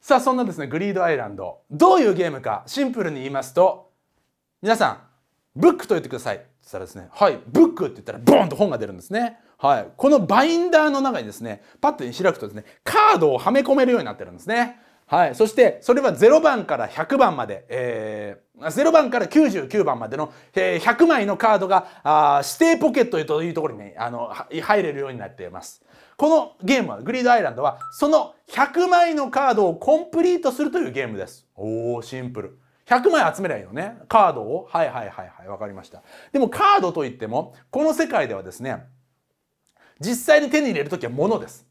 さあそんなですねグリードアイランドどういうゲームかシンプルに言いますと皆さんブックと言ってくださいって言ったらですねはいブックって言ったらボンと本が出るんですねはいこのバインダーの中にですねパッと開くとですねカードをはめ込めるようになってるんですねはい、そしてそれは0番から100番まで、えー、0番から99番までの、えー、100枚のカードがあ指定ポケットというところに、ね、あの入れるようになっています。このゲームはグリードアイランドはその100枚のカードをコンプリートするというゲームです。おーシンプル。100枚集めりゃいいのね。カードを。はいはいはいはい。わかりました。でもカードといっても、この世界ではですね、実際に手に入れる時は物です。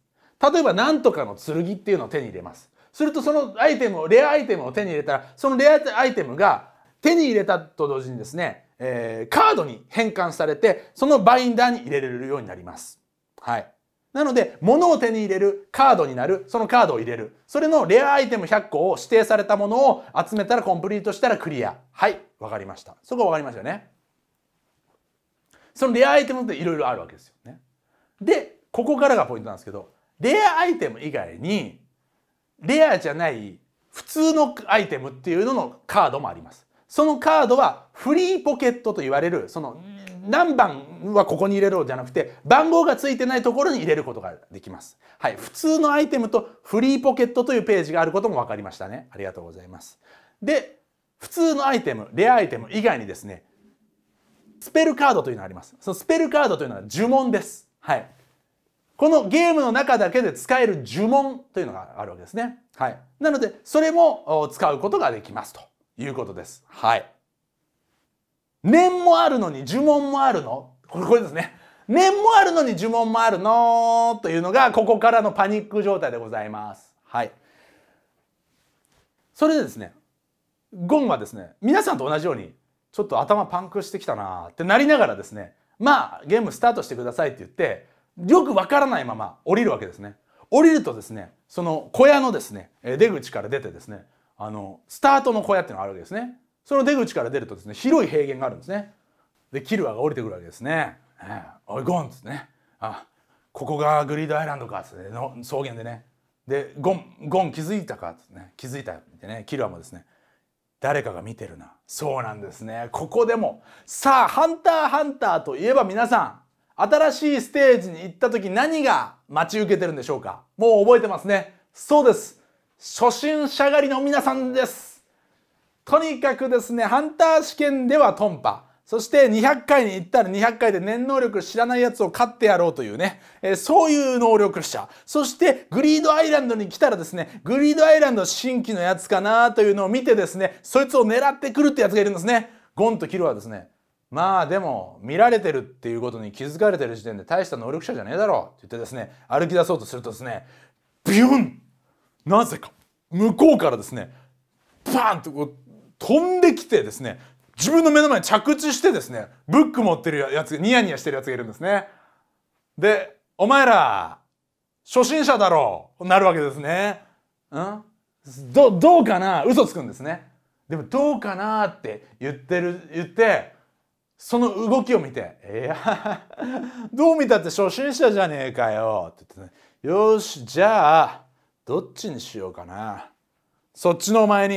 例えば何とかの剣っていうのを手に入れます。するとそのアイテムをレアアイテムを手に入れたらそのレアアイテムが手に入れたと同時にですね、えー、カードに変換されてそのバインダーに入れれるようになります。はい。なので、物を手に入れる、カードになる、そのカードを入れる。それのレアアイテム100個を指定されたものを集めたらコンプリートしたらクリア。はい、わかりました。そこわかりましたよね。そのレアアイテムっていろいろあるわけですよね。で、ここからがポイントなんですけど、レアアイテム以外に、レアじゃない普通のアイテムっていうののカードもあります。そのカードはフリーポケットと言われるその何番はここに入れろじゃなくて番号がついてないところに入れることができます。はい、普通のアイテムとフリーポケットというページがあることも分かりましたね。ありがとうございます。で、普通のアイテム、レアアイテム以外にですね、スペルカードというのがあります。そのスペルカードというのは呪文です。はい。このゲームの中だけで使える呪文というのがあるわけですね。はい。なので、それも使うことができますということです。はい。念もあるのに呪文もあるのこれこれですね。念もあるのに呪文もあるのというのがここからのパニック状態でございます。はい。それでですね、ゴンはですね、皆さんと同じようにちょっと頭パンクしてきたなってなりながらですね、まあゲームスタートしてくださいって言って、よくわからないまま降りるわけですね。降りるとですね、その小屋のですね、出口から出てですね、あの、スタートの小屋っていうのがあるわけですね。その出口から出るとですね、広い平原があるんですね。で、キルアが降りてくるわけですね。えー、おい、ゴンっつってね。あ、ここがグリードアイランドかっつっての草原でね。で、ゴン、ゴン気づいたかっつってね、気づいたってね、キルアもですね、誰かが見てるな。そうなんですね。ここでも、さあ、ハンターハンターといえば皆さん、新しいステージに行った時何が待ち受けてるんでしょうかもう覚えてますね。そうです。初心者狩りの皆さんです。とにかくですね、ハンター試験ではトンパ。そして200回に行ったら200回で念能力知らないやつを勝ってやろうというね、えー、そういう能力者。そしてグリードアイランドに来たらですね、グリードアイランド新規のやつかなというのを見てですね、そいつを狙ってくるってやつがいるんですね。ゴンとキルはですね、まあでも見られてるっていうことに気づかれてる時点で大した能力者じゃねえだろって言ってですね歩き出そうとするとですねビュンなぜか向こうからですねバーンとこう飛んできてですね自分の目の前に着地してですねブック持ってるやつニヤニヤしてるやつがいるんですね。で「お前ら初心者だろう」なるわけですね。うんどうかな嘘つくんですね。でもどうかなって言ってる言ってその動きを見て、いや、どう見たって初心者じゃねえかよって言ってね、よし、じゃあ、どっちにしようかな。そっちのお前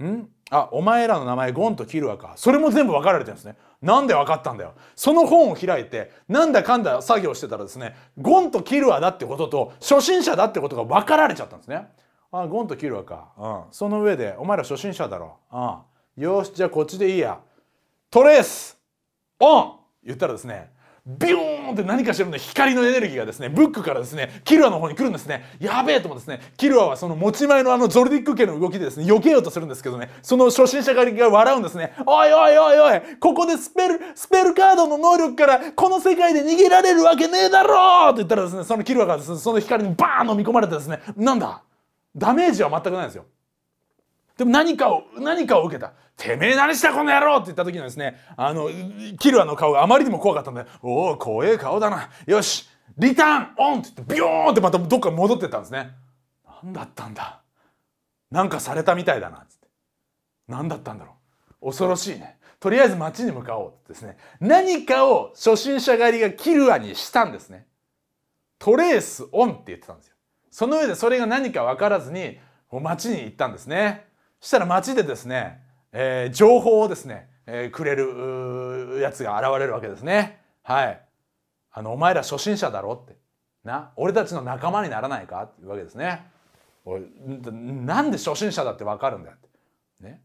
に、んあ、お前らの名前ゴンとキルアか。それも全部分かられてるんですね。なんで分かったんだよ。その本を開いて、なんだかんだ作業してたらですね、ゴンとキルアだってことと、初心者だってことが分かられちゃったんですね。あ、ゴンとキルアか。うん。その上で、お前ら初心者だろ。うん。よし、じゃあこっちでいいや。トレースオン言ったらですねビューンって何かしらの光のエネルギーがですねブックからですねキルアの方に来るんですねやべえともですねキルアはその持ち前のあのゾルディック家の動きでですね避けようとするんですけどねその初心者が笑うんですねおいおいおいおいここでスペルスペルカードの能力からこの世界で逃げられるわけねえだろうって言ったらですねそのキルアがですねその光にバーン飲み込まれてですねなんだダメージは全くないんですよでも何かを何かを受けたてめえ何したこの野郎って言った時のですね、あの、キルアの顔があまりにも怖かったんで、おお、怖え顔だな。よし、リターンオンって言って、ビヨーンってまたどっか戻ってったんですね。何だったんだ。なんかされたみたいだな。つって。何だったんだろう。恐ろしいね。とりあえず街に向かおうってですね。何かを初心者狩りがキルアにしたんですね。トレースオンって言ってたんですよ。その上でそれが何か分からずに、街に行ったんですね。そしたら街でですね、えー、情報をですね、えー、くれるやつが現れるわけですね。はい。あの、お前ら初心者だろって。な、俺たちの仲間にならないかっていうわけですね。俺、なんで初心者だってわかるんだよって。ね。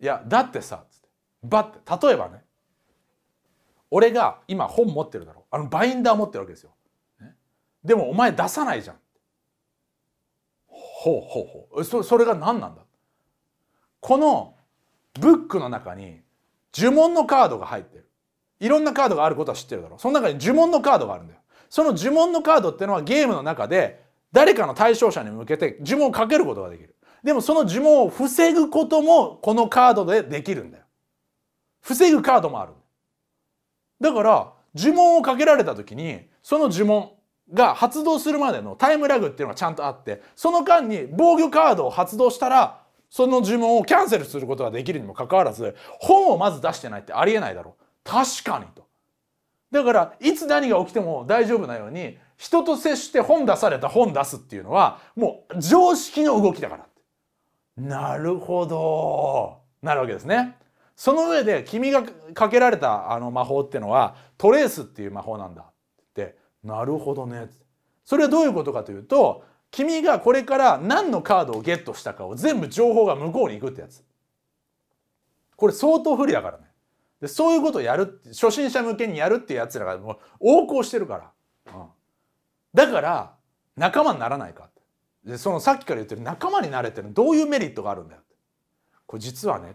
いや、だってさ、つって。ばって、例えばね。俺が今本持ってるだろあのバインダー持ってるわけですよ、ね、でもお前出さないじゃんほうほうほうそそれが何なんだこのブックの中に呪文のカードが入ってる。いろんなカードがあることは知ってるだろう。その中に呪文のカードがあるんだよ。その呪文のカードってのはゲームの中で誰かの対象者に向けて呪文をかけることができる。でもその呪文を防ぐこともこのカードでできるんだよ。防ぐカードもある。だから呪文をかけられた時にその呪文が発動するまでのタイムラグっていうのがちゃんとあってその間に防御カードを発動したらその呪文をキャンセルすることができるにもかかわらず本をまず出してないってありえないだろう。確かにとだからいつ何が起きても大丈夫なように人と接して本出された本出すっていうのはもう常識の動きだからなるほどなるわけですねその上で君がかけられたあの魔法ってのはトレースっていう魔法なんだってなるほどねそれはどういうことかというと君がこれから何のカードをゲットしたかを全部情報が向こうに行くってやつ。これ相当不利だからね。でそういうことをやる初心者向けにやるっていうやつらがもう横行してるから、うん、だから仲間にならないかってでそのさっきから言ってる仲間になれてるどういうメリットがあるんだよこれ実はね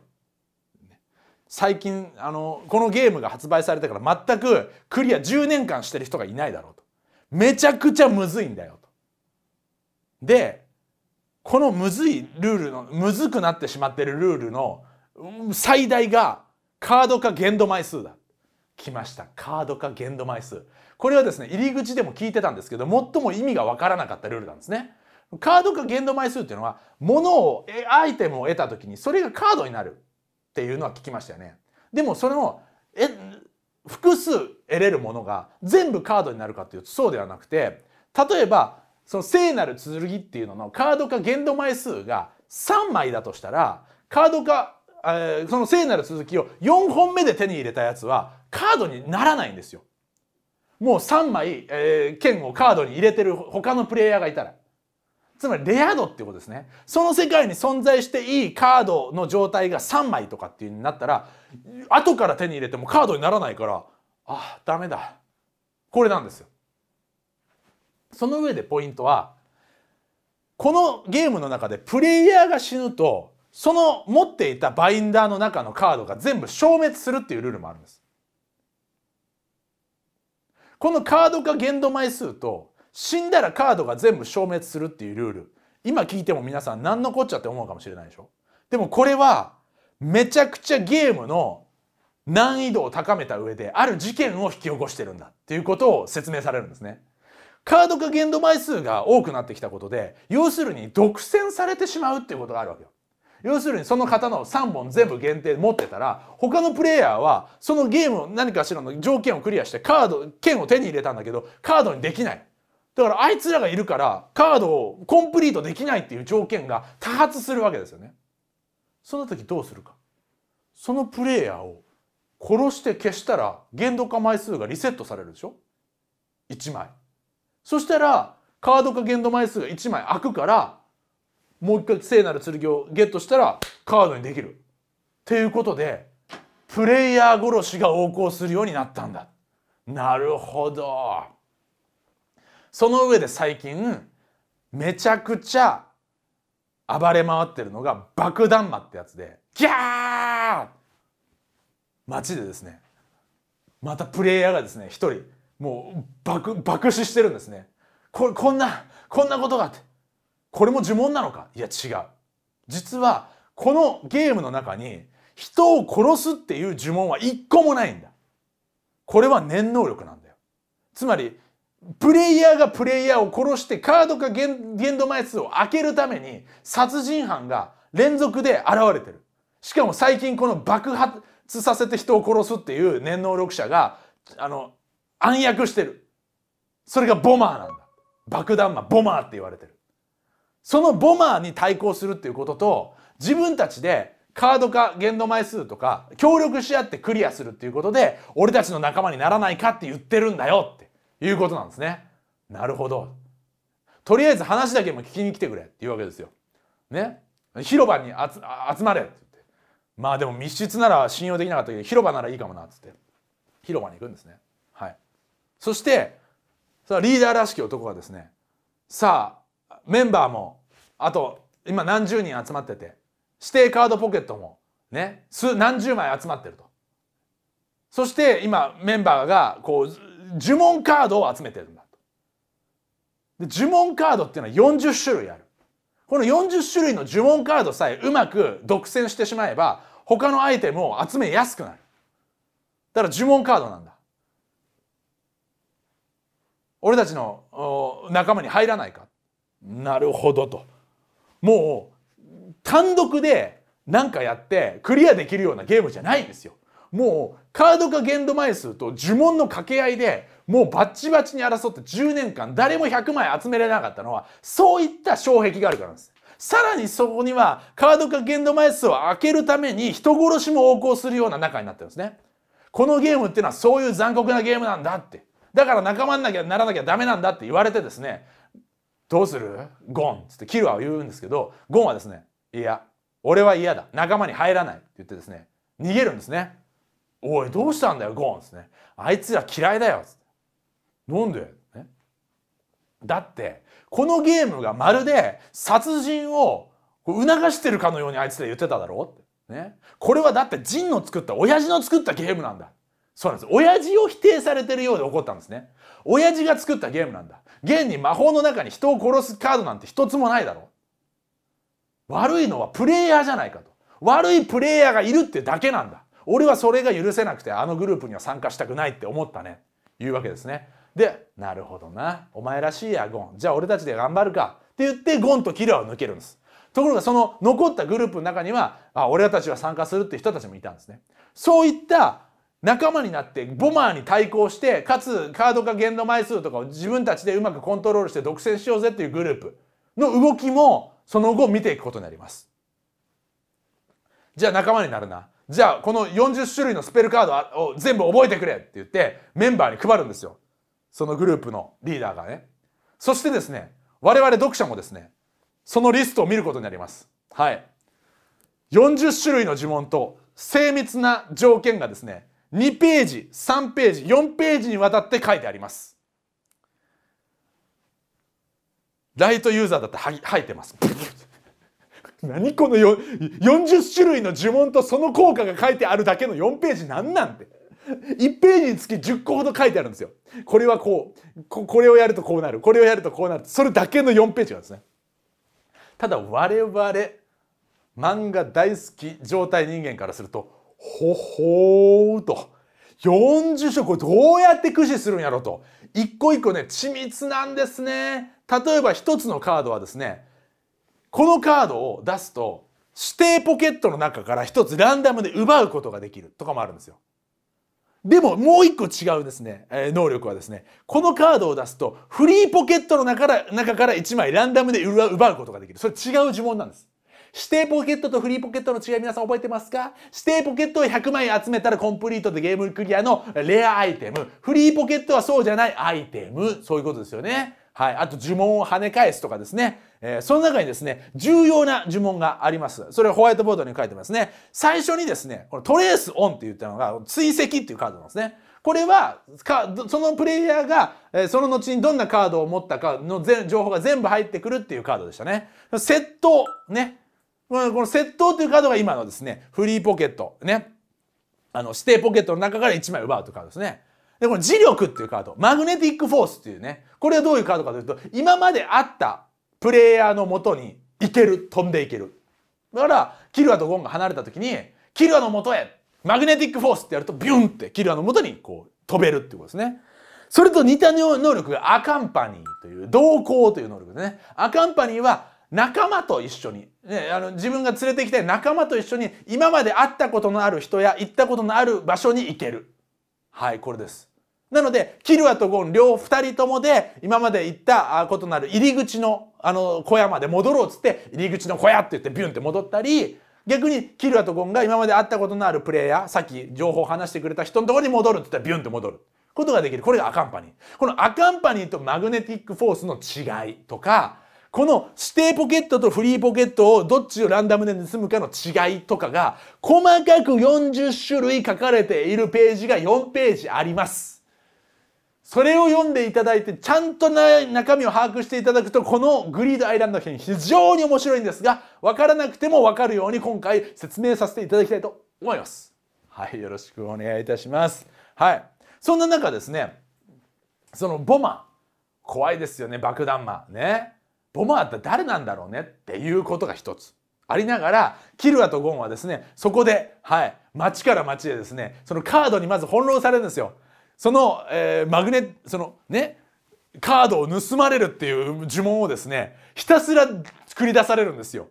最近あのこのゲームが発売されてから全くクリア10年間してる人がいないだろうとめちゃくちゃむずいんだよとでこのむずいルールのむずくなってしまってるルールの最大がカード化限度枚数だ来ましたカード化限度枚数これはですね入り口でも聞いてたんですけど最も意味が分からなかったルールなんですねカード化限度枚数っていうのは物をアイテムを得た時にそれがカードになるっていうのは聞きましたよねでもそれをえ複数得れるものが全部カードになるかっていうとそうではなくて例えばその聖なる剣っていうののカード化限度枚数が3枚だとしたらカード化、えー、その聖なる続きを4本目で手に入れたやつはカードにならないんですよ。もう3枚、えー、剣をカードに入れてる他のプレイヤーがいたら。つまりレア度っていうことですね。その世界に存在していいカードの状態が3枚とかっていうになったら、後から手に入れてもカードにならないから、あ、ダメだ。これなんですよ。その上でポイントはこのゲームの中でプレイヤーが死ぬとその持っていたバインダーの中のカードが全部消滅するっていうルールもあるんです。このカード化限度枚数と死んだらカードが全部消滅するっていうルール今聞いても皆さん何のこっちゃって思うかもしれないでしょでもこれはめちゃくちゃゲームの難易度を高めた上である事件を引き起こしてるんだっていうことを説明されるんですね。カード化限度枚数が多くなってきたことで要するに独占されてしまうっていうことがあるわけよ。要するにその方の3本全部限定持ってたら他のプレイヤーはそのゲームを何かしらの条件をクリアしてカード剣を手に入れたんだけどカードにできないだからあいつらがいるからカードをコンプリートできないっていう条件が多発するわけですよねその時どうするかそのプレイヤーを殺して消したら限度化枚数がリセットされるでしょ1枚そしたらカード化限度枚数が1枚開くからもう一回聖なる剣をゲットしたらカードにできる。っていうことでプレイヤー殺しが横行するようになったんだ。なるほど。その上で最近めちゃくちゃ暴れ回ってるのが爆弾魔ってやつでギャー街でですねまたプレイヤーがですね一人もう爆爆死してるんですねここんなこんなことがってこれも呪文なのかいや違う実はこのゲームの中に人を殺すっていう呪文は一個もないんだこれは念能力なんだよつまりプレイヤーがプレイヤーを殺してカードか限度枚数を開けるために殺人犯が連続で現れてるしかも最近この爆発させて人を殺すっていう念能力者があの暗躍してるそれがボマーなんだ爆弾魔ボマーって言われてるそのボマーに対抗するっていうことと自分たちでカード化限度枚数とか協力し合ってクリアするっていうことで俺たちの仲間にならないかって言ってるんだよっていうことなんですねなるほどとりあえず話だけも聞きに来てくれっていうわけですよね広場に集まれって言ってまあでも密室なら信用できなかったけど広場ならいいかもなっつって広場に行くんですねそしてリーダーらしき男がですねさあメンバーもあと今何十人集まってて指定カードポケットもね数何十枚集まってるとそして今メンバーがこう呪文カードを集めてるんだとで呪文カードっていうのは40種類あるこの40種類の呪文カードさえうまく独占してしまえば他のアイテムを集めやすくなるだから呪文カードなんだ俺たちの仲間に入らないかなるほどともう単独で何かやってクリアできるようなゲームじゃないんですよもうカード化限度枚数と呪文の掛け合いでもうバッチバチに争って10年間誰も100枚集められなかったのはそういった障壁があるからですさらにそこにはカードか限度枚数を開けるために人殺しも横行するような中になってるんですねこのゲームっていうのはそういう残酷なゲームなんだってだから仲間になきゃならなきゃダメなんだって言われてですねどうするゴンっつってキルは言うんですけどゴンはですねいや俺は嫌だ仲間に入らないって言ってですね逃げるんですねおいどうしたんだよゴンっつってねあいつら嫌いだよっつってなんで、ね、だってこのゲームがまるで殺人を促してるかのようにあいつら言ってただろうってねこれはだってジンの作った親父の作ったゲームなんだそうなんです。親父を否定されてるようで怒ったんですね。親父が作ったゲームなんだ。現に魔法の中に人を殺すカードなんて一つもないだろ。悪いのはプレイヤーじゃないかと。悪いプレイヤーがいるってだけなんだ。俺はそれが許せなくてあのグループには参加したくないって思ったね。いうわけですね。で、なるほどな。お前らしいや、ゴン。じゃあ俺たちで頑張るか。って言ってゴンとキラーを抜けるんです。ところがその残ったグループの中にはあ俺たちは参加するって人たちもいたんですね。そういった仲間になってボマーに対抗してかつカード化限度枚数とかを自分たちでうまくコントロールして独占しようぜっていうグループの動きもその後見ていくことになりますじゃあ仲間になるなじゃあこの40種類のスペルカードを全部覚えてくれって言ってメンバーに配るんですよそのグループのリーダーがねそしてですね我々読者もですねそのリストを見ることになりますはい40種類の呪文と精密な条件がですね2ページ3ページ4ページにわたって書いてありますライトユーザーだって吐いてます 何このよ40種類の呪文とその効果が書いてあるだけの4ページ何なんて1ページにつき10個ほど書いてあるんですよこれはこうこれをやるとこうなるこれをやるとこうなるそれだけの4ページなんですねただ我々漫画大好き状態人間からするとほほーと。40色をどうやって駆使するんやろと。一個一個ね、緻密なんですね。例えば一つのカードはですね、このカードを出すと、指定ポケットの中から一つランダムで奪うことができるとかもあるんですよ。でももう一個違うですね、えー、能力はですね、このカードを出すとフリーポケットの中から中から1枚ランダムで奪うことができる。それ違う呪文なんです。指定ポケットとフリーポケットの違い皆さん覚えてますか指定ポケットを100枚集めたらコンプリートでゲームクリアのレアアイテム。フリーポケットはそうじゃないアイテム。そういうことですよね。はい。あと呪文を跳ね返すとかですね。えー、その中にですね、重要な呪文があります。それホワイトボードに書いてますね。最初にですね、このトレースオンって言ったのが、追跡っていうカードなんですね。これは、そのプレイヤーが、えー、その後にどんなカードを持ったかの情報が全部入ってくるっていうカードでしたね。セット、ね。この窃盗というカードが今のですね、フリーポケット、ね。あの、指定ポケットの中から1枚奪うというカードですね。で、この磁力っていうカード、マグネティックフォースっていうね、これはどういうカードかというと、今まであったプレイヤーのもとに行ける、飛んでいける。だから、キルアとゴンが離れた時に、キルアのもとへ、マグネティックフォースってやると、ビュンってキルアのもとにこう飛べるっていうことですね。それと似た能力がアカンパニーという同行という能力ですね。アカンパニーは仲間と一緒にね、あの自分が連れてきたい仲間と一緒に今まで会ったことのある人や行ったことのある場所に行ける。はい、これです。なので、キルアとゴン両2人ともで今まで行ったことのある入り口のあの小屋まで戻ろうっつって入り口の小屋って言ってビュンって戻ったり逆にキルアとゴンが今まで会ったことのあるプレイヤーさっき情報を話してくれた人のところに戻るってったらビュンって戻ることができるこれがアカンパニーこのアカンパニーとマグネティックフォースの違いとかこの指定ポケットとフリーポケットをどっちをランダムで盗むかの違いとかが細かく40種類書かれているページが4ページあります。それを読んでいただいてちゃんとな中身を把握していただくとこのグリードアイランド編非常に面白いんですが分からなくても分かるように今回説明させていただきたいと思います。はい、よろしくお願いいたします。はい。そんな中ですね、そのボマ、怖いですよね、爆弾魔。ね。ボマーって誰なんだろうねっていうことが一つ。ありながらキルアとゴンはですねそこではい町から町へですねそのカードにまず翻弄されるんですよ。その、えー、マグネそのねカードを盗まれるっていう呪文をですねひたすら作り出されるんですよ。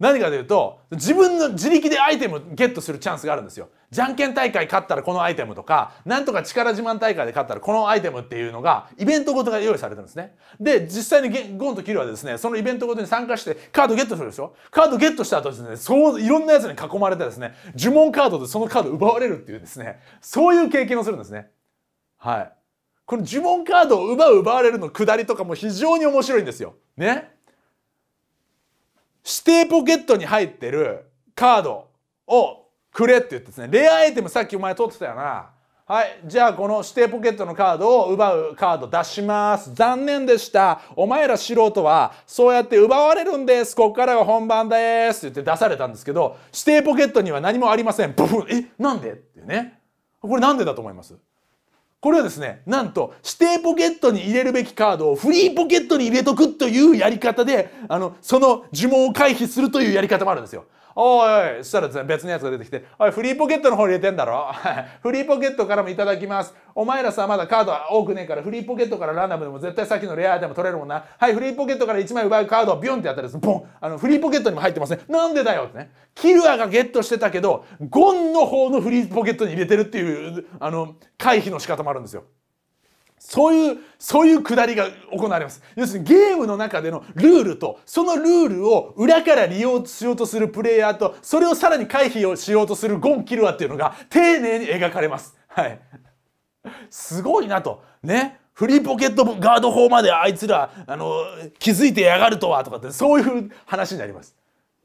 何かというと自分の自力でアイテムをゲットするチャンスがあるんですよじゃんけん大会勝ったらこのアイテムとかなんとか力自慢大会で勝ったらこのアイテムっていうのがイベントごとが用意されてるんですねで実際にゴンとキルはですねそのイベントごとに参加してカードゲットするでしょカードゲットした後ですねそういろんなやつに囲まれてですね呪文カードでそのカード奪われるっていうですねそういう経験をするんですねはいこの呪文カードを奪う奪われるのくだりとかも非常に面白いんですよね指定ポケットに入ってるカードをくれって言ってですね、レアアイテムさっきお前取ってたよな。はい。じゃあ、この指定ポケットのカードを奪うカード出します。残念でした。お前ら素人は、そうやって奪われるんです。こっからが本番です。って言って出されたんですけど、指定ポケットには何もありません。ブフン。え、なんでっていうね。これなんでだと思いますこれはですね、なんと指定ポケットに入れるべきカードをフリーポケットに入れとくというやり方で、あの、その呪文を回避するというやり方もあるんですよ。おいおい、そしたら別のやつが出てきて、おい、フリーポケットの方入れてんだろ フリーポケットからもいただきます。お前らさ、まだカードは多くねえから、フリーポケットからランダムでも絶対さっきのレアアも取れるもんな。はい、フリーポケットから1枚奪うカードをビュンってやったらですね、ボンあの、フリーポケットにも入ってますね。なんでだよってね。キルアがゲットしてたけど、ゴンの方のフリーポケットに入れてるっていう、あの、回避の仕方もあるんですよ。そういう、そういうくだりが行われます。要するにゲームの中でのルールと、そのルールを裏から利用しようとするプレイヤーと、それをさらに回避をしようとするゴン・キルアっていうのが丁寧に描かれます。はい。すごいなと。ね。フリーポケットガード法まであいつら、あの、気づいてやがるとは、とかって、そういう話になります。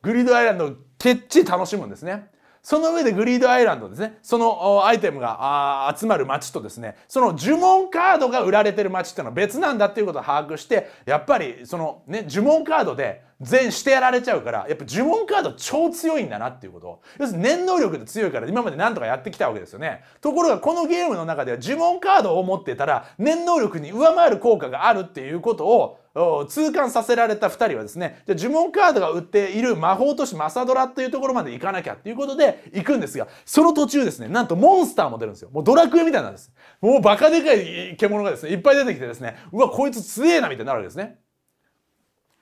グリードアイランド、けっちり楽しむんですね。その上でグリードアイランドですねそのアイテムが集まる街とですねその呪文カードが売られてる街っていうのは別なんだっていうことを把握してやっぱりそのね呪文カードで全してやられちゃうからやっぱ呪文カード超強いんだなっていうこと要するに念能力で強いから今まで何とかやってきたわけですよねところがこのゲームの中では呪文カードを持ってたら念能力に上回る効果があるっていうことを痛感させられた2人はですねじゃ呪文カードが売っている魔法都市マサドラというところまで行かなきゃっていうことで行くんですがその途中ですねなんとモンスターも出るんですよもうドラクエみたいなんですもうバカでかい獣がですねいっぱい出てきてですねうわこいつ強えなみたいになるわけですね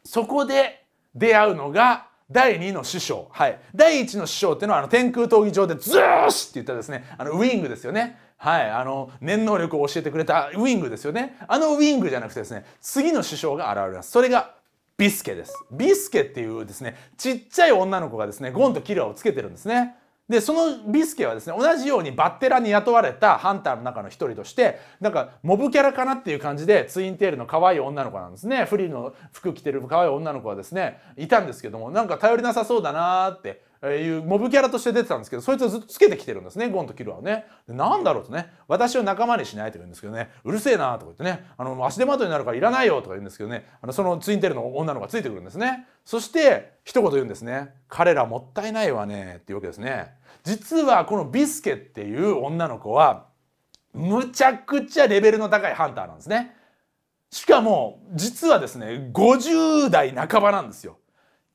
そこで出会うのが第2の師匠。はい。第1の師匠っていうのは、あの、天空闘技場でズーシって言ったですね、あの、ウィングですよね。はい、あの念能力を教えてくれたウィングですよねあのウィングじゃなくてですね次の首相が現れますそれがビスケですビスケっていうですねちっちゃい女の子がですねゴンとキラをつけてるんですねでそのビスケはですね同じようにバッテラに雇われたハンターの中の一人としてなんかモブキャラかなっていう感じでツインテールの可愛い女の子なんですねフリーの服着てる可愛い女の子はですねいたんですけどもなんか頼りなさそうだなーっていうモブキャラとして出てたんですけどそいつをずっとつけてきてるんですねゴンとキルアをね。なんだろうとね私を仲間にしないと言うんですけどねうるせえなとか言ってねあの足手まといになるからいらないよとか言うんですけどねあのそのツインテールの女の子がついてくるんですね。そして一言言うんですね彼らもったいないわねっていうわけですね。実はこのビスケっていう女の子はむちゃくちゃレベルの高いハンターなんですね。しかも実はですね50代半ばなんですよ。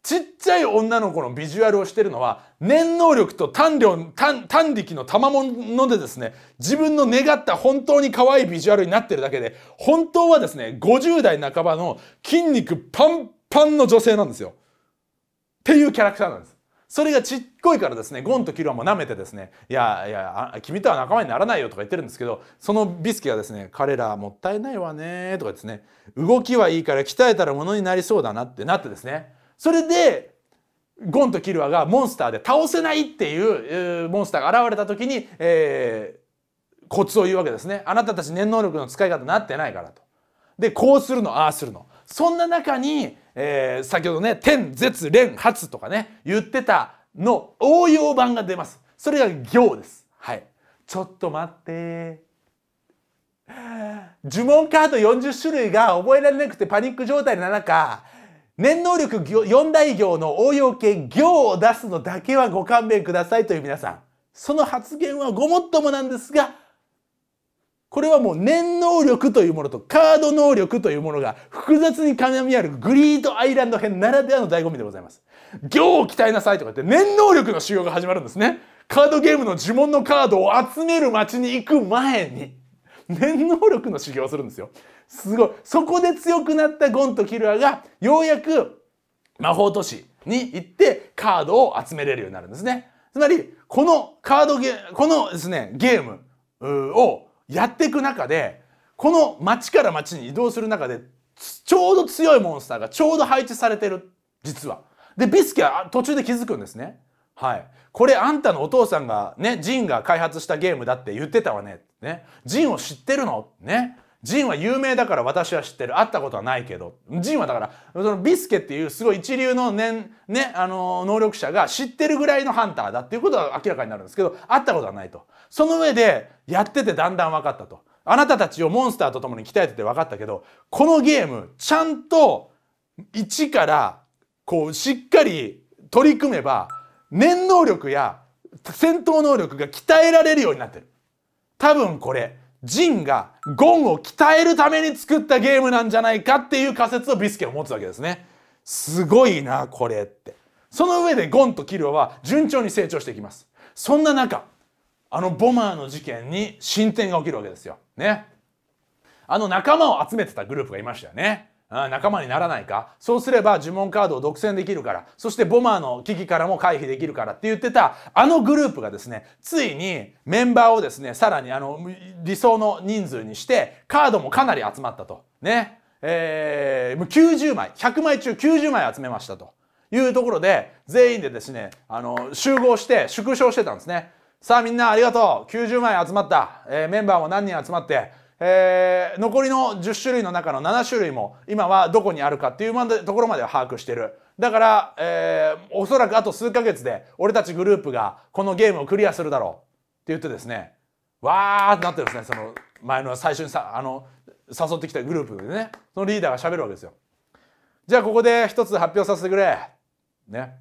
ちっちゃい女の子のビジュアルをしてるのは念能力と単量単単力の賜物でですね自分の願った本当に可愛いビジュアルになってるだけで本当はですね50代半ばの筋肉パンパンの女性なんですよ。っていうキャラクターなんです。それがちっこいからですねゴンとキルはも舐めてですね「いやいや君とは仲間にならないよ」とか言ってるんですけどそのビスケがですね「彼らもったいないわね」とかですね「動きはいいから鍛えたらものになりそうだな」ってなってですねそれでゴンとキルアがモンスターで倒せないっていうモンスターが現れた時に、えー、コツを言うわけですね。あなたたち念能力の使い方なってないからと。でこうするのああするの。そんな中に、えー、先ほどね天絶連発とかね言ってたの応用版が出ます。それが行です。はい。ちょっと待って。呪文カード40種類が覚えられなくてパニック状態の中念能力4大行の応用形行を出すのだけはご勘弁くださいという皆さんその発言はごもっともなんですがこれはもう念能力というものとカード能力というものが複雑に絡み合うグリートアイランド編ならではの醍醐味でございます。行を鍛えなさいとかって念能力の修行が始まるんですね。カードゲームの呪文のカードを集める街に行く前に念能力の修行をするんですよ。すごい。そこで強くなったゴンとキルアが、ようやく魔法都市に行ってカードを集めれるようになるんですね。つまり、このカードゲーこのですね、ゲームをやっていく中で、この町から町に移動する中で、ちょうど強いモンスターがちょうど配置されてる、実は。で、ビスケは途中で気づくんですね。はい。これあんたのお父さんがね、ジンが開発したゲームだって言ってたわね。ね。ジンを知ってるのね。ジンは有名だから私は知ってる。会ったことはないけど。ジンはだから、そのビスケっていうすごい一流のね、ね、あの、能力者が知ってるぐらいのハンターだっていうことは明らかになるんですけど、会ったことはないと。その上で、やっててだんだん分かったと。あなたたちをモンスターと共に鍛えてて分かったけど、このゲーム、ちゃんと、一から、こう、しっかり取り組めば、念能力や戦闘能力が鍛えられるようになってる。多分これ。ジンがゴンを鍛えるために作ったゲームなんじゃないかっていう仮説をビスケは持つわけですね。すごいなこれって。その上でゴンとキルオは順調に成長していきます。そんな中あのボマーの事件に進展が起きるわけですよ。ね。あの仲間を集めてたグループがいましたよね。仲間にならないかそうすれば呪文カードを独占できるからそしてボマーの危機からも回避できるからって言ってたあのグループがですねついにメンバーをですねさらにあの理想の人数にしてカードもかなり集まったとねえー、もう90枚100枚中90枚集めましたというところで全員でですねあの集合して縮小してたんですねさあみんなありがとう90枚集まった、えー、メンバーも何人集まってえー、残りの10種類の中の7種類も今はどこにあるかっていうところまでは把握してるだから、えー、おそらくあと数ヶ月で俺たちグループがこのゲームをクリアするだろうって言ってですねわーってなってるんですねその前の最初にさあの誘ってきたグループでねそのリーダーがしゃべるわけですよじゃあここで一つ発表させてくれね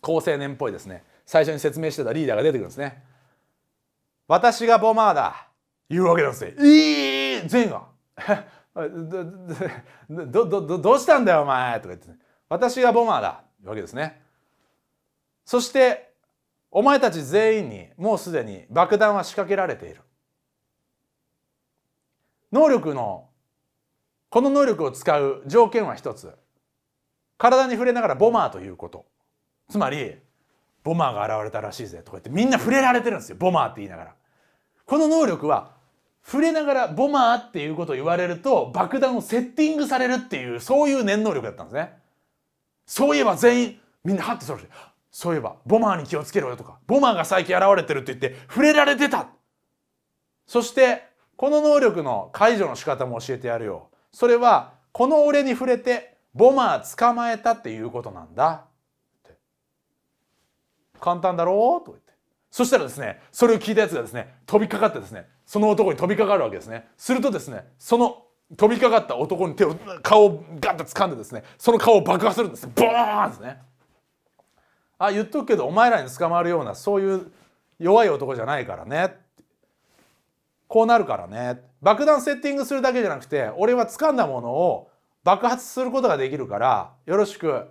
高青年っぽいですね最初に説明してたリーダーが出てくるんですね私がボマーだいうわけなんですね。えー、善が ど、ど、ど、どうしたんだよお前とか言って、私がボマーだいうわけですね。そしてお前たち全員にもうすでに爆弾は仕掛けられている。能力のこの能力を使う条件は一つ体に触れながらボマーということつまりボマーが現れたらしいぜとか言ってみんな触れられてるんですよボマーって言いながらこの能力は触れながら「ボマー」っていうことを言われると爆弾をセッティングされるっていうそういう念能力だったんですね。そういえば全員みんなハッとそれてそういえばボマーに気をつけろよとかボマーが最近現れてるって言って触れられてたそしてこの能力の解除の仕方も教えてやるよそれはこの俺に触れてボマー捕まえたっていうことなんだ簡単だろうと言ってそしたらですねそれを聞いたやつがですね飛びかかってですねその男に飛びかかるわけですねするとですねその飛びかかった男に手を顔をガッと掴んでですねその顔を爆破するんですボーンですねあ言っとくけどお前らに捕まるようなそういう弱い男じゃないからねこうなるからね爆弾セッティングするだけじゃなくて俺は掴んだものを爆発することができるからよろしく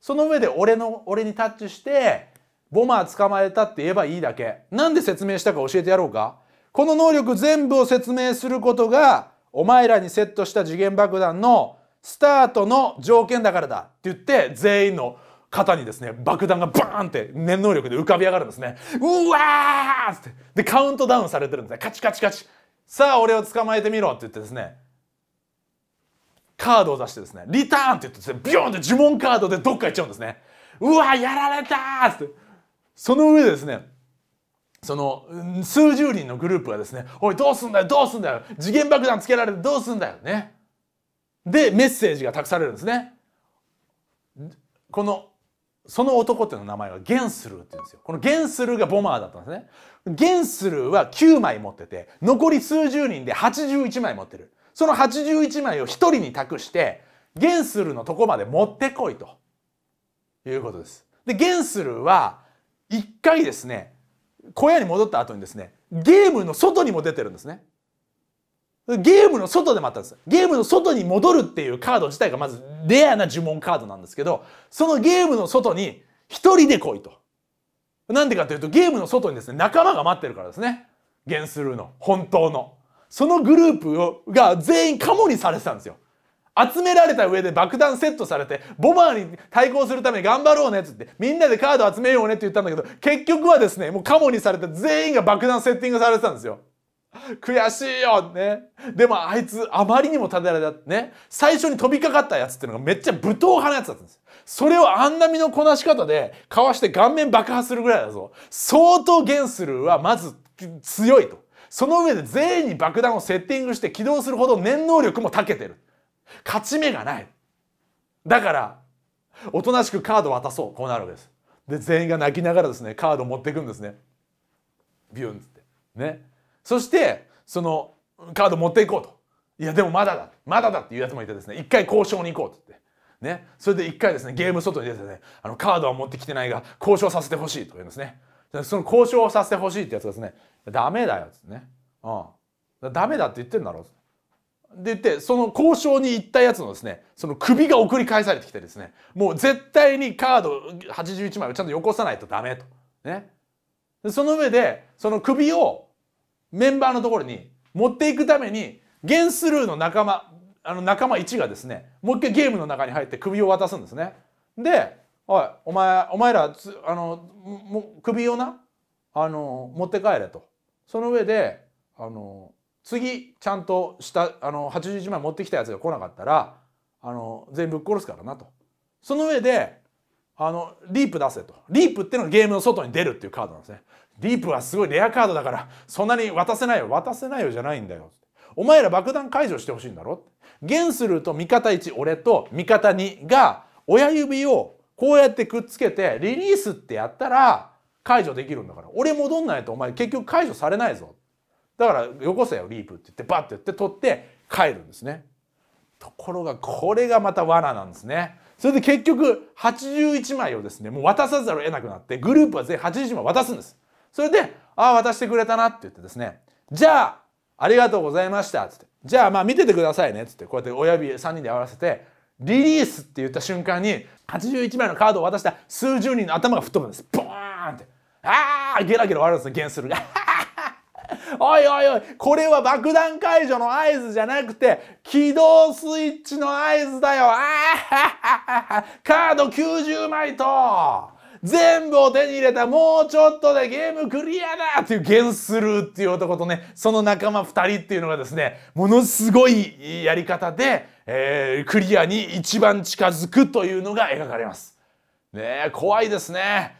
その上で俺の俺にタッチしてボマー捕まえたって言えばいいだけなんで説明したか教えてやろうかこの能力全部を説明することがお前らにセットした次元爆弾のスタートの条件だからだって言って全員の肩にですね爆弾がバーンって念能力で浮かび上がるんですねうわーってでカウントダウンされてるんですねカチカチカチさあ俺を捕まえてみろって言ってですねカードを出してですねリターンって言ってですねビヨンって呪文カードでどっか行っちゃうんですねうわやられたってその上でですねその数十人のグループがですね「おいどうすんだよどうすんだよ時限爆弾つけられてどうすんだよ」ね。でメッセージが託されるんですね。このその男っていうの名前はゲンスルーって言うんですよ。このゲンスルーがボマーだったんですね。ゲンスルーは9枚持ってて残り数十人で81枚持ってる。その81枚を1人に託してゲンスルーのとこまで持ってこいということです。でゲンスルーは1回ですね小屋に戻った後にですねゲームの外にも出てるんですねゲームの外でもあったんですゲームの外に戻るっていうカード自体がまずレアな呪文カードなんですけどそのゲームの外に一人で来いとなんでかというとゲームの外にですね仲間が待ってるからですねゲンスルーの本当のそのグループが全員カモにされてたんですよ集められた上で爆弾セットされてボマーに対抗するために頑張ろうねっつってみんなでカード集めようねって言ったんだけど結局はですねもうカモにされて全員が爆弾セッティングされてたんですよ。悔しいよね。でもあいつあまりにも立てられたね。最初に飛びかかったやつっていうのがめっちゃ武闘派なやつだったんです。それをあんな身のこなし方でかわして顔面爆破するぐらいだぞ。相当ゲンスルーはまず強いと。その上で全員に爆弾をセッティングして起動するほど念能力も長けてる。勝ち目がないだからおとなしくカード渡そうこうなるわけですで全員が泣きながらですねカード持っていくんですねビュンってねそしてそのカード持っていこうといやでもまだだまだだっていうやつもいてですね一回交渉に行こうって言ってねそれで一回ですねゲーム外に出てねあのカードは持ってきてないが交渉させてほしいとか言うんですねその交渉をさせてほしいってやつがですねダメだよっつってねうんダメだって言ってんだろでてその交渉に行ったやつのですねその首が送り返されてきてですねもう絶対にカード81枚をちゃんとよこさないとダメと。ね、その上でその首をメンバーのところに持っていくためにゲンスルーの仲間あの仲間1がですねもう一回ゲームの中に入って首を渡すんですね。で「おいお前お前らあのも首をなあの持って帰れ」と。その上であの次ちゃんとしたあの81枚持ってきたやつが来なかったらあの全部ぶっ殺すからなと。その上であのリープ出せと。リープっていうのがゲームの外に出るっていうカードなんですね。リープはすごいレアカードだからそんなに渡せないよ渡せないよじゃないんだよ。お前ら爆弾解除してほしいんだろゲンスルと味方1俺と味方2が親指をこうやってくっつけてリリースってやったら解除できるんだから俺戻んないとお前結局解除されないぞだからよこせよリープって言ってバッて言って取って帰るんですねところがこれがまた罠なんですねそれで結局81枚をですねもう渡さざるを得なくなってグループは全員81枚渡すんですそれで「ああ渡してくれたな」って言ってですね「じゃあありがとうございました」っつって「じゃあまあ見ててくださいね」っつってこうやって親指3人で合わせてリリースって言った瞬間に81枚のカードを渡した数十人の頭が吹っ飛ぶんですボーンってああゲラゲラ笑うんですゲンするが おいおいおい、これは爆弾解除の合図じゃなくて、起動スイッチの合図だよ。ああカード90枚と、全部を手に入れたもうちょっとでゲームクリアだっていうゲンスルーっていう男とねその仲間2人っていうのがですねものすごいやり方で、えー、クリアに一番近づくというのが描かれます。ねえ怖いですね。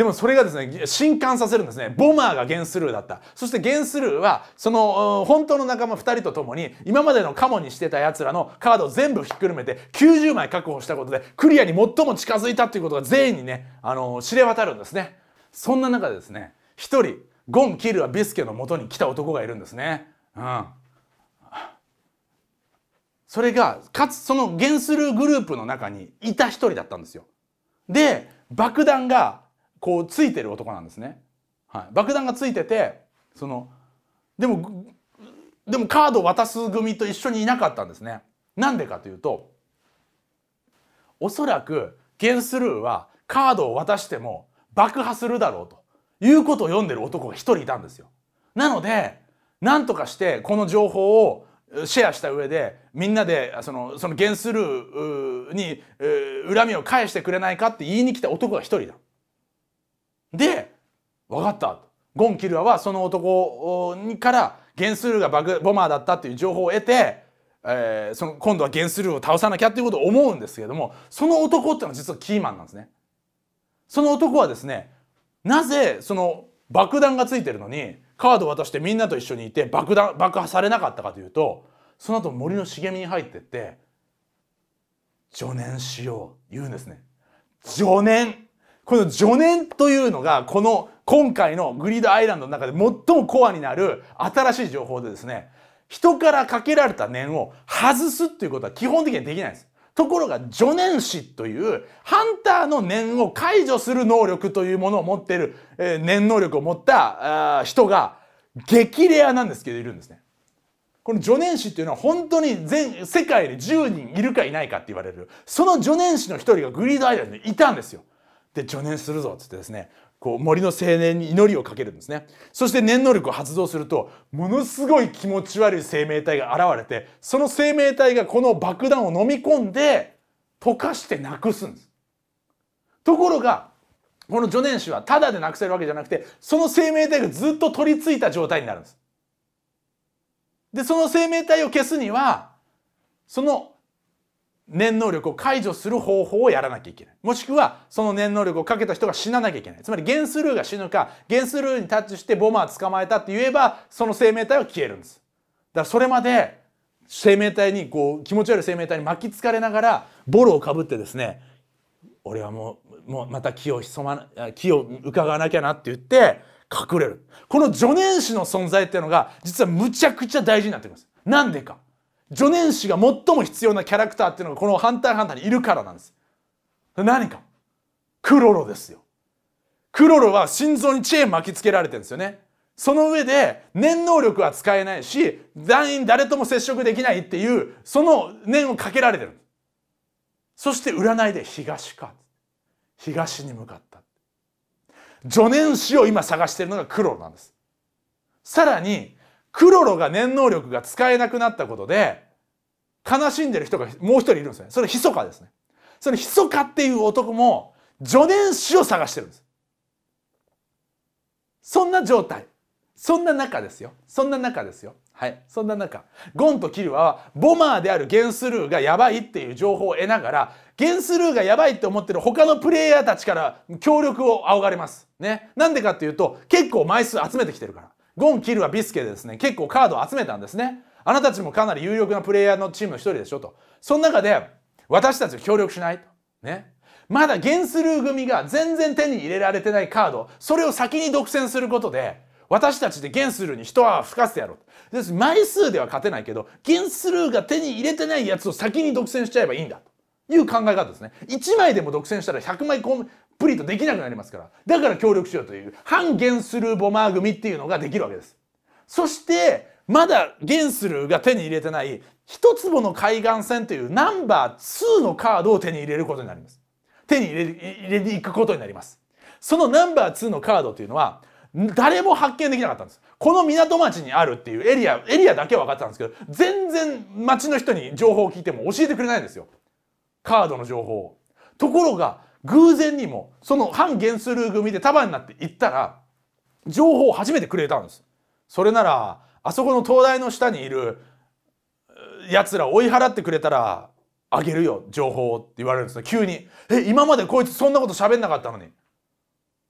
でもそれがですね、震撼させるんですね。ボマーがゲンスルーだった。そしてゲンスルーは、その、本当の仲間2人と共に、今までのカモにしてた奴らのカードを全部ひっくるめて、90枚確保したことで、クリアに最も近づいたということが全員にね、あの、知れ渡るんですね。そんな中でですね、1人、ゴン・キルはビスケの元に来た男がいるんですね。うん。それが、かつそのゲンスルーグループの中にいた1人だったんですよ。で、爆弾がこうついてる男なんですね、はい、爆弾がついててそのでもでもカード渡す組と一緒にいなかったんですねなんでかというとおそらくゲンスルーはカードを渡しても爆破するだろうということを読んでる男が一人いたんですよなのでなんとかしてこの情報をシェアした上でみんなでそのそのゲンスルーに恨みを返してくれないかって言いに来た男が一人だで分かったゴン・キルアはその男からゲンスルーがバグボマーだったっていう情報を得て、えー、その今度はゲンスルーを倒さなきゃっていうことを思うんですけれどもその男っていうのは実はキーマンなんですね。その男はですねなぜその爆弾がついてるのにカード渡してみんなと一緒にいて爆弾爆破されなかったかというとその後森の茂みに入ってって「助念しよう」言うんですね。助念この助念というのが、この今回のグリードアイランドの中で最もコアになる新しい情報でですね、人からかけられた念を外すっていうことは基本的にはできないんです。ところが助念師というハンターの念を解除する能力というものを持っている、えー、念能力を持った人が激レアなんですけどいるんですね。この助念師っていうのは本当に全世界で10人いるかいないかって言われるその助念師の一人がグリードアイランドにいたんですよ。で助念するぞっつってですねこう森の青年に祈りをかけるんですねそして念能力を発動するとものすごい気持ち悪い生命体が現れてその生命体がこの爆弾を飲み込んで溶かしてなくすんですところがこの助念師はただでなくせるわけじゃなくてその生命体がずっと取り付いた状態になるんですでその生命体を消すにはその念能力を解除する方法をやらなきゃいけない。もしくは、その念能力をかけた人が死ななきゃいけない。つまり、ンスルーが死ぬか、ンスルーにタッチしてボマー捕まえたって言えば、その生命体は消えるんです。だから、それまで、生命体に、こう、気持ち悪い生命体に巻きつかれながら、ボロをかぶってですね、俺はもう、もうまた気を潜まな、を伺わなきゃなって言って、隠れる。この助念師の存在っていうのが、実はむちゃくちゃ大事になってきます。なんでか。助年師が最も必要なキャラクターっていうのがこの「ハンターハンター」にいるからなんです。何かクロロですよ。クロロは心臓にチェーン巻きつけられてるんですよね。その上で念能力は使えないし団員誰とも接触できないっていうその念をかけられてる。そして占いで東か東に向かった。助念師を今探してるのがクロロなんです。さらにクロロが念能力が使えなくなったことで悲しんでる人がもう一人いるんですねそれ密かですねその密かっていう男も助念師を探してるんですそんな状態そんな中ですよそんな中ですよはいそんな中ゴンとキルはボマーであるゲンスルーがやばいっていう情報を得ながらゲンスルーがやばいって思ってる他のプレイヤーたちから協力を仰がれますねなんでかっていうと結構枚数集めてきてるからゴン・キルはビスケでですね結構カードを集めたんですねあなたたちもかなり有力なプレイヤーのチームの一人でしょとその中で私たちは協力しないとねまだゲンスルー組が全然手に入れられてないカードそれを先に独占することで私たちでゲンスルーに一泡吹かせてやろうです枚数では勝てないけどゲンスルーが手に入れてないやつを先に独占しちゃえばいいんだという考え方ですね1枚でも独占したら100枚プリトできなくなりますからだから協力しようという反ゲンスルーボマー組っていうのができるわけですそしてまだゲンスルーが手に入れてない一坪の海岸線というナンバー2のカードを手に入れることになります手に入れ入れに行くことになりますそのナンバー2のカードというのは誰も発見できなかったんですこの港町にあるっていうエリアエリアだけは分かったんですけど全然町の人に情報を聞いても教えてくれないんですよカードの情報をところが偶然にもその反ゲンスルー組で束になって行ったら情報を初めてくれたんです。それならあそこの灯台の下にいるやつら追い払ってくれたらあげるよ情報って言われるんです急に「え今までこいつそんなこと喋んなかったのに」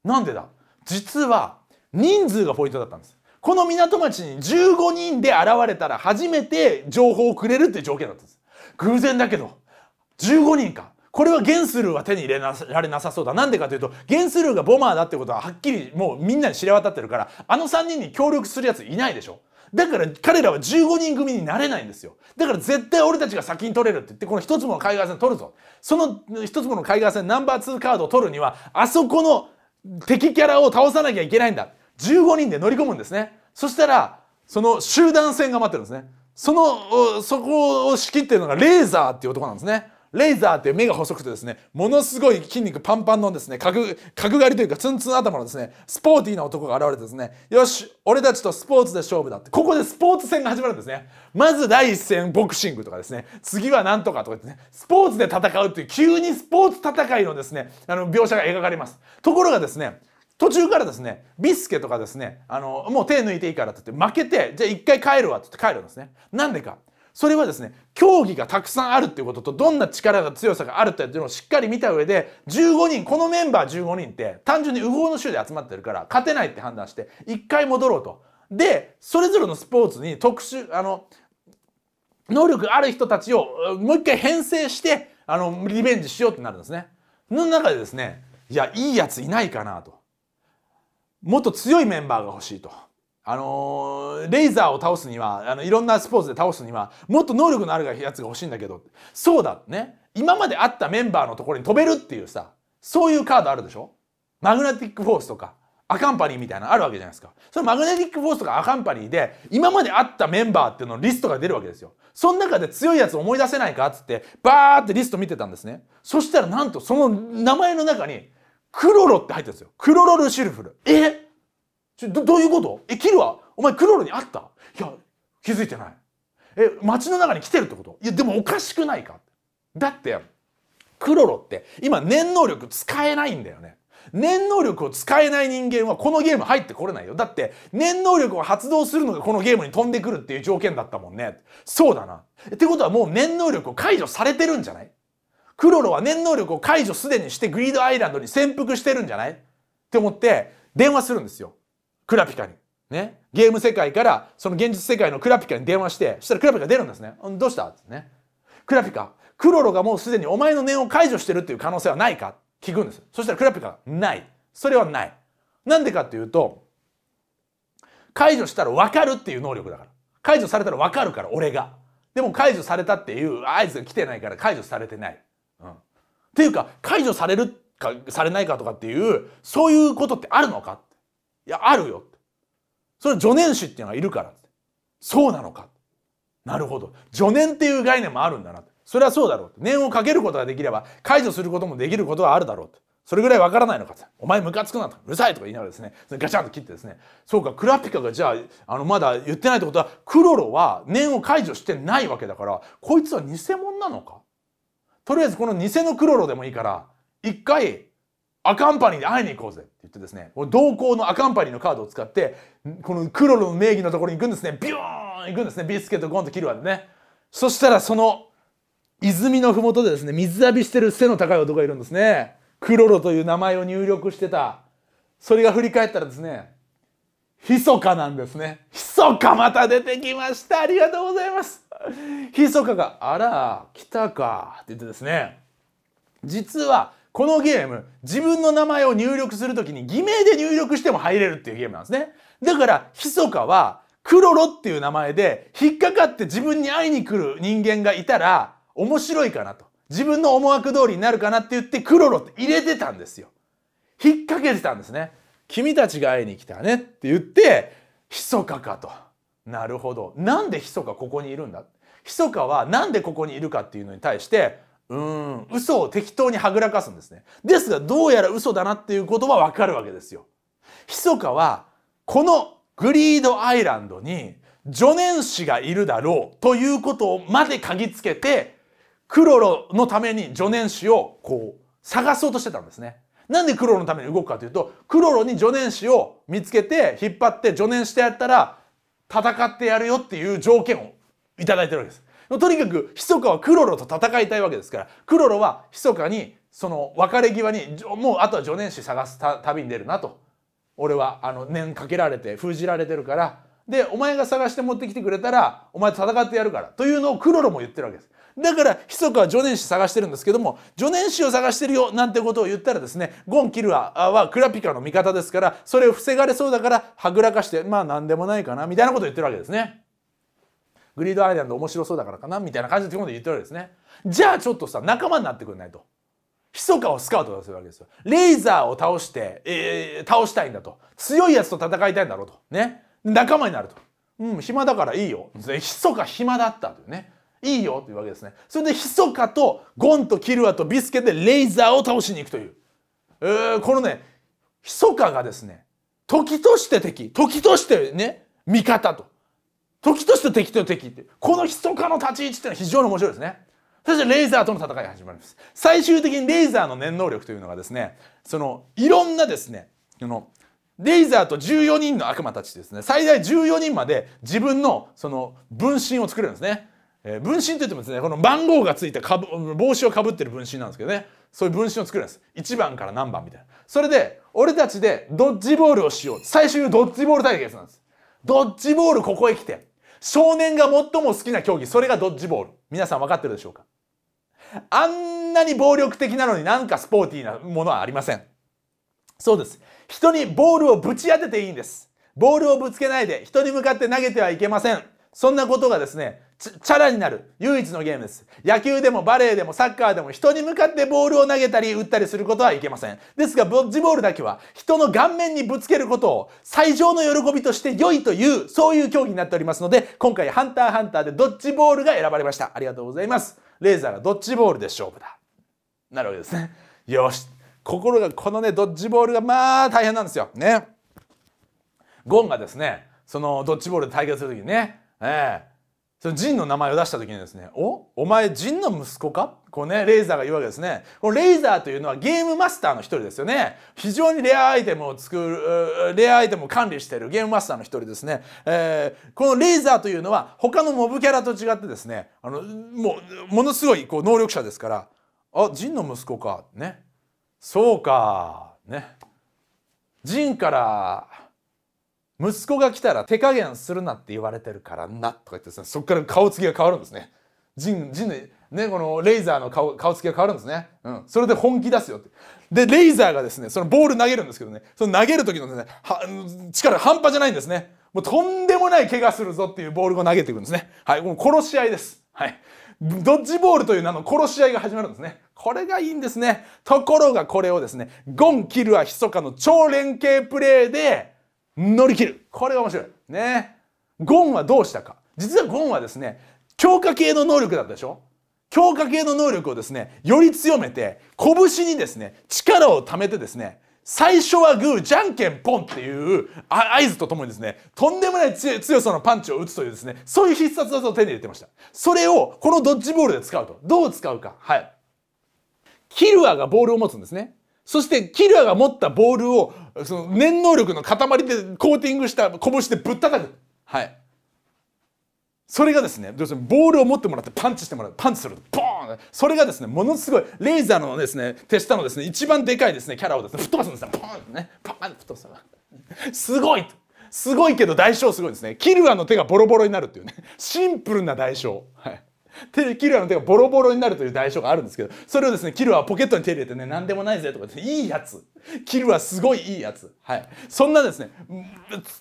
なんでだ実は人数がポイントだったんですこの港町に15人で現れたら初めて情報をくれるっていう条件だったんです偶然だけど15人かこれはゲンスルーは手に入れられなさそうだなんでかというとゲンスルーがボマーだってことははっきりもうみんなに知れ渡ってるからあの3人に協力するやついないでしょだから彼らは15人組になれないんですよだから絶対俺たちが先に取れるって言ってこの一つもの海外戦取るぞその一つもの海外戦ナンバー2カードを取るにはあそこの敵キャラを倒さなきゃいけないんだ15人で乗り込むんですねそしたらその集団戦が待ってるんですねそのそこを仕切ってるのがレーザーっていう男なんですねレーザーって目が細くてですね、ものすごい筋肉パンパンのですね、角、角刈りというかツンツン頭のですね、スポーティーな男が現れてですね、よし、俺たちとスポーツで勝負だって、ここでスポーツ戦が始まるんですね。まず第一戦ボクシングとかですね、次はなんとかとかってね、スポーツで戦うっていう急にスポーツ戦いのですね、あの、描写が描かれます。ところがですね、途中からですね、ビスケとかですね、あの、もう手抜いていいからって言って、負けて、じゃあ一回帰るわって言って帰るんですね。なんでか。それはですね競技がたくさんあるっていうこととどんな力が強さがあるっていうのをしっかり見た上で15人このメンバー15人って単純に右往の州で集まってるから勝てないって判断して1回戻ろうと。でそれぞれのスポーツに特殊あの能力ある人たちをもう一回編成してあのリベンジしようってなるんですね。の中でですねいやいいやついないかなともっと強いメンバーが欲しいと。あのレイザーを倒すにはあのいろんなスポーツで倒すにはもっと能力のあるやつが欲しいんだけどそうだね今まであったメンバーのところに飛べるっていうさそういうカードあるでしょマグネティックフォースとかアカンパニーみたいなのあるわけじゃないですかそのマグネティックフォースとかアカンパニーで今まであったメンバーっていうのリストが出るわけですよその中で強いやつ思い出せないかっつってバーってリスト見てたんですねそしたらなんとその名前の中にクロロって入ってるんですよクロロルシルフルえちょどどういうことえキルはお前クロールに会ったいや気づいてないえ街の中に来てるってこといやでもおかしくないかだってクロロって今念能力使えないんだよね念能力を使えない人間はこのゲーム入ってこれないよ。だって、念能力を発動するのがこのゲームに飛んでくるっていう条件だったもんね。そうだな。ってことはもう念能力を解除されてるんじゃないクロロは念能力を解除すでにしてグリードアイランドに潜伏してるんじゃないって思って電話するんですよ。クラピカに。ね。ゲーム世界から、その現実世界のクラピカに電話して、そしたらクラピカ出るんですね。うん、どうしたってね。クラピカ、クロロがもうすでにお前の念を解除してるっていう可能性はないか聞くんです。そしたらクラピカ、ない。それはない。なんでかっていうと、解除したら分かるっていう能力だから。解除されたら分かるから、俺が。でも解除されたっていう合図が来てないから解除されてない。うん。っていうか、解除されるか、されないかとかっていう、そういうことってあるのかいや、あるよ。それ助念師っていうのがいるから。そうなのか。なるほど。助念っていう概念もあるんだな。それはそうだろう。念をかけることができれば、解除することもできることはあるだろう。それぐらいわからないのかお前ムカつくなと。うるさいとか言いながらですね、ガチャンと切ってですね、そうか、クラピカがじゃあ、あの、まだ言ってないってことは、クロロは念を解除してないわけだから、こいつは偽物なのかとりあえずこの偽のクロロでもいいから、一回アカンパニーで会いに行こうぜって言ってですね同行のアカンパニーのカードを使ってこのクロロの名義のところに行くんですねビューン行くんですねビスケットゴンと切るわでねそしたらその泉の麓でですね水浴びしてる背の高い男がいるんですねクロロという名前を入力してたそれが振り返ったらですねひそかなんですねひそかまた出てきましたありがとうございますひそかが「あら来たか」って言ってですね実はこのゲーム、自分の名前を入力するときに偽名で入力しても入れるっていうゲームなんですね。だから、ひそかは、クロロっていう名前で引っかかって自分に会いに来る人間がいたら面白いかなと。自分の思惑通りになるかなって言ってクロロって入れてたんですよ。引っ掛けてたんですね。君たちが会いに来たねって言って、ひそかかと。なるほど。なんでひそかここにいるんだひそかはなんでここにいるかっていうのに対して、うん嘘を適当にはぐらかすんですねですがどうやら嘘だなっていうことはわかるわけですよ密かはこのグリードアイランドに助念師がいるだろうということまで嗅ぎつけてクロロのために助念師をこう探そうとしてたんですねなんでクロロのために動くかというとクロロに助念師を見つけて引っ張って助念してやったら戦ってやるよっていう条件を頂いてるわけですとにかく密かはクロロと戦いたいわけですからクロロは密かにその別れ際にもうあとは助念師探す旅に出るなと俺はあの念かけられて封じられてるからでお前が探して持ってきてくれたらお前と戦ってやるからというのをクロロも言ってるわけです。だから密かは助念師探してるんですけども助念師を探してるよなんてことを言ったらですねゴン・キルアはクラピカの味方ですからそれを防がれそうだからはぐらかしてまあ何でもないかなみたいなことを言ってるわけですね。グリードアイランド面白そうだからかなみたいな感じでこ言ってるわけですね。じゃあちょっとさ仲間になってくんないと。密かをスカウトするわけですよ。レイザーを倒して、えー、倒したいんだと。強いやつと戦いたいんだろうと。ね。仲間になると。うん、暇だからいいよ。そか暇だったというね。いいよというわけですね。それで密かとゴンとキルアとビスケでレイザーを倒しに行くという。えー、このね、密かがですね、時として敵、時としてね、味方と。時として敵と敵ってこの密かの立ち位置っていうのは非常に面白いですねそしてレーザーとの戦いが始まります最終的にレーザーの念能力というのがですねそのいろんなですねあのレイザーと14人の悪魔たちですね最大14人まで自分のその分身を作れるんですね、えー、分身といってもですねこの番号がついた帽子をかぶってる分身なんですけどねそういう分身を作るんです1番から何番みたいなそれで俺たちでドッジボールをしよう最終ドッジボール対決なんですドッジボールここへ来て少年が最も好きな競技、それがドッジボール。皆さん分かってるでしょうかあんなに暴力的なのになんかスポーティーなものはありません。そうです。人にボールをぶち当てていいんです。ボールをぶつけないで、人に向かって投げてはいけません。そんなことがですね、チャラになる唯一のゲームです野球でもバレーでもサッカーでも人に向かってボールを投げたり打ったりすることはいけませんですがドッジボールだけは人の顔面にぶつけることを最上の喜びとして良いというそういう競技になっておりますので今回ハンターハンターでドッジボールが選ばれましたありがとうございますレーザーがドッジボールで勝負だなるわけですねよし心がこのねドッジボールがまあ大変なんですよねゴンがですねそのドッジボールで対決する時にねええそのジンの名前を出した時にですね、おお前ジンの息子かこうね、レイザーが言うわけですね。このレイザーというのはゲームマスターの一人ですよね。非常にレアアイテムを作る、レアアイテムを管理しているゲームマスターの一人ですね。えー、このレイザーというのは他のモブキャラと違ってですね、あの、もう、ものすごいこう能力者ですから、あ、ジンの息子か。ね。そうか。ね。ジンから息子が来たら手加減するなって言われてるからなとか言ってさそこから顔つきが変わるんですね。ジンジンねこのレイザーの顔顔つきが変わるんですね。うん、それで本気出すよって。でレイザーがですねそのボール投げるんですけどねその投げる時のねは力半端じゃないんですね。もうとんでもない怪我するぞっていうボールを投げていくんですね。はい、もう殺し合いです。はい。ドッジボールという名の殺し合いが始まるんですね。これがいいんですね。ところがこれをですね、ゴン・キルア・ヒソカの超連携プレーで、乗り切る。これが面白い。ね。ゴンはどうしたか。実はゴンはですね、強化系の能力だったでしょ強化系の能力をですね、より強めて、拳にですね、力を貯めてですね、最初はグー、じゃんけんポンっていう合図とともにですね、とんでもない強さのパンチを打つというですね、そういう必殺技を手に入れてました。それをこのドッジボールで使うと。どう使うか。はい。キルアがボールを持つんですね。そしてキラーが持ったボールをその念能力の塊でコーティングした拳でぶったたく。はい。それがですね、ボールを持ってもらってパンチしてもらう。パンチすると、ボーンそれがですね、ものすごい、レーザーのですね、手下のですね、一番でかいですね、キャラをですね、吹っ飛ばすんですよ。ーンね、パーン吹っ飛ばす。すごいすごいけど代償すごいですね。キルアの手がボロボロになるっていうね、シンプルな代償。はい。で、キルアの手がボロボロになるという代償があるんですけど、それをですね、キルアはポケットに手入れてね、なんでもないぜとかですね、いいやつ。キルアすごいいいやつ。はい。そんなですね、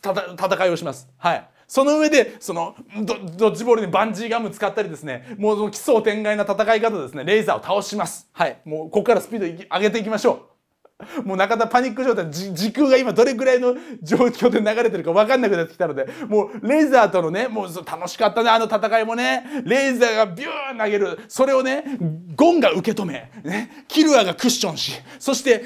戦いをします。はい。その上で、そのド、ッジボールにバンジーガム使ったりですね、もうその奇想天外な戦い方ですね、レーザーを倒します。はい。もう、ここからスピード上げていきましょう。もう中田パニック状態、時空が今どれくらいの状況で流れてるか分かんなくなってきたので、もうレーザーとのね、もう楽しかったね、あの戦いもね、レーザーがビューン投げる、それをね、ゴンが受け止め、ね、キルアがクッションし、そして、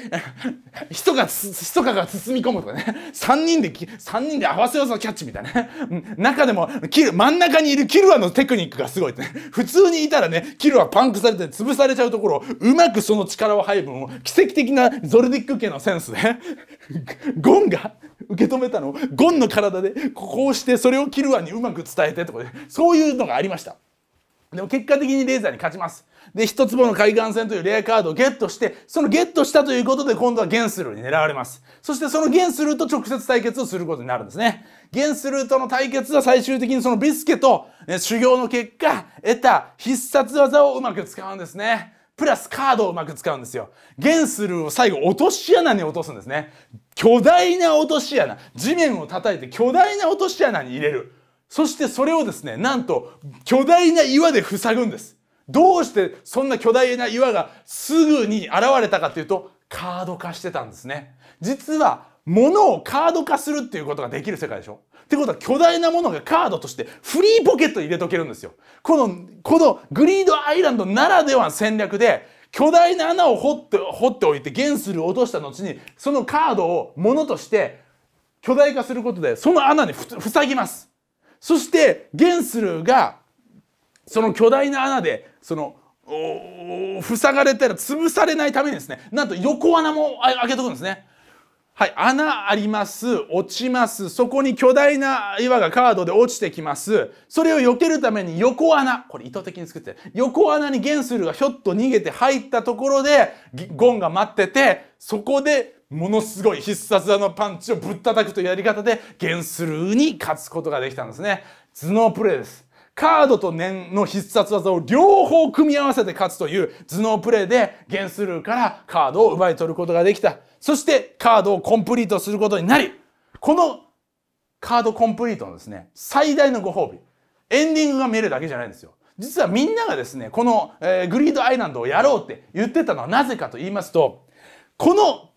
ひそか、ひそかが包み込むとかね、3人で、三人で合わせ技のキャッチみたいな中でも、キル、真ん中にいるキルアのテクニックがすごいってね、普通にいたらね、キルアパンクされて潰されちゃうところうまくその力を配分を、奇跡的な、ゾルディック家のセンスで、ゴンが受け止めたのを、ゴンの体で、こうしてそれをキルアにうまく伝えてとかで、そういうのがありました。でも結果的にレーザーに勝ちます。で、一坪の海岸線というレアカードをゲットして、そのゲットしたということで今度はゲンスルーに狙われます。そしてそのゲンスルーと直接対決をすることになるんですね。ゲンスルーとの対決は最終的にそのビスケと、ね、修行の結果、得た必殺技をうまく使うんですね。プラスカードをうまく使うんですよ。ゲンスルを最後落とし穴に落とすんですね。巨大な落とし穴。地面を叩いて巨大な落とし穴に入れる。そしてそれをですね、なんと巨大な岩で塞ぐんです。どうしてそんな巨大な岩がすぐに現れたかというと、カード化してたんですね。実は、物をカード化するっていうことができる世界でしょってことは巨大なものがカードとしてフリーポケットに入れとけるんですよ。この、このグリードアイランドならではの戦略で、巨大な穴を掘って、掘っておいて、ゲンスルを落とした後に、そのカードを物として巨大化することで、その穴に塞ぎます。そして、ゲンスルが、その巨大な穴で、その、塞がれたら潰されないためにですね、なんと横穴も開けとくんですね。はい、穴あります、落ちます、そこに巨大な岩がカードで落ちてきます。それを避けるために横穴、これ意図的に作って、横穴にゲンスルがひょっと逃げて入ったところで、ゴンが待ってて、そこでものすごい必殺技のパンチをぶったたくというやり方で、ゲンスルーに勝つことができたんですね。頭脳プレイです。カードと念の必殺技を両方組み合わせて勝つという頭脳プレーでゲンスルーからカードを奪い取ることができた。そしてカードをコンプリートすることになり、このカードコンプリートのですね、最大のご褒美。エンディングが見えるだけじゃないんですよ。実はみんながですね、この、えー、グリードアイランドをやろうって言ってたのはなぜかと言いますと、この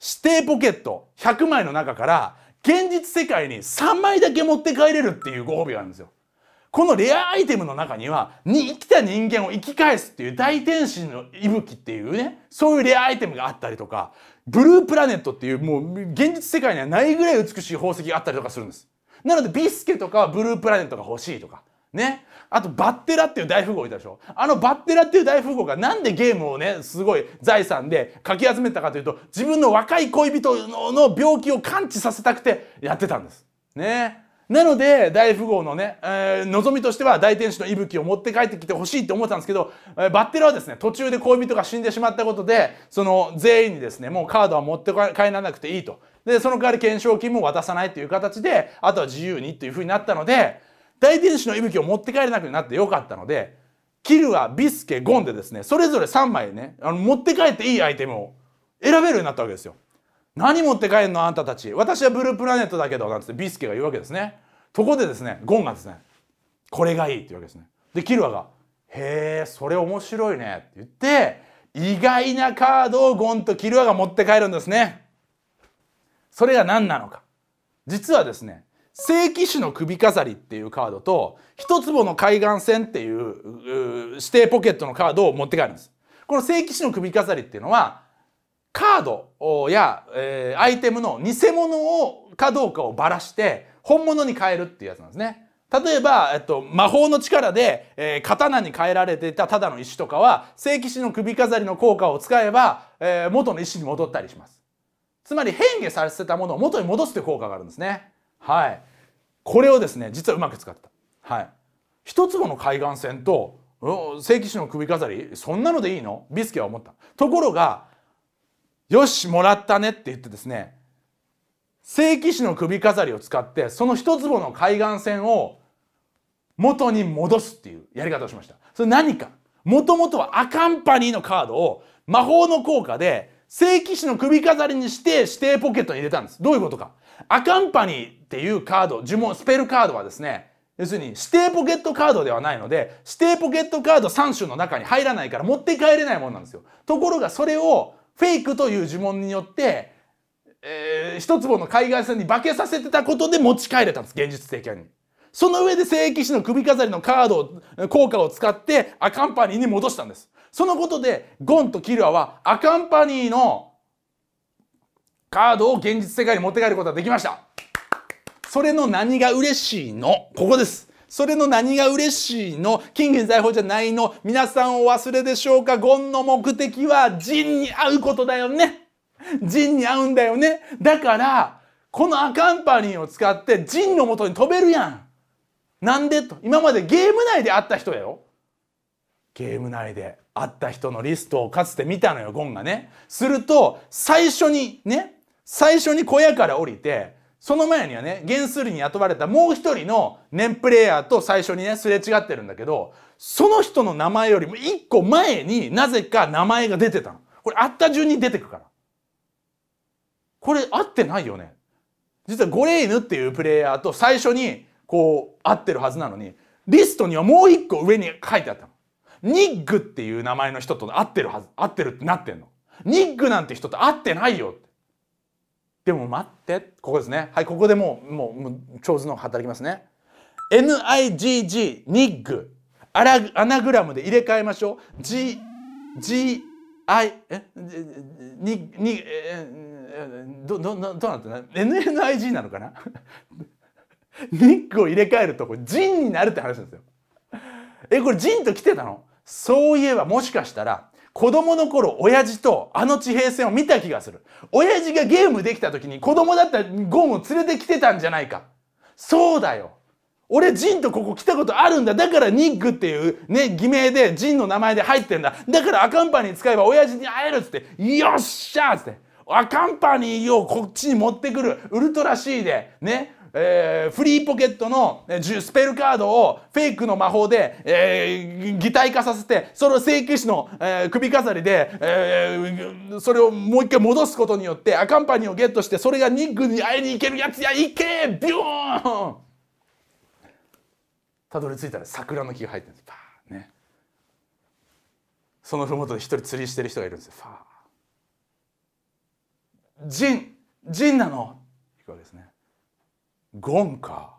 指定ポケット100枚の中から現実世界に3枚だけ持って帰れるっていうご褒美があるんですよ。このレアアイテムの中には、に生きた人間を生き返すっていう大天使の息吹っていうね、そういうレアアイテムがあったりとか、ブループラネットっていうもう現実世界にはないぐらい美しい宝石があったりとかするんです。なのでビスケとかはブループラネットが欲しいとか、ね。あとバッテラっていう大富豪いたでしょあのバッテラっていう大富豪がなんでゲームをね、すごい財産でかき集めたかというと、自分の若い恋人の病気を感知させたくてやってたんです。ね。なので、大富豪のね、えー、望みとしては大天使の息吹を持って帰ってきてほしいって思ってたんですけど、えー、バッテラはですね、途中で恋人が死んでしまったことで、その全員にですね、もうカードは持って帰らなくていいと。で、その代わり懸賞金も渡さないという形で、あとは自由にっていうふうになったので、大天使の息吹を持って帰れなくなってよかったので、キルア、ビスケ、ゴンでですね、それぞれ3枚ね、あの持って帰っていいアイテムを選べるようになったわけですよ。何持って帰んのあんたたち。私はブループラネットだけど、なんつってビスケが言うわけですね。とこでですねゴンがですねこれがいいっていうわけですねでキルアが「へえそれ面白いね」って言って意外なカードをゴンとキルアが持って帰るんですねそれが何なのか実はですね聖騎士の首飾りっていうカードと一坪の海岸線っていう指定ポケットのカードを持って帰るんですこの聖騎士の首飾りっていうのはカードや、えー、アイテムの偽物をかどうかをばらして本物に変えるっていうやつなんですね。例えば、えっと、魔法の力で、えー、刀に変えられていたただの石とかは、聖騎士の首飾りの効果を使えば、えー、元の石に戻ったりします。つまり変化させたものを元に戻すという効果があるんですね。はい。これをですね、実はうまく使った。はい。一坪の海岸線と、聖騎士の首飾り、そんなのでいいのビスケは思った。ところが、よし、もらったねって言ってですね、聖騎士の首飾りを使ってその一坪の海岸線を元に戻すっていうやり方をしましたそれ何かもともとはアカンパニーのカードを魔法の効果で聖騎士の首飾りにして指定ポケットに入れたんですどういうことかアカンパニーっていうカード呪文スペルカードはですね要するに指定ポケットカードではないので指定ポケットカード3種の中に入らないから持って帰れないものなんですよところがそれをフェイクという呪文によってえー、一坪の海外線に化けさせてたことで持ち帰れたんです現実的に。その上で聖騎士の首飾りのカードを効果を使ってアカンパニーに戻したんです。そのことでゴンとキルアはアカンパニーのカードを現実世界に持って帰ることができました。それの何が嬉しいのここです。それの何が嬉しいの金銀財宝じゃないの皆さんお忘れでしょうかゴンの目的は人に会うことだよね。ジンに合うんだよね。だから、このアカンパニーを使ってジンの元に飛べるやん。なんでと。今までゲーム内で会った人やよ。ゲーム内で会った人のリストをかつて見たのよ、ゴンがね。すると、最初にね、最初に小屋から降りて、その前にはね、原数リに雇われたもう一人の年プレイヤーと最初にね、すれ違ってるんだけど、その人の名前よりも一個前になぜか名前が出てたの。これ会った順に出てくから。これ合ってないよね。実はゴレイヌっていうプレイヤーと最初にこう合ってるはずなのに、リストにはもう一個上に書いてあったの。ニッグっていう名前の人と合ってるはず、合ってるってなってんの。ニッグなんて人と合ってないよって。でも待って、ここですね。はい、ここでもう、もう、もう、超頭の働きますね。NIGG、ニッグ。アラアナグラムで入れ替えましょう。G、G、I、え、に、に、え、どどどどうなってんの ?NNIG なのかなニックを入れ替えるとこ人になるって話なんですよ。え、これ人と来てたのそういえばもしかしたら子供の頃親父とあの地平線を見た気がする。親父がゲームできた時に子供だったゴンを連れてきてたんじゃないか。そうだよ。俺ジンとここ来たことあるんだだからニックっていうね偽名でジンの名前で入ってんだだからアカンパニー使えば親父に会えるっつってよっしゃーっつってアカンパニーをこっちに持ってくるウルトラ C でねえー、フリーポケットのスペルカードをフェイクの魔法で、えー、擬態化させてそれを請士の、えー、首飾りで、えー、それをもう一回戻すことによってアカンパニーをゲットしてそれがニックに会いに行けるやつや行けビューンたどり着いたら桜の木が入ってるんですパーねその麓で一人釣りしてる人がいるんですよファー人人なの聞くわけですねゴンか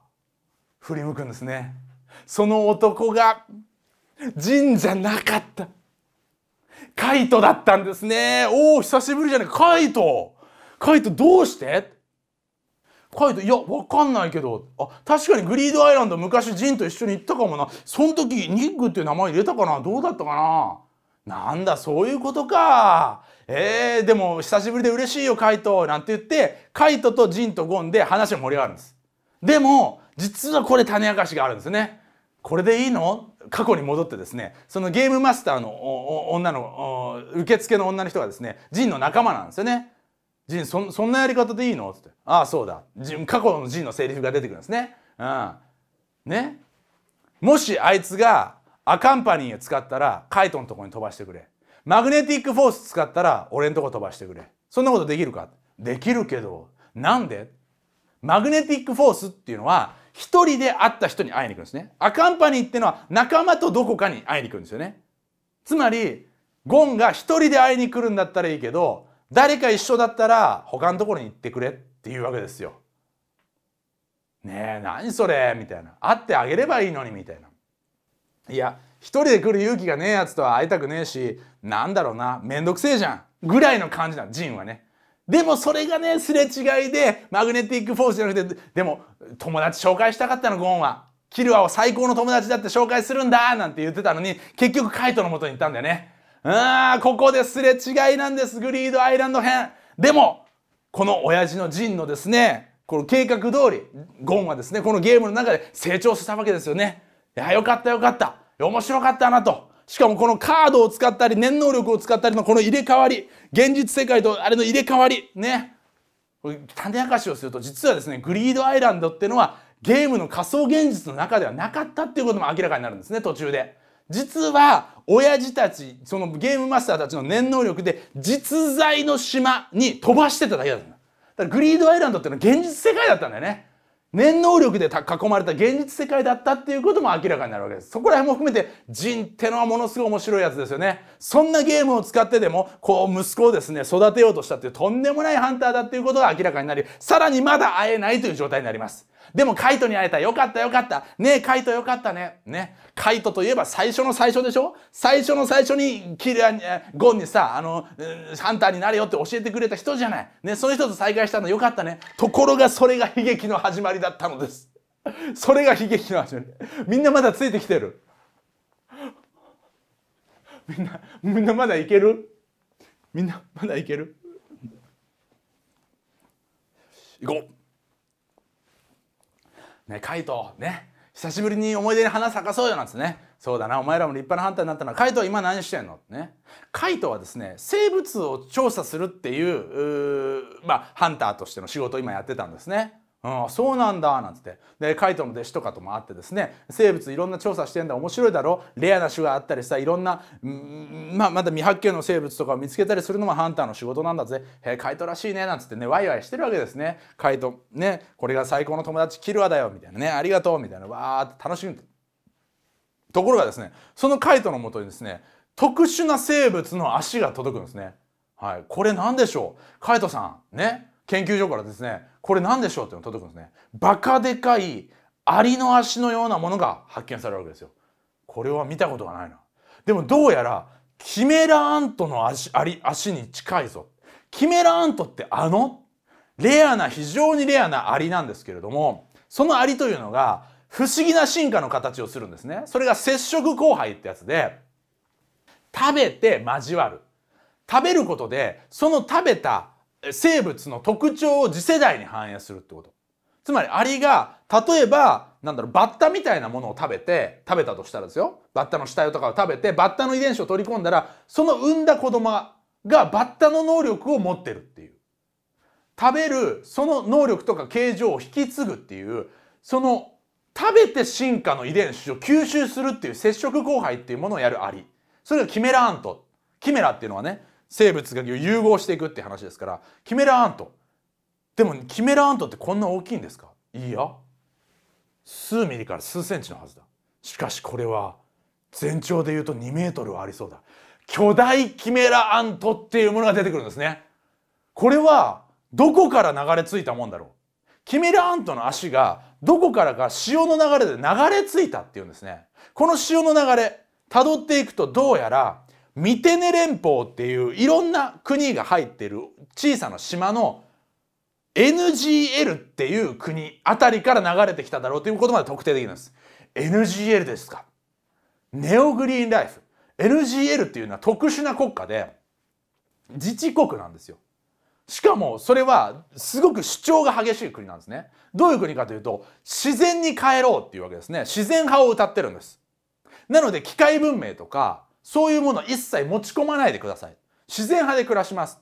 振り向くんですねその男が人じゃなかったカイトだったんですねおお久しぶりじゃないカイトカイトどうしてカイトいやわかんないけどあ確かにグリードアイランド昔ジンと一緒に行ったかもなその時ニッグっていう名前入れたかなどうだったかななんだそういうことかえー、でも久しぶりで嬉しいよカイトなんて言ってカイトとジンとゴンで話が盛り上がるんですでも実はこれ種明かしがあるんですねこれでいいの過去に戻ってですねそのゲームマスターの女の受付の女の人がですねジンの仲間なんですよねジンそそんなやり方でいいのってああそうだ過去のジンのセリフが出てくるんですねうんねもしあいつがアカンパニーを使ったらカイトのとこに飛ばしてくれマグネティックフォース使ったら俺んとこ飛ばしてくれそんなことできるかできるけどなんでマグネティックフォースっていうのは一人で会った人に会いに行くんですねアカンパニーっていうのは仲間とどこかに会いに行くんですよねつまりゴンが一人で会いに来るんだったらいいけど誰か一緒だったら他のところに行ってくれっていうわけですよ。ねえ何それみたいな会ってあげればいいのにみたいな。いや一人で来る勇気がねえやつとは会いたくねえし、なんだろうな、めんどくせえじゃん。ぐらいの感じなの、ジンはね。でもそれがね、すれ違いで、マグネティックフォースじゃなくて、でも、友達紹介したかったの、ゴンは。キルアを最高の友達だって紹介するんだなんて言ってたのに、結局カイトの元に行ったんだよね。うーん、ここですれ違いなんです、グリードアイランド編。でも、この親父のジンのですね、この計画通り、ゴンはですね、このゲームの中で成長したわけですよね。いや、よかったよかった。面白かったなと。しかもこのカードを使ったり念能力を使ったりのこの入れ替わり現実世界とあれの入れ替わりね種明かしをすると実はですねグリードアイランドっていうのはゲームの仮想現実の中ではなかったっていうことも明らかになるんですね途中で。実は親父たちそのゲームマスターたちの念能力で実在の島に飛ばしてただけだっただからグリードアイランドっていうのは現実世界だったんだよね念能力で囲まれた現実世界だったっていうことも明らかになるわけです。そこら辺も含めて、人ってのはものすごい面白いやつですよね。そんなゲームを使ってでも、こう、息子をですね、育てようとしたっていうとんでもないハンターだっていうことが明らかになり、さらにまだ会えないという状態になります。でもカイトに会えた。よかったよかった。ねえ、カイトよかったね。ね。カイトといえば最初の最初でしょ最初の最初にキリアゴンにさ、あの、ハンターになれよって教えてくれた人じゃない。ね、その人と再会したのよかったね。ところがそれが悲劇の始まりだったのです。それが悲劇の始まり。みんなまだついてきてる。みんな、みんなまだいけるみんなまだいける行こうね、カイト、ね、久しぶりに思い出に花咲かそうよなんつね。そうだな、お前らも立派なハンターになったな。カイトは今何してんのね。カイトはですね、生物を調査するっていう、うまあ、ハンターとしての仕事を今やってたんですね。うん、そうなんだなんつってでカイトの弟子とかとも会ってですね生物いろんな調査してんだ面白いだろレアな種があったりさいろんな、まあ、まだ未発見の生物とかを見つけたりするのもハンターの仕事なんだぜへえカイトらしいねなんつってねワイワイしてるわけですねカイトねこれが最高の友達キルアだよみたいなねありがとうみたいなわーって楽しむところがですねそのカイトのもとにですね特殊な生物の足が届くんですねはいこれ何でしょうカイトさんね研究所からですねこれ何でしょうっていうの届くんですねバカでかいアリの足のようなものが発見されるわけですよこれは見たことがないなでもどうやらキメラアントの足アリ足に近いぞキメラアントってあのレアな非常にレアなアリなんですけれどもそのアリというのが不思議な進化の形をするんですねそれが接触交配ってやつで食べて交わる食べることでその食べた生物の特徴を次世代に反映するってこと。つまりアリが例えばなんだろうバッタみたいなものを食べて食べたとしたらですよバッタの死体とかを食べてバッタの遺伝子を取り込んだらその産んだ子供がバッタの能力を持ってるっていう食べるその能力とか形状を引き継ぐっていうその食べて進化の遺伝子を吸収するっていう接触交配っていうものをやるアリそれがキメラアントキメラっていうのはね生物が融合していくって話ですからキメラアントでもキメラアントってこんな大きいんですかいや数ミリから数センチのはずだしかしこれは全長でいうと2メートルはありそうだ巨大キメラアントっていうものが出てくるんですねこれはどこから流れ着いたもんだろうキメラアントの足がどこからか潮の流れで流れ着いたっていうんですねこの潮の流れたどっていくとどうやらミテネ連邦っていういろんな国が入ってる小さな島の NGL っていう国あたりから流れてきただろうということまで特定できるんです。NGL ですか。ネオグリーンライフ。NGL っていうのは特殊な国家で自治国なんですよ。しかもそれはすごく主張が激しい国なんですね。どういう国かというと自然に帰ろうっていうわけですね。自然派を歌ってるんです。なので機械文明とかそういうものを一切持ち込まないでください自然派で暮らします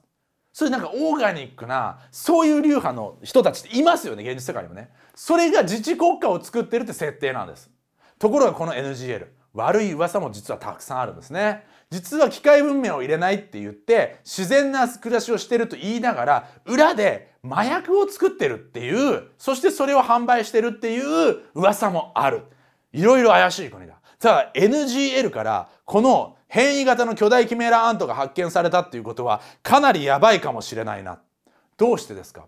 そういうなんかオーガニックなそういう流派の人たちっていますよね現実世界にもねそれが自治国家を作ってるって設定なんですところがこの NGL 悪い噂も実はたくさんあるんですね実は機械文明を入れないって言って自然な暮らしをしてると言いながら裏で麻薬を作ってるっていうそしてそれを販売してるっていう噂もあるいろいろ怪しい国ださあ NGL からこの変異型の巨大キメラアントが発見されたっていうことはかなりやばいかもしれないな。どうしてですか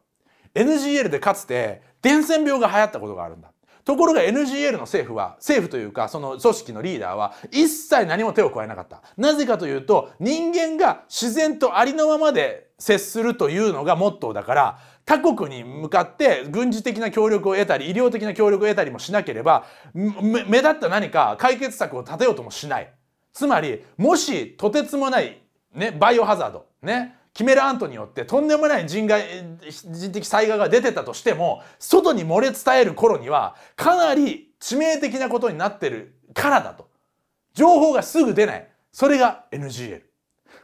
?NGL でかつて伝染病が流行ったことがあるんだ。ところが NGL の政府は、政府というかその組織のリーダーは一切何も手を加えなかった。なぜかというと人間が自然とありのままで接するというのがモットーだから他国に向かって軍事的な協力を得たり医療的な協力を得たりもしなければ目立った何か解決策を立てようともしないつまりもしとてつもない、ね、バイオハザード、ね、キメラ・アントによってとんでもない人害人的災害が出てたとしても外に漏れ伝える頃にはかなり致命的なことになってるからだと情報がすぐ出ないそれが NGL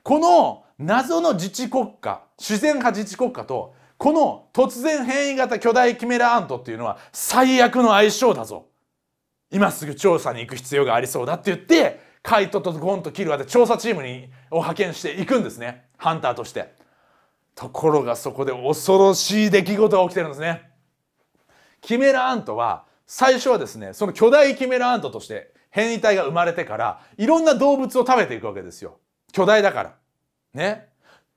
この謎の自治国家自然派自治国家とこの突然変異型巨大キメラアントっていうのは最悪の相性だぞ。今すぐ調査に行く必要がありそうだって言って、カイトとゴンとキルワで調査チームにを派遣していくんですね。ハンターとして。ところがそこで恐ろしい出来事が起きてるんですね。キメラアントは最初はですね、その巨大キメラアントとして変異体が生まれてから、いろんな動物を食べていくわけですよ。巨大だから。ね。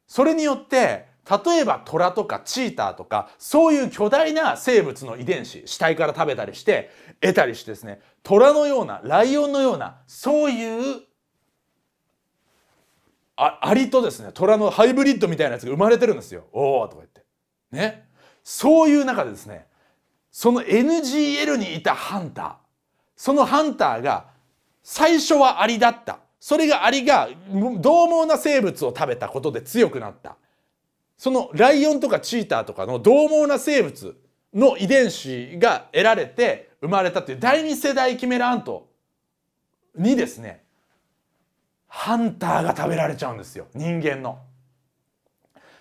それによって、例えば虎とかチーターとかそういう巨大な生物の遺伝子死体から食べたりして得たりしてですね虎のようなライオンのようなそういうあアリとですね虎のハイブリッドみたいなやつが生まれてるんですよ。おおとか言って。ね。そういう中でですねその NGL にいたハンターそのハンターが最初はアリだったそれがアリが獰猛な生物を食べたことで強くなったそのライオンとかチーターとかの獰猛な生物の遺伝子が得られて生まれたという第2世代キメラアントにですねハンターが食べられちゃうんですよ人間の。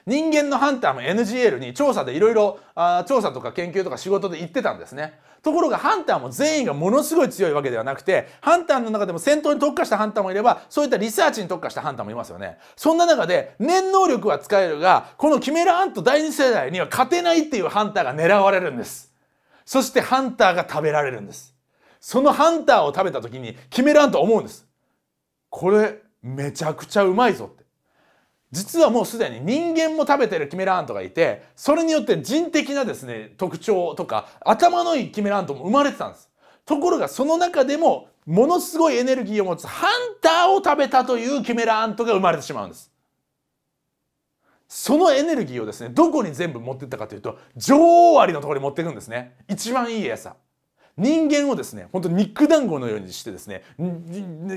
人間のハンターも NGL に調査でいろいろ調査とか研究とか仕事で行ってたんですね。ところがハンターも全員がものすごい強いわけではなくてハンターの中でも戦闘に特化したハンターもいればそういったリサーチに特化したハンターもいますよねそんな中で念能力は使えるがこのキメラアント第二世代には勝てないっていうハンターが狙われるんですそしてハンターが食べられるんですそのハンターを食べた時にキメラアントは思うんですこれめちゃくちゃうまいぞって実はもうすでに人間も食べてるキメラアントがいてそれによって人的なですね特徴とか頭のいいキメラアントも生まれてたんですところがその中でもものすごいエネルギーを持つハンターを食べたというキメラアントが生まれてしまうんですそのエネルギーをですねどこに全部持ってったかというと女王アリのところに持っていくんですね一番いい餌人間をですね本当肉団子のようにしてですね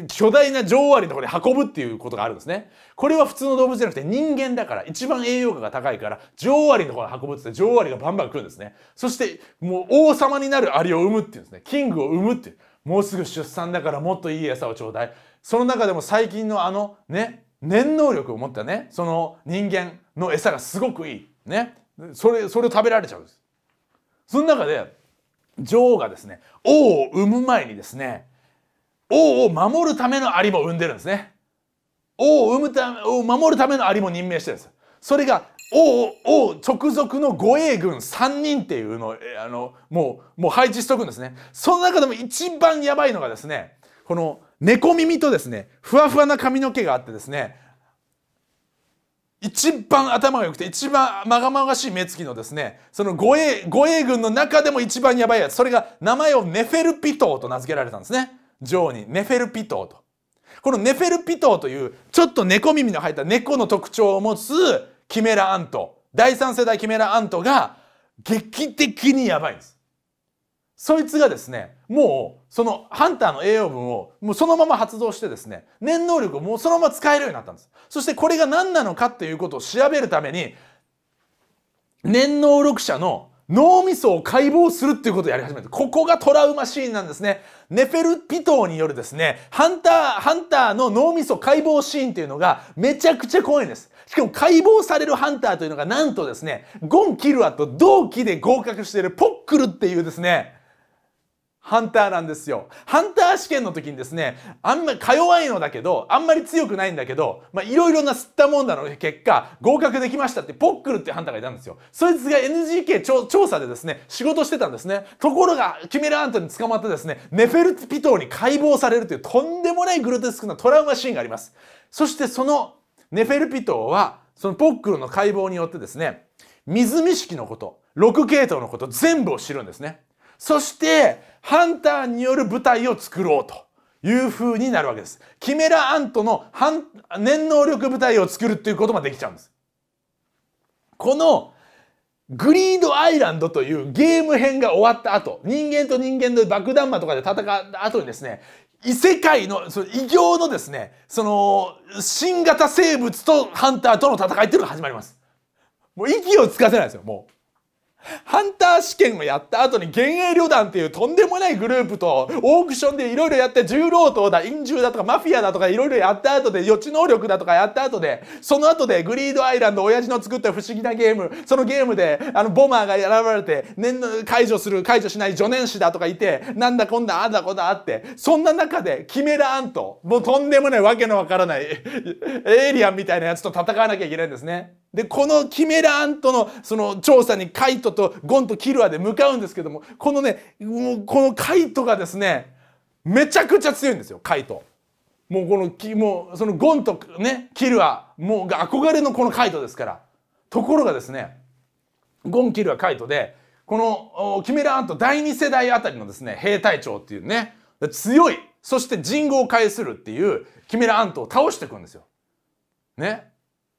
巨大な女王アリのところに運ぶっていうことがあるんですねこれは普通の動物じゃなくて人間だから一番栄養価が高いから女王アリのところに運ぶって女王アリがバンバン来るんですねそしてもう王様になるアリを産むっていうんですねキングを産むっていうもうすぐ出産だからもっといい餌をちょうだいその中でも最近のあのね念能力を持ったねその人間の餌がすごくいいねそれそれを食べられちゃうんですその中で女王がですね王を産む前にですね王を守るためのアリも産んでるんですね王を産むためを守るためのアリも任命してるんですそれが王王直属の護衛軍3人っていうのをあのもうもう配置しとくんですねその中でも一番やばいのがですねこの猫耳とですねふわふわな髪の毛があってですね一番頭が良くて一番まがまがしい目つきのですねその護衛護衛軍の中でも一番やばいやつそれが名前をネフェルピトーと名付けられたんですね女王にネフェルピトーとこのネフェルピトーというちょっと猫耳の入った猫の特徴を持つキメラアント第三世代キメラアントが劇的にやばいんですそいつがですねもうそのハンターの栄養分をもうそのまま発動してですね念能力をもうそのまま使えるようになったんですそしてこれが何なのかっていうことを調べるために念能力者の脳みそを解剖するっていうことをやり始めて、ここがトラウマシーンなんですね。ネフェルピトーによるですね、ハンター、ハンターの脳みそ解剖シーンっていうのがめちゃくちゃ怖いんです。しかも解剖されるハンターというのがなんとですね、ゴン・キルアと同期で合格しているポックルっていうですね、ハンターなんですよ。ハンター試験の時にですね、あんまり、か弱いのだけど、あんまり強くないんだけど、まあ、いろいろな吸ったもんだの結果、合格できましたって、ポックルってハンターがいたんですよ。そいつが NGK 調調査でですね、仕事してたんですね。ところが、キメラアントに捕まってですね、ネフェルピトーに解剖されるというとんでもないグロテスクなトラウマシーンがあります。そしてそのネフェルピトーは、そのポックルの解剖によってですね、水見式のこと、6系統のこと、全部を知るんですね。そして、ハンターによる部隊を作ろうという風になるわけです。キメラアントの念能力部隊を作るっていうこともできちゃうんです。このグリードアイランドというゲーム編が終わった後、人間と人間の爆弾魔とかで戦った後にですね、異世界の、その異形のですね、その、新型生物とハンターとの戦いっていうのが始まります。もう息をつかせないですよ、もう。ハンター試験をやった後に幻影旅団っていうとんでもないグループとオークションでいろいろやって重労働だ、陰獣だとかマフィアだとかいろいろやった後で予知能力だとかやった後で、その後でグリードアイランド親父の作った不思議なゲーム、そのゲームであのボマーが選ばれて年の解除する、解除しない助念師だとかいて、なんだこんな、あんだこんだあって、そんな中でキメラアント、もうとんでもないわけのわからないエイリアンみたいなやつと戦わなきゃいけないんですね。でこのキメラアントのその調査にカイトとゴンとキルアで向かうんですけどもこのねもうこのカイトがですねめちゃくちゃ強いんですよカイト。もうこのきもうそのゴンとねキルアもう憧れのこのカイトですから。ところがですねゴン・キルア・カイトでこのキメラアント第2世代あたりのですね兵隊長っていうね強いそして人語を介するっていうキメラアントを倒していくんですよ。ね。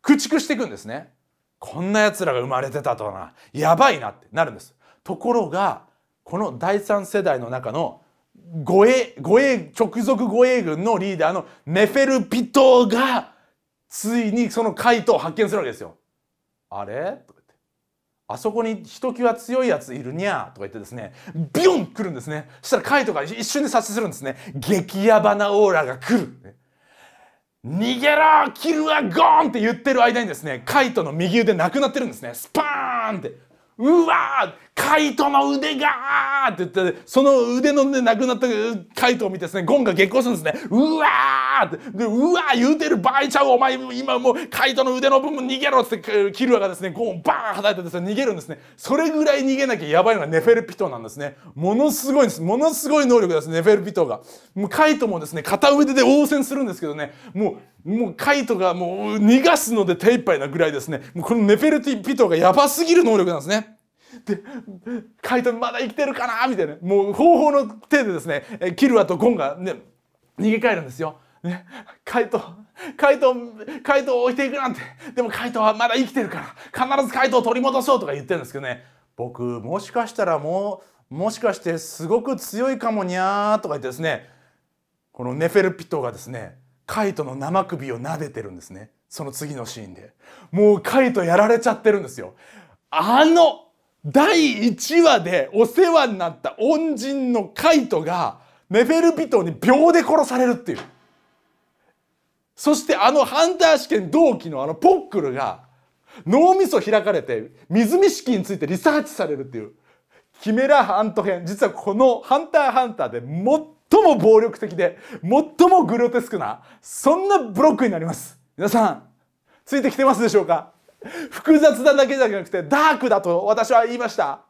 駆逐していくんですね。こんな奴らが生まれてたとはな、やばいなってなるんです。ところが、この第3世代の中の護衛、護衛、直属護衛軍のリーダーのネフェルピトが、ついにそのカイトを発見するわけですよ。あれとか言って。あそこにひときわ強いやついるにゃーとか言ってですね、ビヨン来るんですね。そしたらカイトが一瞬で察知するんですね。激ヤバなオーラが来る。逃げろキルはゴーンって言ってる間にですねカイトの右腕なくなってるんですねスパーンってうわーカイトの腕がって言って、その腕のね、亡くなったカイトを見てですね、ゴンが激光するんですね。うわーって、でうわー言うてる場合ちゃう、お前今もうカイトの腕の部分逃げろって、キルアがですね、ゴンバーン叩いてですね、逃げるんですね。それぐらい逃げなきゃやばいのがネフェルピトなんですね。ものすごいんです。ものすごい能力です、ネフェルピトが。もうカイトもですね、片腕で応戦するんですけどね、もう、もうカイトがもう逃がすので手一杯なぐらいですね、もうこのネフェルピトがやばすぎる能力なんですね。でカイトまだ生きてるかなみたいなもう方法の手でですねキルアとゴンがね逃げ帰るんですよ。ね、カイトカイトカイトを置いていくなんてでもカイトはまだ生きてるから必ずカイトを取り戻そうとか言ってるんですけどね僕もしかしたらもうもしかしてすごく強いかもにゃーとか言ってですねこのネフェルピトがですねカイトの生首を撫でてるんですねその次のシーンでもうカイトやられちゃってるんですよあの第1話でお世話になった恩人のカイトがネフェルピトに秒で殺されるっていう。そしてあのハンター試験同期のあのポックルが脳みそ開かれて水見式についてリサーチされるっていう。キメラハント編。実はこのハンターハンターで最も暴力的で最もグロテスクなそんなブロックになります。皆さん、ついてきてますでしょうか複雑なだけじゃなくてダークだと私は言いました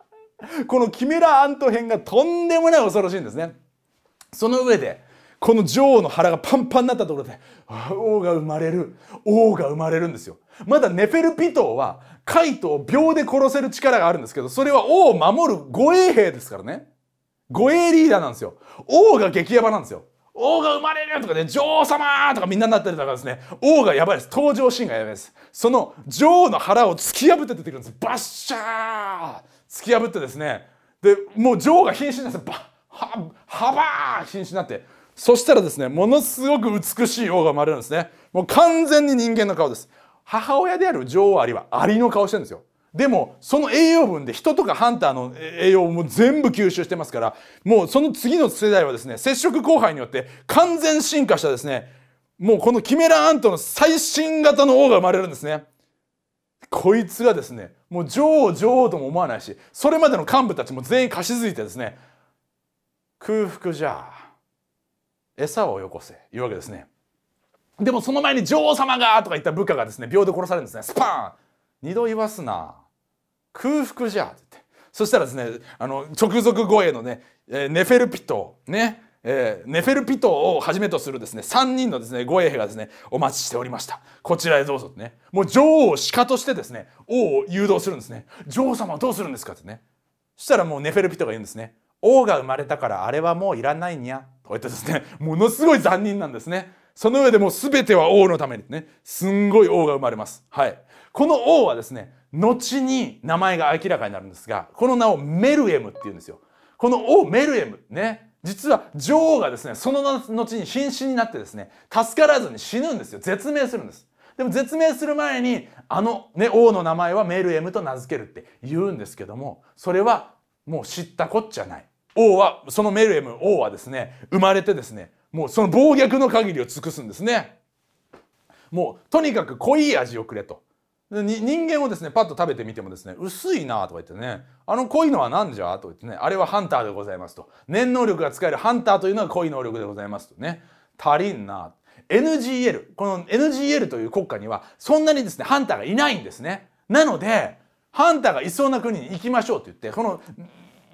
このキメラアント編がとんでもない恐ろしいんですねその上でこの女王の腹がパンパンになったところで王が生まれる王が生まれるんですよまだネフェルピトーはカイトを秒で殺せる力があるんですけどそれは王を守る護衛兵ですからね護衛リーダーなんですよ王が激ヤバなんですよ王が生まれるとかね、女王様とかみんなになったりとかですね、王がやばいです。登場シーンがやばいです。その女王の腹を突き破って出てくるんです。バッシャー突き破ってですね、で、もう女王が瀕死になって、バッ、は、はばー瀕死になって、そしたらですね、ものすごく美しい王が生まれるんですね。もう完全に人間の顔です。母親である女王アリはアリの顔してるんですよ。でもその栄養分で人とかハンターの栄養も全部吸収してますからもうその次の世代はですね接触交配によって完全進化したですねもうこのキメラアントの最新型の王が生まれるんですね。こいつがですねもう女王女王とも思わないしそれまでの幹部たちも全員貸し付いてですね空腹じゃ餌をよこせいうわけですね。でもその前に女王様がとか言った部下がですね秒で殺されるんですねスパーン二度言わすな空腹じゃ」って。そしたらですねあの直属護衛のね、えネフェルピトねえー、ネフェルピトをはじめとするですね3人のですね護衛兵がですねお待ちしておりましたこちらへどうぞってねもう女王を鹿としてですね王を誘導するんですね女王様はどうするんですかってねそしたらもうネフェルピトが言うんですね王が生まれたからあれはもういらないにゃと言ってですねものすごい残忍なんですねその上でもう全ては王のためにねすんごい王が生まれますはいこの王はですね後に名前が明らかになるんですがこの名をメルエムって言うんですよ。この「王メルエム」ね実は女王がですねその後に瀕死になってですね助からずに死ぬんですよ絶命するんです。でも絶命する前にあの、ね、王の名前はメルエムと名付けるって言うんですけどもそれはもう知ったこっちゃない。王はそのメルエム王はですね生まれてですねもうその暴虐の限りを尽くすんですね。もうとにかく濃い味をくれと。人間をですねパッと食べてみてもですね薄いなとか言ってねあの濃いのは何じゃとか言ってねあれはハンターでございますと念能力が使えるハンターというのは濃い能力でございますとね足りんな NGL この NGL という国家にはそんなにですねハンターがいないんですねなのでハンターがいそうな国に行きましょうって言ってこの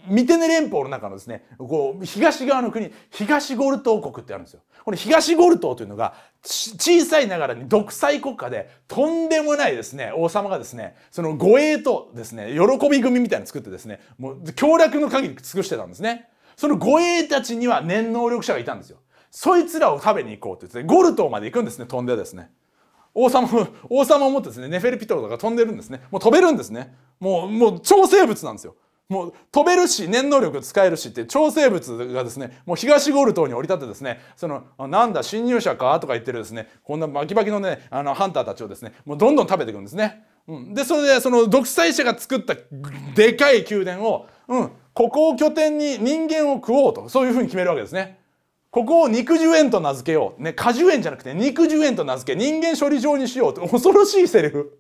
ミテネ連邦の中のですね、こう、東側の国、東ゴルト王国ってあるんですよ。この東ゴルトというのが、小さいながらに独裁国家で、とんでもないですね、王様がですね、その護衛とですね、喜び組みたいなの作ってですね、もう、協力の限り尽くしてたんですね。その護衛たちには念能力者がいたんですよ。そいつらを食べに行こうって言って、ゴルトまで行くんですね、飛んでですね。王様、王様を持ってですね、ネフェルピトロとか飛んでるんですね。もう飛べるんですね。もう、もう超生物なんですよ。もう飛べるし念能力使えるしって超生物がですねもう東ゴール島に降り立ってですねそのなんだ侵入者かとか言ってるですねこんなバキバキのねあのハンターたちをですねもうどんどん食べていくんですね。うん、でそれでその独裁者が作ったでかい宮殿を、うん、ここを拠点に人間を食おうとそういうふうに決めるわけですね。ここを肉汁園と名付けよう。ね、果樹園じゃなくて肉汁園と名付け人間処理場にしようと恐ろしいセリフ。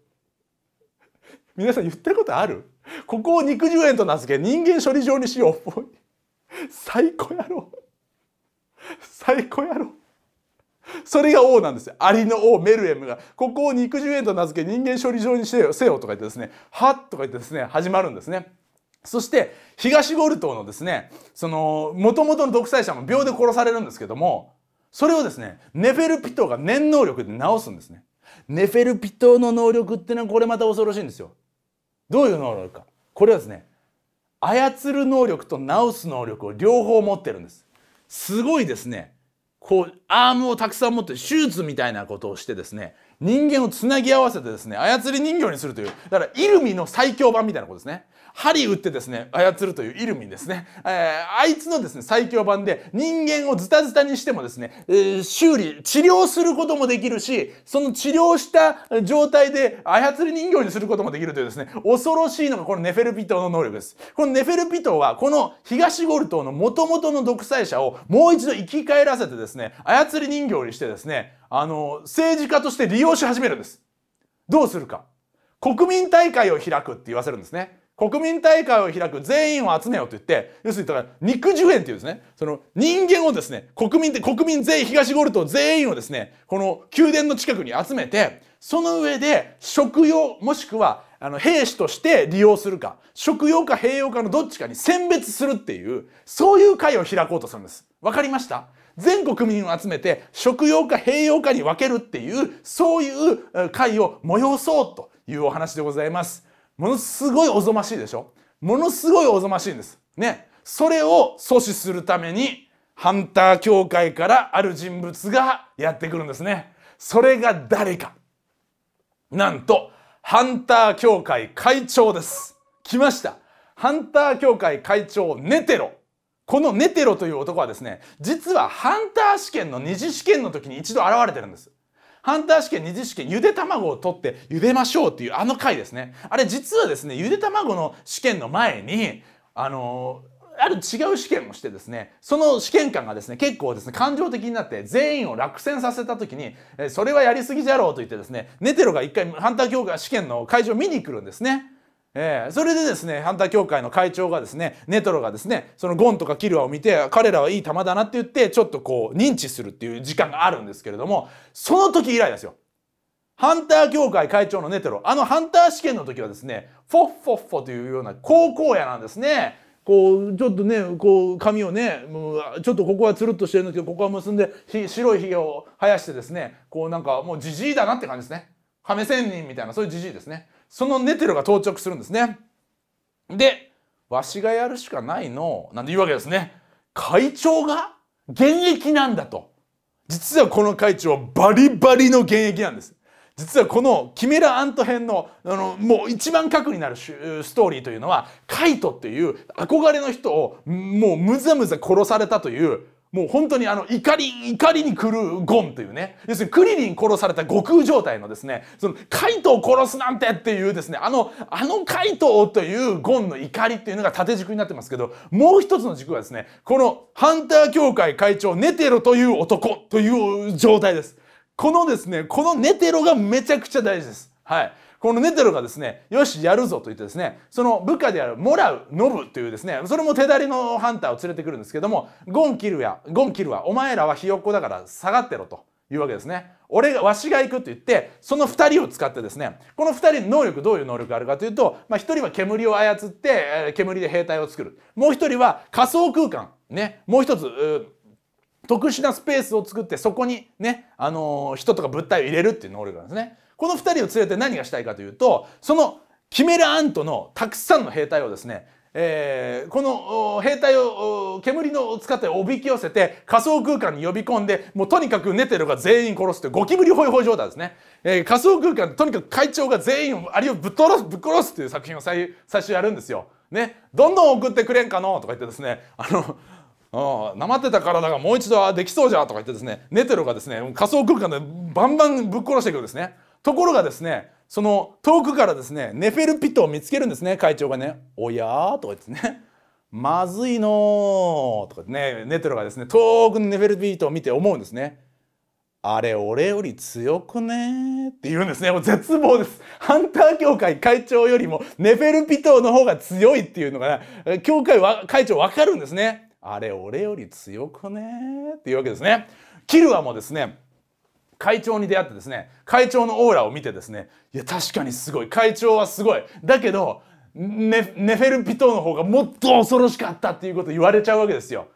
皆さん言ってることあるここを肉汁園と名付け人間処理場にしよう最高やろ最高やろそれが王なんですよ。アリの王メルエムが、ここを肉汁園と名付け人間処理場にせよせよとか言ってですね、はっとか言ってですね、始まるんですね。そして、東ゴルトのですね、その、元々の独裁者も秒で殺されるんですけども、それをですね、ネフェルピトが念能力で治すんですね。ネフェルピトの能力ってのはこれまた恐ろしいんですよ。どういう能力かこれはですね操る能力と治す能力を両方持ってるんですすごいですねこうアームをたくさん持って手術みたいなことをしてですね人間をつなぎ合わせてですね操り人形にするというだからイルミの最強版みたいなことですね針打ってですね操るというイルミンですね、えー、あいつのですね最強版で人間をズタズタにしてもですね、えー、修理治療することもできるしその治療した状態で操り人形にすることもできるというですね恐ろしいのがこのネフェルピトの能力ですこのネフェルピトはこの東ゴル島の元々の独裁者をもう一度生き返らせてですね操り人形にしてですねあの政治家として利用し始めるんですどうするか国民大会を開くって言わせるんですね国民大会を開く全員を集めようと言って、要するにだから肉樹園っていうですね、その人間をですね、国民で、国民全員、東ゴルト全員をですね、この宮殿の近くに集めて、その上で食用、もしくはあの兵士として利用するか、食用か兵用かのどっちかに選別するっていう、そういう会を開こうとするんです。わかりました全国民を集めて食用か併用かに分けるっていうそういう会を催そうというお話でございます。ものすごいおぞましいでしょものすごいおぞましいんです。ね。それを阻止するために、ハンター協会からある人物がやってくるんですね。それが誰か。なんと、ハンター協会会長です。来ました。ハンター協会会長、ネテロ。このネテロという男はですね、実はハンター試験の二次試験の時に一度現れてるんです。ハンター試験、二次試験、ゆで卵を取ってゆでましょうっていうあの回ですね。あれ実はですね、ゆで卵の試験の前に、あのーある違う試験をしてですね、その試験官がですね、結構ですね、感情的になって全員を落選させた時に、えそれはやりすぎじゃろうと言ってですね、ネテロが一回ハンター協会試験の会場を見に来るんですね。えー、それでですね、ハンター協会の会長がですね、ネトロがですね、そのゴンとかキルアを見て、彼らはいい球だなって言って、ちょっとこう、認知するっていう時間があるんですけれども、その時以来ですよ。ハンター協会会長のネトロ、あのハンター試験の時はですね、フォッフォッフォというような高校野なんですね。こう、ちょっとね、こう、髪をね、もう、ちょっとここはつるっとしてるんですけど、ここは結んで、白いひげを生やしてですね、こうなんかもうじじいだなって感じですね。亀仙人みたいな、そういうじじいですね。そのネテロが到着するんですね。でわしがやるしかないのなんて言うわけですね。会長が現役なんだと。実はこの会長はバリバリの現役なんです。実はこのキメラアント編のあのもう一番核になるストーリーというのはカイトっていう憧れの人をもうむざむざ殺されたというもう本当にあの怒り、怒りに来るゴンというね、要するにクリリン殺された悟空状態のですね、そのカイトを殺すなんてっていうですね、あの、あのカイトというゴンの怒りっていうのが縦軸になってますけど、もう一つの軸はですね、このハンター協会会長ネテロという男という状態です。このですね、このネテロがめちゃくちゃ大事です。はい。このネテロがですね、よし、やるぞと言ってですね、その部下であるモラウ、ノブというですね、それも手だりのハンターを連れてくるんですけども、ゴンキルや、ゴンキルは、お前らはひよっこだから下がってろと。いうわけですね。俺が、わしが行くと言って、その2人を使ってですね、この2人の能力、どういう能力があるかというと、まあ、1人は煙を操って、えー、煙で兵隊を作る。もう1人は仮想空間。ね。もう1つ、特殊なスペースを作って、そこにね、あのー、人とか物体を入れるっていう能力なんですね。この2人を連れて何がしたいかというとそのキメラアントのたくさんの兵隊をですねえー、この兵隊を煙の使っておびき寄せて仮想空間に呼び込んでもうとにかくネテロが全員殺すというゴキブリホイホイ状態ですね、えー、仮想空間とにかく会長が全員をアリをぶっ殺すぶっ殺すという作品を最最初やるんですよ。ね、どんどん送ってくれんかのとか言ってですね あのなまってた体がもう一度できそうじゃとか言ってですねネテロがですね仮想空間でバンバンぶっ殺していくんですねところがですねその遠くからですねネフェルピトを見つけるんですね会長がね「おや?」とか言ってね「まずいの」とかねネテロがですね遠くのネフェルピトを見て思うんですね。あれ俺より強くねって言うんですね。もう絶望です。ハンター協会会長よりもネフェルピトの方が強いっていうのが、ね、協会は会長わかるんですね。あれ俺より強くねっていうわけですね。キルアもですね会長に出会ってですね会長のオーラを見てですねいや確かにすごい会長はすごいだけどネネフェルピトーの方がもっと恐ろしかったっていうこと言われちゃうわけですよ。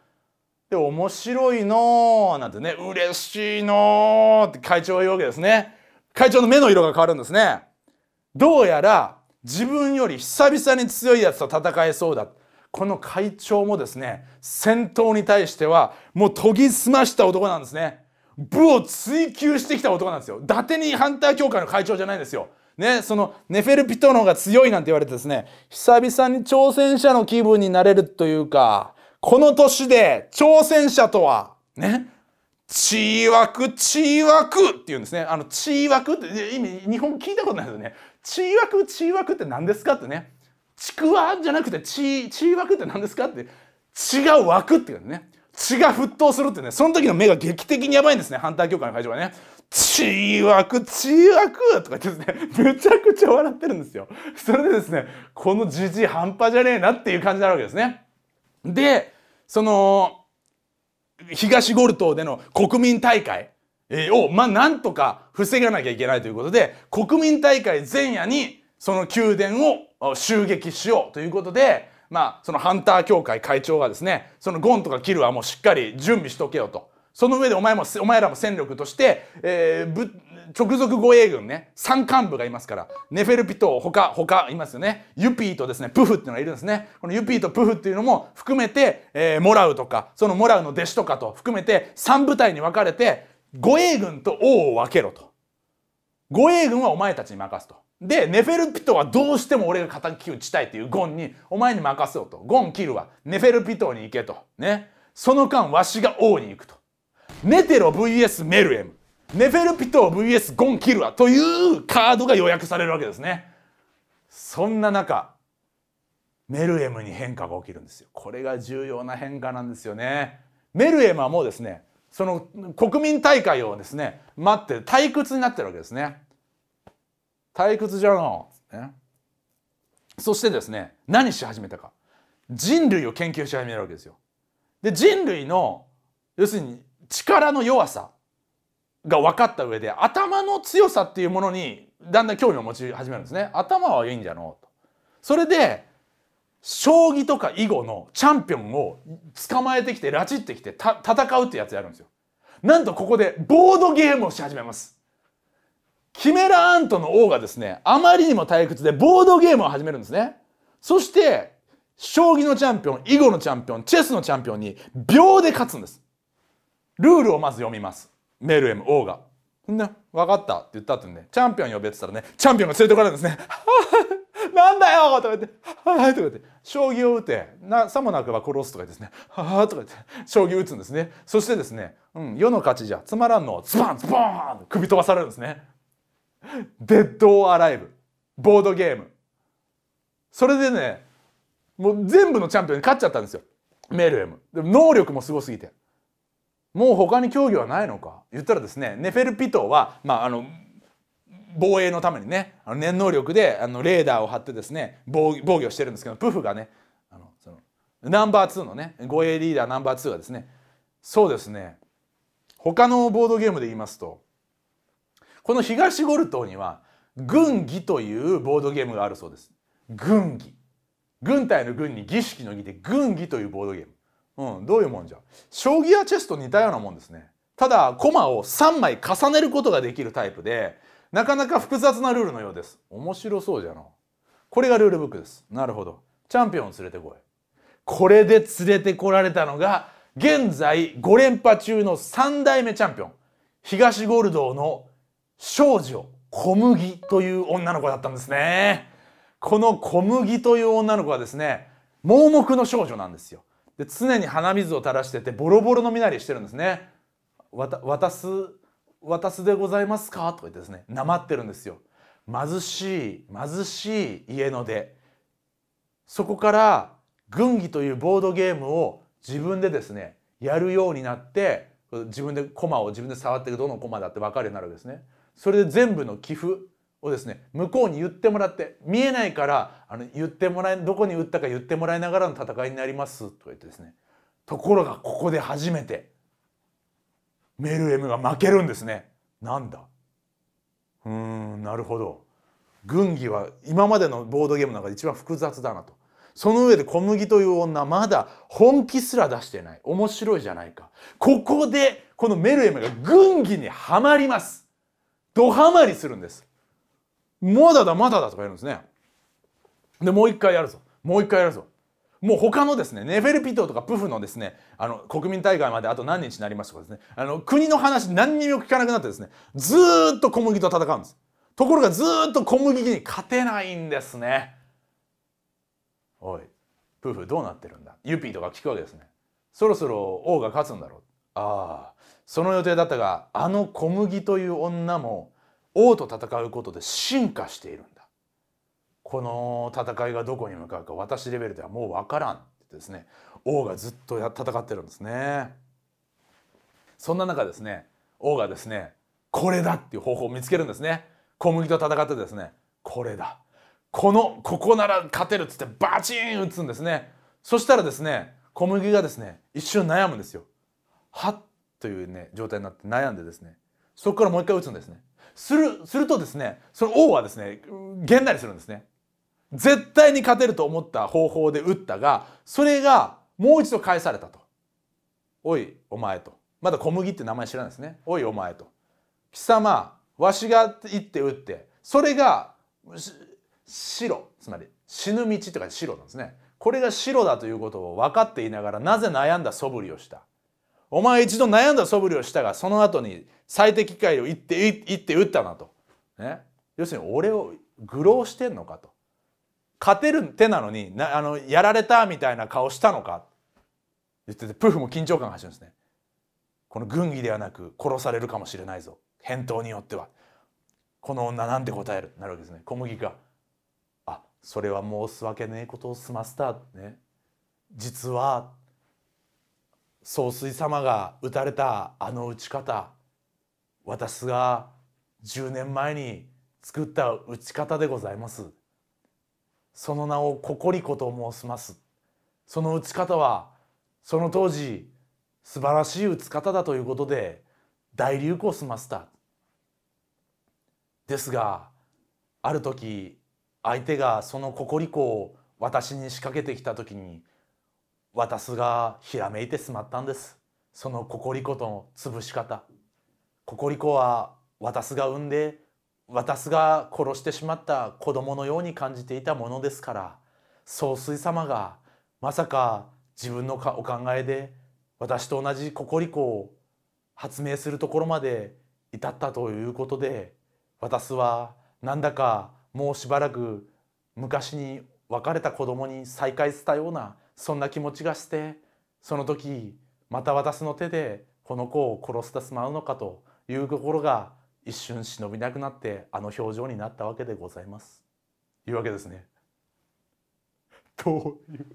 で面白いのなんてね嬉しいのって会長は言うわけですね。会長の目の色が変わるんですね。どうやら自分より久々に強いやつと戦えそうだ。この会長もですね戦闘に対してはもう研ぎ澄ました男なんですね。部を追求してきた男なんですよ伊達に反対協会の会長じゃないんですよね、そのネフェルピトの方が強いなんて言われてですね、久々に挑戦者の気分になれるというか、この年で挑戦者とは、ね、チーワク、チーワクって言うんですね。あの、チーワクって意味、日本聞いたことないですよね。チーワク、チーワクって何ですかってね。ちくわじゃなくて、チー、チーワクって何ですかって、違う枠って言うんですね。血が沸騰するってねその時の目が劇的にやばいんですねハンター協会の会場がね血枠血くとか言ってですねめちゃくちゃ笑ってるんですよそれでですねこのじじい半端じゃねえなっていう感じになるわけですねでその東ゴルトでの国民大会をまあなんとか防がなきゃいけないということで国民大会前夜にその宮殿を襲撃しようということでまあ、そのハンター協会会長がですねそのゴンとかキルはもうしっかり準備しとけよと。その上でお前もお前らも戦力として、えー、ぶ直属護衛軍ね三幹部がいますからネフェルピトほかほかいますよねユピーとですねプフっていうのがいるんですねこのユピーとプフっていうのも含めて、えー、モラウとかそのモラウの弟子とかと含めて三部隊に分かれて護衛軍と王を分けろと護衛軍はお前たちに任すとでネフェルピトはどうしても俺が敵を打ちたいというゴンにお前に任せようとゴン切るわ。ネフェルピトに行けとねその間わしが王に行くとネテロ VS メルエムネフェルピト VS ゴン・切るわ。というカードが予約されるわけですねそんな中メルエムに変化が起きるんですよこれが重要な変化なんですよねメルエムはもうですねその国民大会をですね待って退屈になってるわけですね退屈じゃのねそしてですね何し始めたか人類を研究し始めるわけですよ。で人類の要するに力の弱さが分かった上で頭の強さっていうものにだんだん興味を持ち始めるんですね。頭はいいんじゃのうと。それで将棋とか囲碁のチャンピオンを捕まえてきて拉致ってきて戦うってやつやるんですよ。なんとここでボードゲームをし始めます。ヒメラアントの王がですね、あまりにも退屈でボードゲームを始めるんですね。そして、将棋のチャンピオン、囲碁のチャンピオン、チェスのチャンピオンに秒で勝つんです。ルールをまず読みます。メルエム王が。ね、分かったって言ったってね、チャンピオン呼べって言ったらね、チャンピオンが連れてこられるんですね。なんだよとか言って、はいとか言って、将棋を打て、なさもなくば殺すとか言ってですね、ははとか言って、将棋を打つんですね。そしてですね、うん、世の勝ちじゃつまらんのをズバンズボーン首飛ばされるんですね。デッド・オア・ライブボードゲームそれでねもう全部のチャンピオンに勝っちゃったんですよメルエムでも能力もすごすぎてもう他に競技はないのか言ったらですねネフェルピトーは、まあ、あの防衛のためにねあの念能力であのレーダーを張ってですね防御してるんですけどプフがねあのそのナンバー2のね護衛リーダーナンバー2がですねそうですね他のボードゲームで言いますとこの東ゴルーには軍議というボードゲームがあるそうです。軍議。軍隊の軍に儀式の儀で軍議というボードゲーム。うん、どういうもんじゃ。将棋やチェスト似たようなもんですね。ただ、駒を3枚重ねることができるタイプで、なかなか複雑なルールのようです。面白そうじゃの。これがルールブックです。なるほど。チャンピオンを連れてこい。これで連れてこられたのが、現在5連覇中の3代目チャンピオン、東ゴルドーの少女小麦という女の子だったんですね。この小麦という女の子はですね、盲目の少女なんですよ。で常に鼻水を垂らしててボロボロの身なりしてるんですね。わた渡す渡すでございますか?」とか言ってですねなまってるんですよ。貧しい貧しい家の出そこから軍議というボードゲームを自分でですねやるようになって自分で駒を自分で触っていくどの駒だって分かるようになるわけですね。それで全部の寄付をですね向こうに言ってもらって見えないからあの言ってもらえどこに打ったか言ってもらいながらの戦いになりますとか言ってですねところがここで初めてメルエムが負けるんですね。なんだうーんなるほど軍議は今までのボードゲームの中で一番複雑だなと。その上で小麦という女まだ本気すら出してない面白いじゃないかここでこのメルエムが軍議にはまりますドハマりするんですまだだまだだとかやるんですねでもう一回やるぞもう一回やるぞもう他のですねネフェルピトとかプフのですねあの国民大会まであと何日になりますとかですねあの国の話何にも聞かなくなってですねずっと小麦と戦うんですところがずっと小麦に勝てないんですねおいプーフどうなってるんだユピーとか聞くわけですねそろそろ王が勝つんだろうああその予定だったがあの小麦という女も王と戦うことで進化しているんだこの戦いがどこに向かうか私レベルではもう分からんってですね王がずっと戦ってるんですねそんな中ですね王がですねこれだっていう方法を見つけるんですね小麦と戦ってですねこれだこのここなら勝てるっつってバチン打つんですねそしたらですね小麦がですね一瞬悩むんですよはっというね状態になって悩んでですねそこからもう一回打つんですねするするとですねその王はですねげんなりするんですね絶対に勝てると思った方法で打ったがそれがもう一度返されたと「おいお前」とまだ小麦って名前知らないですね「おいお前」と「貴様わしが行って打ってそれが白つまり死ぬ道とか白なんですねこれが白だということを分かっていながらなぜ悩んだ素振りをしたお前一度悩んだ素振りをしたがその後に最適解を言って言って打ったなと、ね、要するに俺を愚弄してんのかと勝てる手なのになあのやられたみたいな顔したのか言っててプーフも緊張感が走るんですねこの軍議ではなく殺されるかもしれないぞ返答によってはこの女なんて答えるなるわけですね小麦があそれは申すわけねえことを済ませたね実は総帥様が打たれたあの打ち方私が10年前に作った打ち方でございますその名をココリコと申しますその打ち方はその当時素晴らしい打ち方だということで大流行しましたですがある時相手がそのココリコを私に仕掛けてきた時に「私がひらめいてしまったんですそのココリコとの潰し方ココリコは私が産んで私が殺してしまった子供のように感じていたものですから総帥様がまさか自分のお考えで私と同じココリコを発明するところまで至ったということで私はなんだかもうしばらく昔に別れた子供に再会したようなそんな気持ちがしてその時また私の手でこの子を殺してしまうのかという心が一瞬忍びなくなってあの表情になったわけでございますいうわけですね。どういう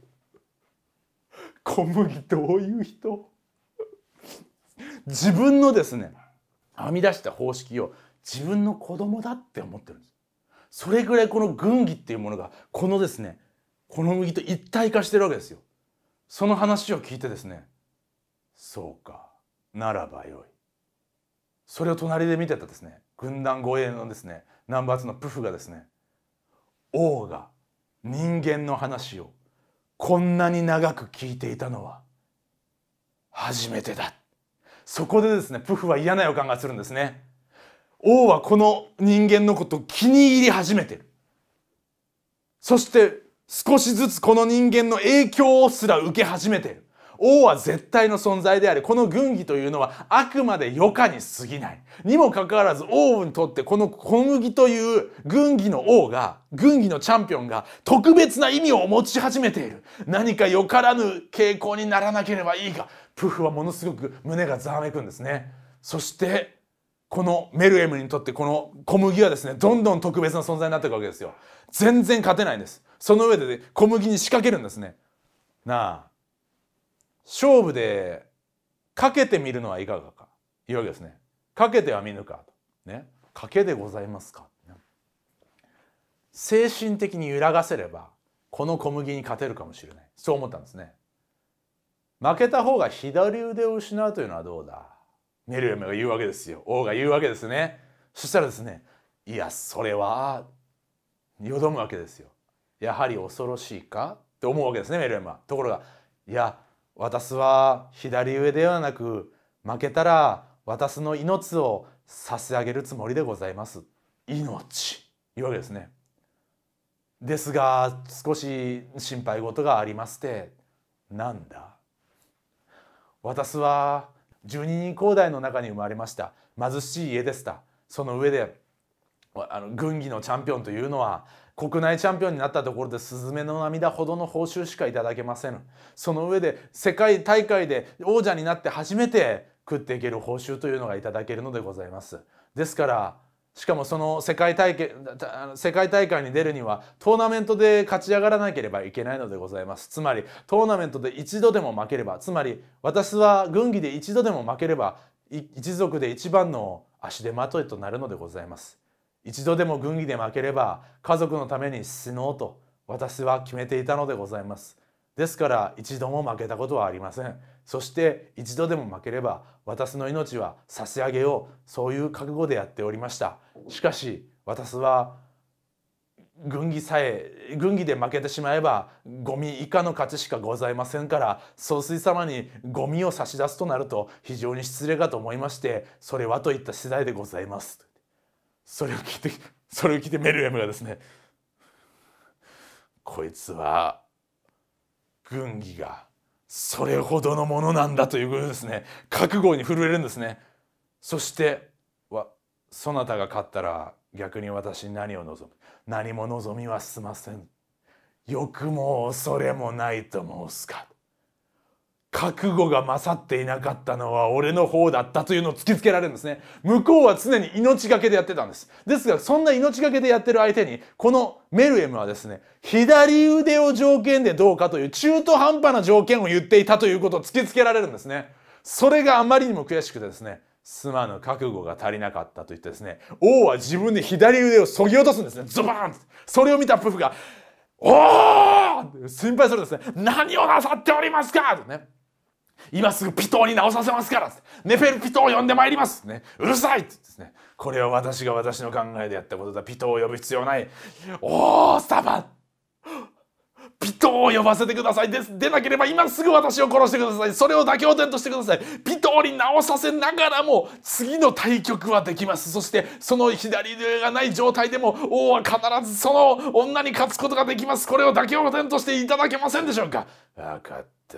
小麦どういう人自分のですね編み出した方式を自分の子供だって思ってるんです。それぐらいこの軍議っていうものがこのですねこの麦と一体化してるわけですよ。その話を聞いてですねそうかならばよいそれを隣で見てたですね軍団護衛のですねナンバーツのプフがですね王が人間の話をこんなに長く聞いていたのは初めてだそこでですねプフは嫌な予感がするんですね王はこの人間のことを気に入り始めてるそして少しずつこの人間の影響をすら受け始めている。王は絶対の存在であり、この軍議というのはあくまで余暇に過ぎない。にもかかわらず王にとってこの小麦という軍議の王が、軍議のチャンピオンが特別な意味を持ち始めている。何かよからぬ傾向にならなければいいが、プフはものすごく胸がざわめくんですね。そして、このメルエムにとってこの小麦はですねどんどん特別な存在になっていくわけですよ全然勝てないんですその上で、ね、小麦に仕掛けるんですねなあ勝負でかけてみるのはいかがかいうわけですねかけては見ぬかとね賭けでございますか、ね、精神的に揺らがせればこの小麦に勝てるかもしれないそう思ったんですね負けた方が左腕を失うというのはどうだメルヤムが言うわけですよ王が言うわけですねそしたらですねいやそれはよどむわけですよやはり恐ろしいかって思うわけですねメルヤムはところがいや私は左上ではなく負けたら私の命を差し上げるつもりでございます命いうわけですねですが少し心配事がありましてなんだ私は十二人兄弟の中に生まれました貧しい家でしたその上であの軍技のチャンピオンというのは国内チャンピオンになったところでスズメの涙ほどの報酬しかいただけませんその上で世界大会で王者になって初めて食っていける報酬というのがいただけるのでございますですからしかもその世界大会世界大会に出るにはトーナメントで勝ち上がらなければいけないのでございますつまりトーナメントで一度でも負ければつまり私は軍議で一度でも負ければ一族で一番の足手まといとなるのでございます一度でも軍議で負ければ家族のために死のうと私は決めていたのでございますですから一度も負けたことはありませんそして一度でも負ければ私の命は差し上げようそういう覚悟でやっておりましたしかし私は軍議さえ軍議で負けてしまえばゴミ以下の価値しかございませんから総帥様にゴミを差し出すとなると非常に失礼かと思いましてそれはといった次第でございますそれを聞いてそれを聞いてメルエムがですねこいつは軍議がそれほどのものなんだということですね覚悟に震えるんですねそしてはそなたが勝ったら逆に私に何を望む何も望みはすません欲も恐れもないと申すか覚悟が勝っていなかったのは俺の方だったというのを突きつけられるんですね。向こうは常に命がけでやってたんです。ですが、そんな命がけでやってる相手に、このメルエムはですね、左腕を条件でどうかという中途半端な条件を言っていたということを突きつけられるんですね。それがあまりにも悔しくてですね、すまぬ覚悟が足りなかったと言ってですね、王は自分で左腕をそぎ落とすんですね。ズバーンそれを見たプフが、おー心配するんですね。何をなさっておりますかとね。今すぐピトーに直させますからネフェルピトーを呼んでまいります、ね、うるさいってですねこれは私が私の考えでやったことだピトーを呼ぶ必要ない王様ピトーを呼ばせてくださいです出なければ今すぐ私を殺してくださいそれを妥協点としてくださいピトーに直させながらも次の対局はできますそしてその左腕がない状態でも王は必ずその女に勝つことができますこれを妥協点としていただけませんでしょうか分かった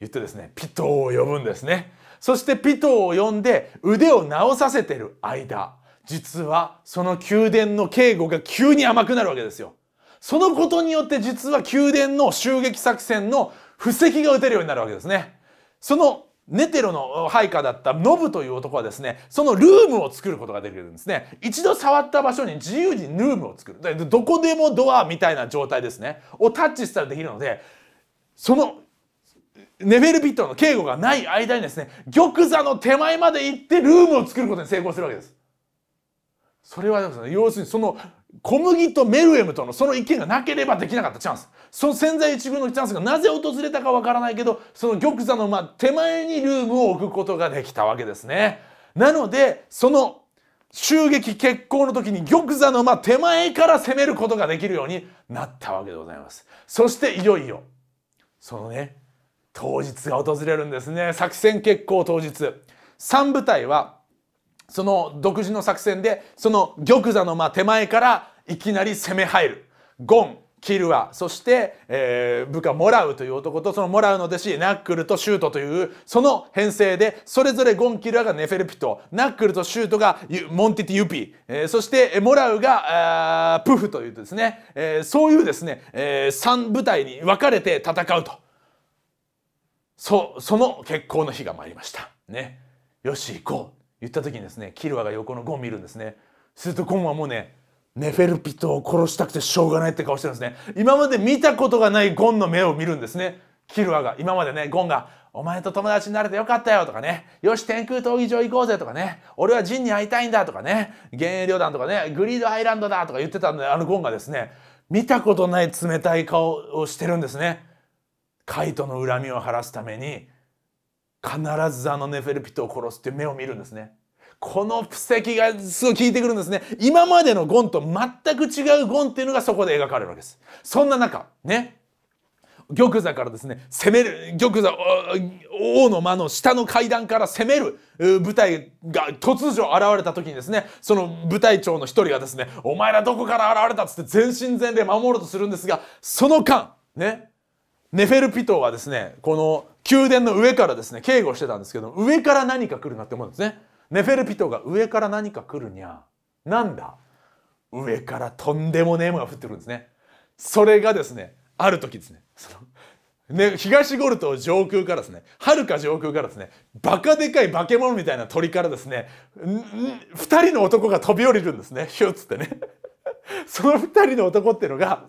言ってですねピトーを呼ぶんですねそしてピトーを呼んで腕を直させてる間実はその宮殿の警護が急に甘くなるわけですよそのことによって実は宮殿の襲撃作戦の布石が打てるようになるわけですねそのネテロの配下だったノブという男はですねそのルームを作ることができるんですね一度触った場所に自由にルームを作るどこでもドアみたいな状態ですねをタッチしたらできるのでそのネフェルピットの警護がない間にですね玉座の手前まで行ってルームを作ることに成功するわけです。それはですね要するにその小麦とメルエムとのその意見がなければできなかったチャンスその千載一遇のチャンスがなぜ訪れたかわからないけどその玉座のま手前にルームを置くことができたわけですね。なのでその襲撃決行の時に玉座のま手前から攻めることができるようになったわけでございます。そしていよいよそのね当日が訪れるんですね作戦決行当日3部隊はその独自の作戦でその玉座のま手前からいきなり攻め入るゴンキルアそして、えー、部下モラウという男とそのモラウの弟子ナックルとシュートというその編成でそれぞれゴン・キルアがネフェルピトナックルとシュートがモンティティ・ユピ、えー、そしてモラウがプフというですね、えー、そういうですね、え3部隊に分かれて戦うと。そその結婚の日が参りました。ね。よし行こう言った時にですねキルアが横のゴン見るんですね。するとゴンはもうねネフェルピトを殺したくてしょうがないって顔してるんですね。今まで見たことがないゴンの目を見るんですね。キルアが今までねゴンが「お前と友達になれてよかったよ」とかね「よし天空闘技場行こうぜ」とかね「俺はジンに会いたいんだ」とかね「幻影旅団」とかね「グリードアイランドだ」とか言ってたんであのゴンがですね見たことない冷たい顔をしてるんですね。カイトの恨みを晴らすために必ずあのネフェルピトを殺すって目を見るんですね。この布石がすごい効いてくるんですね。今までのゴンと全く違うゴンっていうのがそこで描かれるわけです。そんな中、ね。玉座からですね、攻める、玉座、王の間の下の階段から攻める部隊が突如現れた時にですね、その部隊長の一人がですね、お前らどこから現れたっつって全身全霊守ろうとするんですが、その間、ね、ネフェルピトはですねこの宮殿の上からですね警護してたんですけど上から何か来るなって思うんですねネフェルピトが上から何か来るにゃなんだ上からとんでもねえものが降ってくるんですねそれがですねある時ですねそのね東ゴルト上空からですねはるか上空からですねバカでかい化け物みたいな鳥からですね2人の男が飛び降りるんですねヒュッつってねその二人の男ってのが、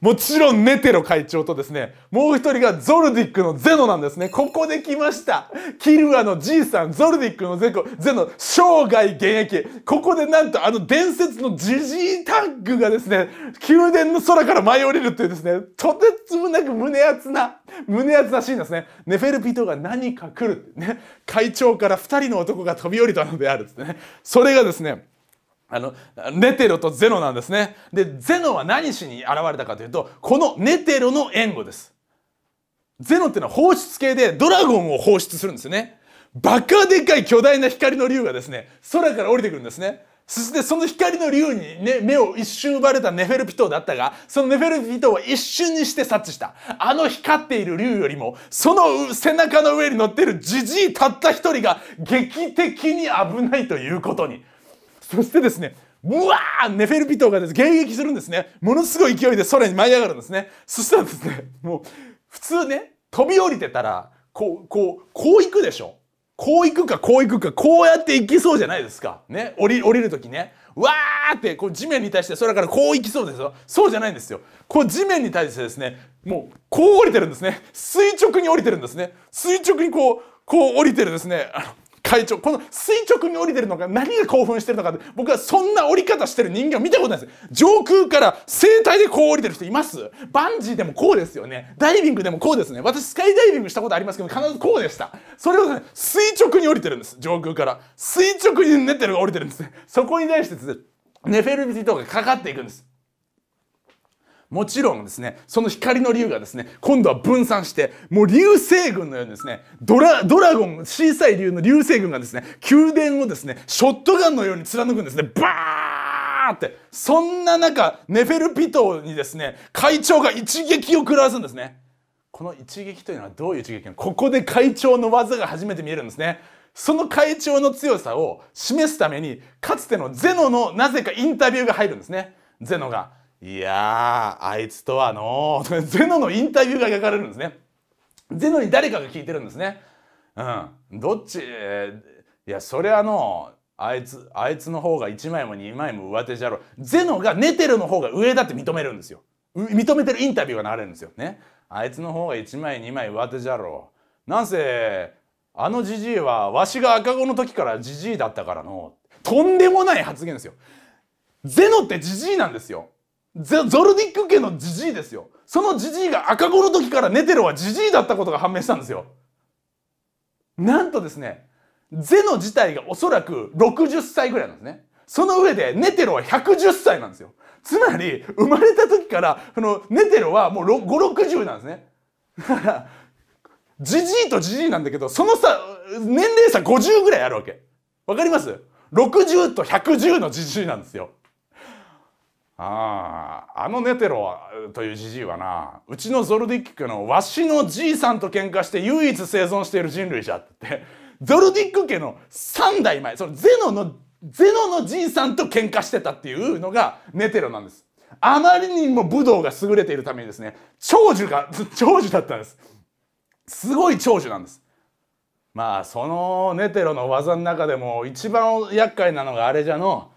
もちろんネテロ会長とですね、もう一人がゾルディックのゼノなんですね。ここで来ました。キルアのじいさん、ゾルディックのゼコ、ゼノ、生涯現役。ここでなんとあの伝説のジジイタッグがですね、宮殿の空から舞い降りるっていうですね、とてつもなく胸熱な、胸熱なシーンですね。ネフェルピトが何か来るね、会長から二人の男が飛び降りたのであるですね。それがですね、あの、ネテロとゼロなんですね。で、ゼノは何しに現れたかというと、このネテロの援護です。ゼノっていうのは放出系でドラゴンを放出するんですよね。バカでかい巨大な光の竜がですね、空から降りてくるんですね。そしてその光の竜にね、目を一瞬奪われたネフェルピトーだったが、そのネフェルピトーは一瞬にして察知した。あの光っている竜よりも、その背中の上に乗ってるじじいたった一人が劇的に危ないということに。そしてですね、うわーネフェルピトーがです、迎撃するんですね。ものすごい勢いで空に舞い上がるんですね。そしたらですね、もう、普通ね、飛び降りてたら、こう、こう、こう行くでしょ。こう行くか、こう行くか、こうやって行きそうじゃないですか。ね、降り、降りるときね。わーってこう地面に対して空からこう行きそうですよそうじゃないんですよこう地面に対してですねもうこう降りてるんですね垂直に降りてるんですね垂直にこうこう降りてるですねあの会長、この垂直に降りてるのが何が興奮してるのかって、僕はそんな降り方してる人間を見たことないです。上空から生体でこう降りてる人いますバンジーでもこうですよね。ダイビングでもこうですね。私スカイダイビングしたことありますけど、必ずこうでした。それを、ね、垂直に降りてるんです。上空から。垂直にネッルが降りてるんですね。そこに対してですね、ネフェルビティとかかかっていくんです。もちろんですね、その光の竜がですね、今度は分散して、もう流星群のようにですね、ドラ、ドラゴン、小さい竜の流星群がですね、宮殿をですね、ショットガンのように貫くんですね、バーって。そんな中、ネフェルピトにですね、会長が一撃を食らわすんですね。この一撃というのはどういう一撃なのここで会長の技が初めて見えるんですね。その会長の強さを示すために、かつてのゼノのなぜかインタビューが入るんですね。ゼノが。いやあいつとはの ゼノのインタビューが描かれるんですねゼノに誰かが聞いてるんですねうんどっちいやそりゃのあいつあいつの方が1枚も2枚も上手じゃろゼノがネテルの方が上だって認めるんですよ認めてるインタビューが流れるんですよねあいつの方が1枚2枚上手じゃろなんせあのじじいはわしが赤子の時からじじいだったからのとんでもない発言ですよゼノってじじいなんですよゾルディック家のジジイですよそのジジイが赤子の時からネテロはジジイだったことが判明したんですよなんとですねゼノ自体がおそらく60歳ぐらいなんですねその上でネテロは110歳なんですよつまり生まれた時からそのネテロはもう560なんですねだからジジイとジジイなんだけどそのさ年齢差50ぐらいあるわけわかります ?60 と110のジジイなんですよあああのネテロというじじいはなうちのゾルディックのわしのじいさんと喧嘩して唯一生存している人類じゃってってゾルディック家の3代前そのゼノのゼノのじいさんと喧嘩してたっていうのがネテロなんです。あまりにも武道が優れているためにですね長寿が長寿だったんです。すごい長寿なんです。まあそのネテロの技の中でも一番厄介なのがあれじゃの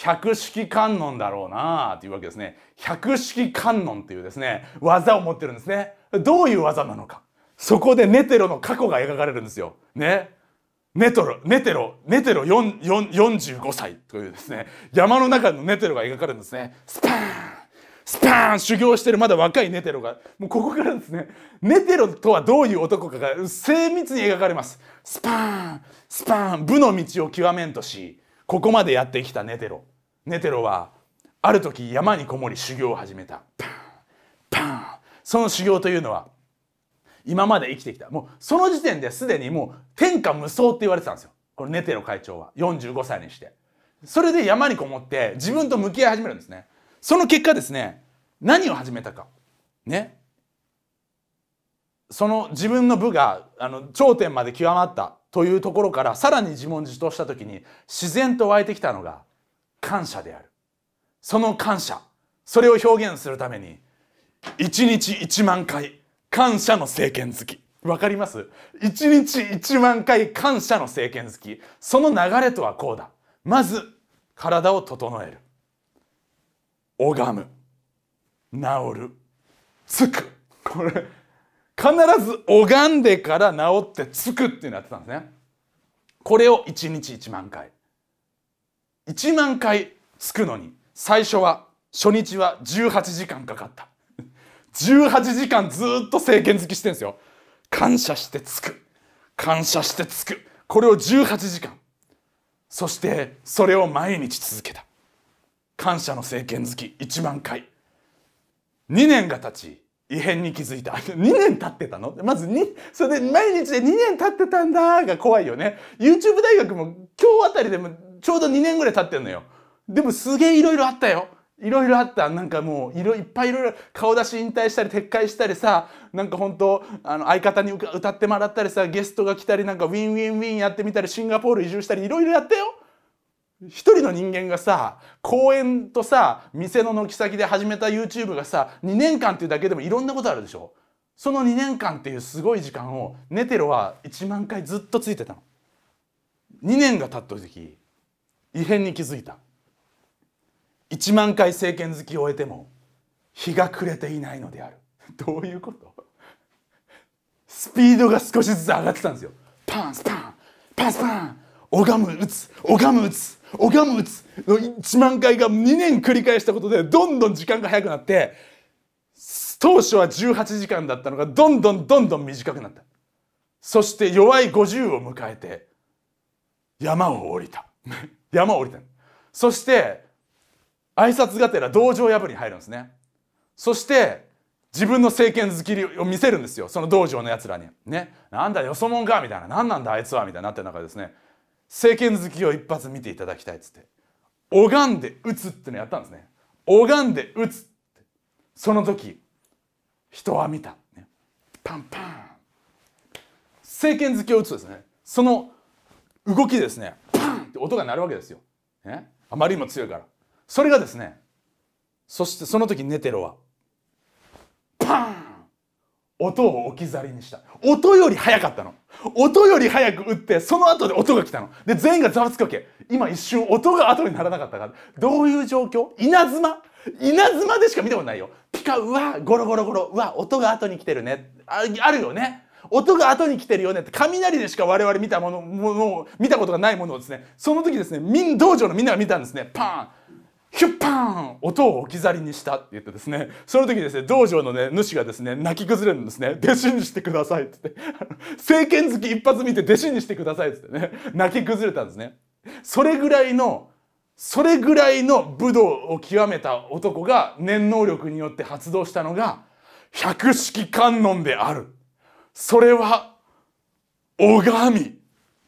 百式観音だろうなというわけですね。百式観音というですね、技を持ってるんですね。どういう技なのか。そこでネテロの過去が描かれるんですよ。ね。ネトロ、ネテロ、ネテロ45歳というですね、山の中のネテロが描かれるんですね。スパーンスパーン修行してるまだ若いネテロが、もうここからですね、ネテロとはどういう男かが精密に描かれます。スパーンスパーン武の道を極めんとし、ここまでやってきたネテロネテロはある時山にこもり修行を始めたパンパンその修行というのは今まで生きてきたもうその時点ですでにもう天下無双って言われてたんですよこれネテロ会長は45歳にしてそれで山にこもって自分と向き合い始めるんですねその結果ですね何を始めたかねその自分の部があの頂点まで極まったというところからさらに自問自答した時に自然と湧いてきたのが感謝であるその感謝それを表現するために1日1万回感謝の政権好きわかります ?1 日1万回感謝の政権好きその流れとはこうだまず体を整える拝む治るつくこれ必ず拝んでから治ってつくっていうのやってたんですね。これを1日1万回。1万回つくのに、最初は、初日は18時間かかった。18時間ずっと政権好きしてんですよ。感謝してつく。感謝してつく。これを18時間。そして、それを毎日続けた。感謝の政権好き1万回。2年が経ち、異変に気づいた。2年経ってたのまずに、それで毎日で2年経ってたんだが怖いよね。YouTube 大学も今日あたりでもちょうど2年ぐらい経ってんのよ。でもすげえいろいろあったよ。いろいろあった。なんかもう、いろ、いっぱいいろいろ顔出し引退したり撤回したりさ、なんか本当あの、相方に歌ってもらったりさ、ゲストが来たり、なんかウィンウィンウィンやってみたり、シンガポール移住したり、いろいろやったよ。一人の人間がさ、公園とさ、店の軒先で始めた YouTube がさ、2年間っていうだけでもいろんなことあるでしょその2年間っていうすごい時間を、ネテロは1万回ずっとついてたの。2年が経った時、異変に気づいた。1万回政権好きを終えても、日が暮れていないのである。どういうことスピードが少しずつ上がってたんですよ。パンスパンパンスパン拝む打つ拝む打つおガムツの1万回が2年繰り返したことでどんどん時間が早くなって当初は18時間だったのがどんどんどんどん短くなったそして弱い50を迎えて山を降りた 山を降りたそして挨拶がてら道場破りに入るんですねそして自分の政権好きを見せるんですよその道場のやつらにねなんだよそもんかみたいな何なんだあいつはみたいになってる中でですね政権好きを一発見ていただきたいっつって拝んで打つってのやったんですね拝んで打つってその時人は見た、ね、パンパン政権好きを打つですねその動きですねパンって音が鳴るわけですよ、ね、あまりにも強いからそれがですねそしてその時ネテロはパン音を置き去りにした音より早かったの音より早く打ってその後で音が来たので全員がざわつくわけ今一瞬音が後にならなかったからどういう状況稲妻稲妻でしか見たことないよピカうわゴロゴロゴロうわ音が後に来てるねああるよね音が後に来てるよねって雷でしか我々見たものもの見たことがないものをですねその時ですね民道場のみんなが見たんですねパーンヒュッパーン音を置き去りにしたって言ってですね、その時ですね、道場のね、主がですね、泣き崩れるんですね、弟子にしてくださいって言って、政 権好き一発見て弟子にしてくださいって言ってね、泣き崩れたんですね。それぐらいの、それぐらいの武道を極めた男が念能力によって発動したのが、百式観音である。それは、拝み、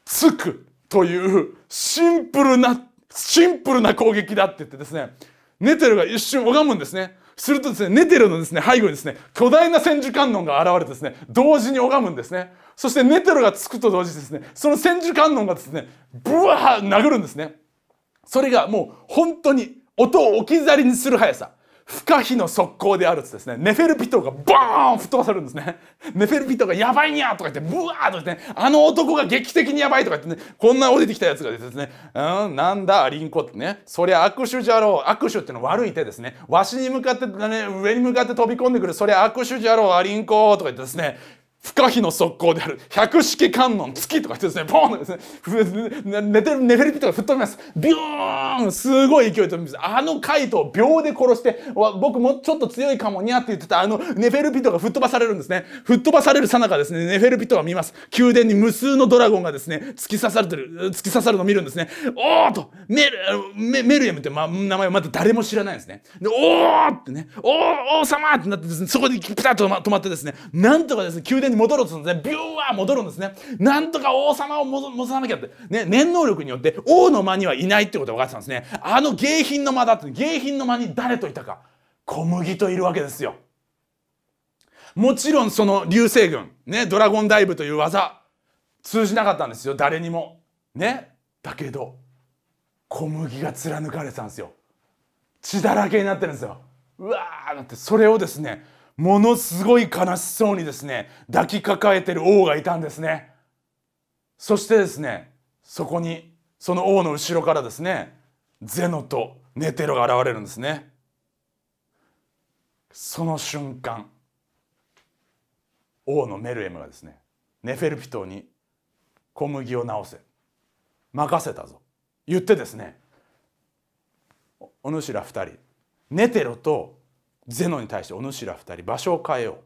つくというシンプルなシンプルな攻撃だって言ってですねネテルが一瞬拝むんですねするとですねネテルのですね背後にですね巨大な千手観音が現れてですね同時に拝むんですねそしてネテルがつくと同時にですねその千手観音がですねブワー殴るんですねそれがもう本当に音を置き去りにする速さ不可避の速攻であるとつですねネフェルピトがバーン吹っ飛ばされるんですねネフェルピトが「やばいにゃ!」とか言ってブワーとしてねあの男が劇的にやばいとか言ってねこんな降りてきたやつがですね「うんなんだリンコ」ってねそりゃ握手じゃろう握手ってのは悪い手ですねわしに向かってね上に向かって飛び込んでくるそりゃ握手じゃろうアリンコとか言ってですね不可避の速攻である。百式観音、月とか言ってですね、ポーンとですね、寝てる、寝てるトが吹っ飛びます。ビューンすごい勢い飛びます。あのカイトを秒で殺して、僕もちょっと強いかもにゃって言ってたあのネフェルピトが吹っ飛ばされるんですね。吹っ飛ばされるさなかですね、ネフェルピトが見ます。宮殿に無数のドラゴンがですね、突き刺されてる、突き刺さるのを見るんですね。おーとメルメエムって、ま、名前はまだ誰も知らないんですね。で、おーってね、おー王様ってなってですね、そこでピタッと止まってですね、なんとかですね、宮殿に戻るんですねビューワー戻るんですねなんとか王様を戻さなきゃってね念能力によって王の間にはいないってことが分かってたんですねあの迎賓の間だって迎賓の間に誰といたか小麦といるわけですよもちろんその流星群ねドラゴンダイブという技通じなかったんですよ誰にもねだけど小麦が貫かれてたんですよ血だらけになってるんですようわーなんてそれをですねものすごい悲しそうにですね抱きかかえてる王がいたんですねそしてですねそこにその王の後ろからですねゼノとネテロが現れるんですねその瞬間王のメルエムがですねネフェルピトに小麦を直せ任せたぞ言ってですねお主ら2人ネテロとゼノに対してお主ら2人場所を変えよ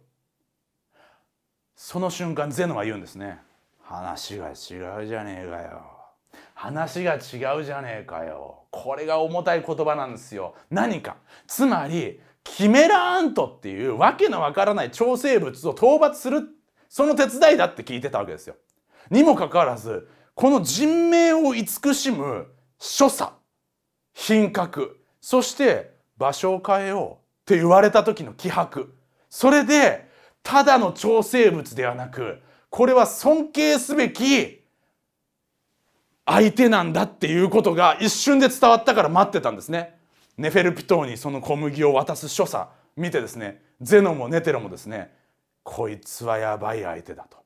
うその瞬間ゼノは言うんですね話が違うじゃねえかよ話が違うじゃねえかよこれが重たい言葉なんですよ何かつまりキメラアントっていうわけのわからない超生物を討伐するその手伝いだって聞いてたわけですよにもかかわらずこの人命を慈しむ所作品格そして場所を変えようって言われた時の気迫それでただの超生物ではなくこれは尊敬すべき相手なんだっていうことが一瞬で伝わったから待ってたんですね。ネフェルピトーにその小麦を渡す所作見てですねゼノもネテロもですねこいつはやばい相手だと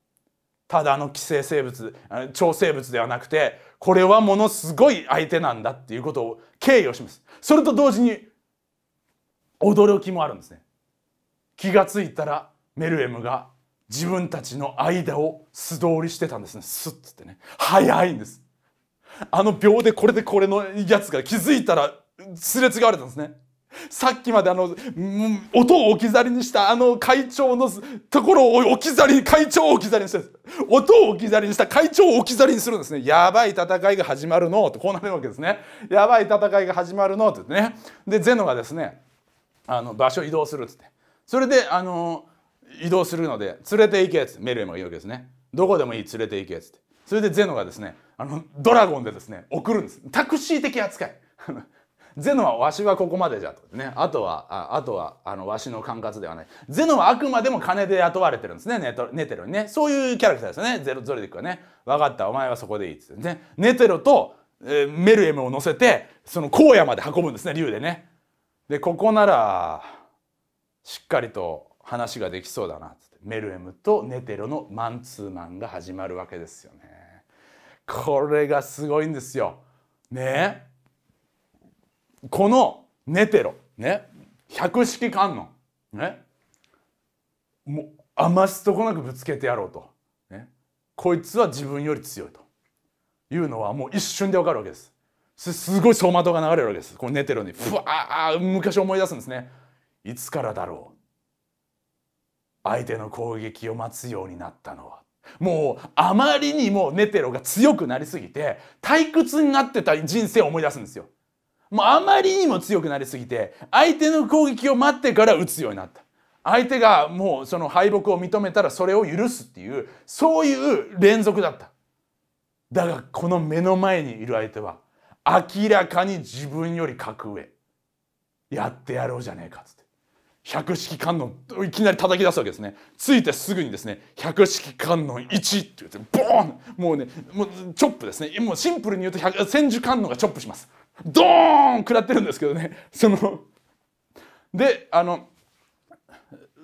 ただの寄生生物超生物ではなくてこれはものすごい相手なんだっていうことを敬意をしますそれと同時に驚きもあるんですね気が付いたらメルエムが自分たちの間を素通りしてたんですねスッつってね早いんですあの秒でこれでこれのやつが気づいたらすれ違われたんですねさっきまであの、音を置き去りにしたあの会長のところを置き去り、会長を置き去りにして音を置き去りにした会長を置き去りにするんですね。やばい戦いが始まるのとこうなるわけですね。やばい戦いが始まるのってね。で、ゼノがですね、あの場所移動するっつってそれであの移動するので連れて行けっつってメルエムが言うわけですねどこでもいい連れて行けっつってそれでゼノがですねあのドラゴンでですね送るんですタクシー的扱い ゼノはわしはここまでじゃとねあとはああとはあのわしの管轄ではないゼノはあくまでも金で雇われてるんですねネトネテロにねそういうキャラクターですよねゼロゾリディックはね分かったお前はそこでいいっつってねネテロと、えー、メルエムを乗せてその荒野まで運ぶんですね竜でねでここならしっかりと話ができそうだなってメルエムとネテロのマンツーマンが始まるわけですよね。これがすごいんですよ。ねこのネテロね百式観音ねもう余すとこなくぶつけてやろうと、ね、こいつは自分より強いというのはもう一瞬でわかるわけです。すごい走馬灯が流れるわけですこう寝てるのにふわあ昔思い出すんですねいつからだろう相手の攻撃を待つようになったのはもうあまりにもネテロが強くなりすぎて退屈になってた人生を思い出すんですよもうあまりにも強くなりすぎて相手の攻撃を待ってから打つようになった相手がもうその敗北を認めたらそれを許すっていうそういう連続だっただがこの目の前にいる相手は明らかに自分より格上やってやろうじゃねえかっつって百式観音いきなり叩き出すわけですねついてすぐにですね百式観音1って言ってボーンもうねもうチョップですねもうシンプルに言うと千手観音がチョップしますドーン食らってるんですけどねそのであの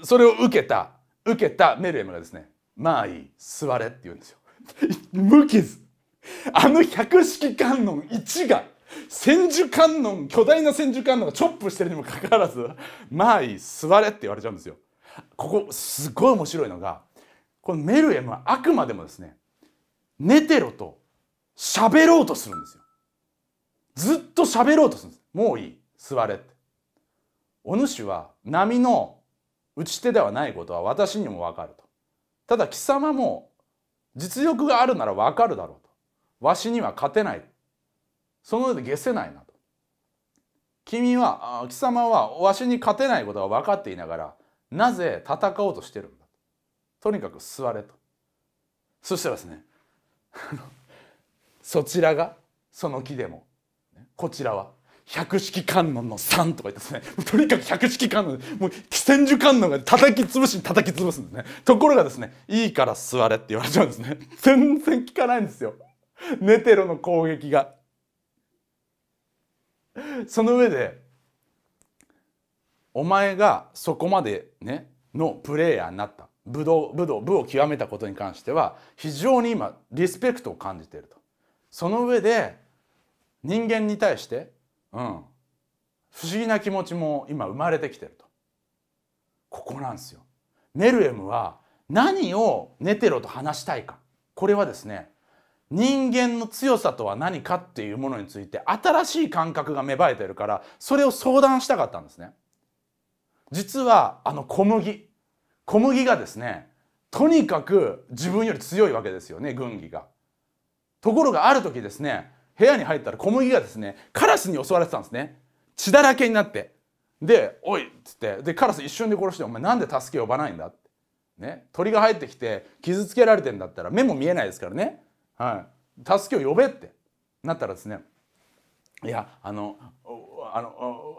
それを受けた受けたメルエムがですね「まあいい座れ」って言うんですよ 無傷あの百式観音1が千手観音巨大な千手観音がチョップしてるにもかかわらず「まあいい座れ」って言われちゃうんですよ。ここすごい面白いのがこのメルエムはあくまでもですね寝てろと喋ろうとするんですよ。ずっと喋ろうとするんです。もういい座れって。お主は波の打ち手ではないことは私にも分かると。ただ貴様も実力があるなら分かるだろうと。わしには勝てないその上で下せないなと君は貴様はわしに勝てないことが分かっていながらなぜ戦おうとしてるんだとにかく座れとそしたらですねそちらがその木でもこちらは百式観音の3とか言ってですね、とにかく百式観音、もう千手観音が叩き潰しに叩き潰すんですね。ところがですね、いいから座れって言われちゃうんですね。全然聞かないんですよ。ネテロの攻撃が。その上で、お前がそこまでね、のプレイヤーになった。武道、武道、武を極めたことに関しては、非常に今、リスペクトを感じていると。その上で、人間に対して、うん、不思議な気持ちも今生まれてきてると。ここなんですよ。ネルエムは何をネテロと話したいか。これはですね、人間の強さとは何かっていうものについて新しい感覚が芽生えてるからそれを相談したかったんですね。実はあの小麦小麦がですねとにかく自分より強いわけですよね軍議が。ところがある時ですね部屋に入ったら小麦がですねカラスに襲われてたんですね血だらけになってで「おい」っつってでカラス一瞬で殺して「お前なんで助け呼ばないんだ」って、ね、鳥が入ってきて傷つけられてんだったら目も見えないですからねはい、助けを呼べってなったらですねいやあのあの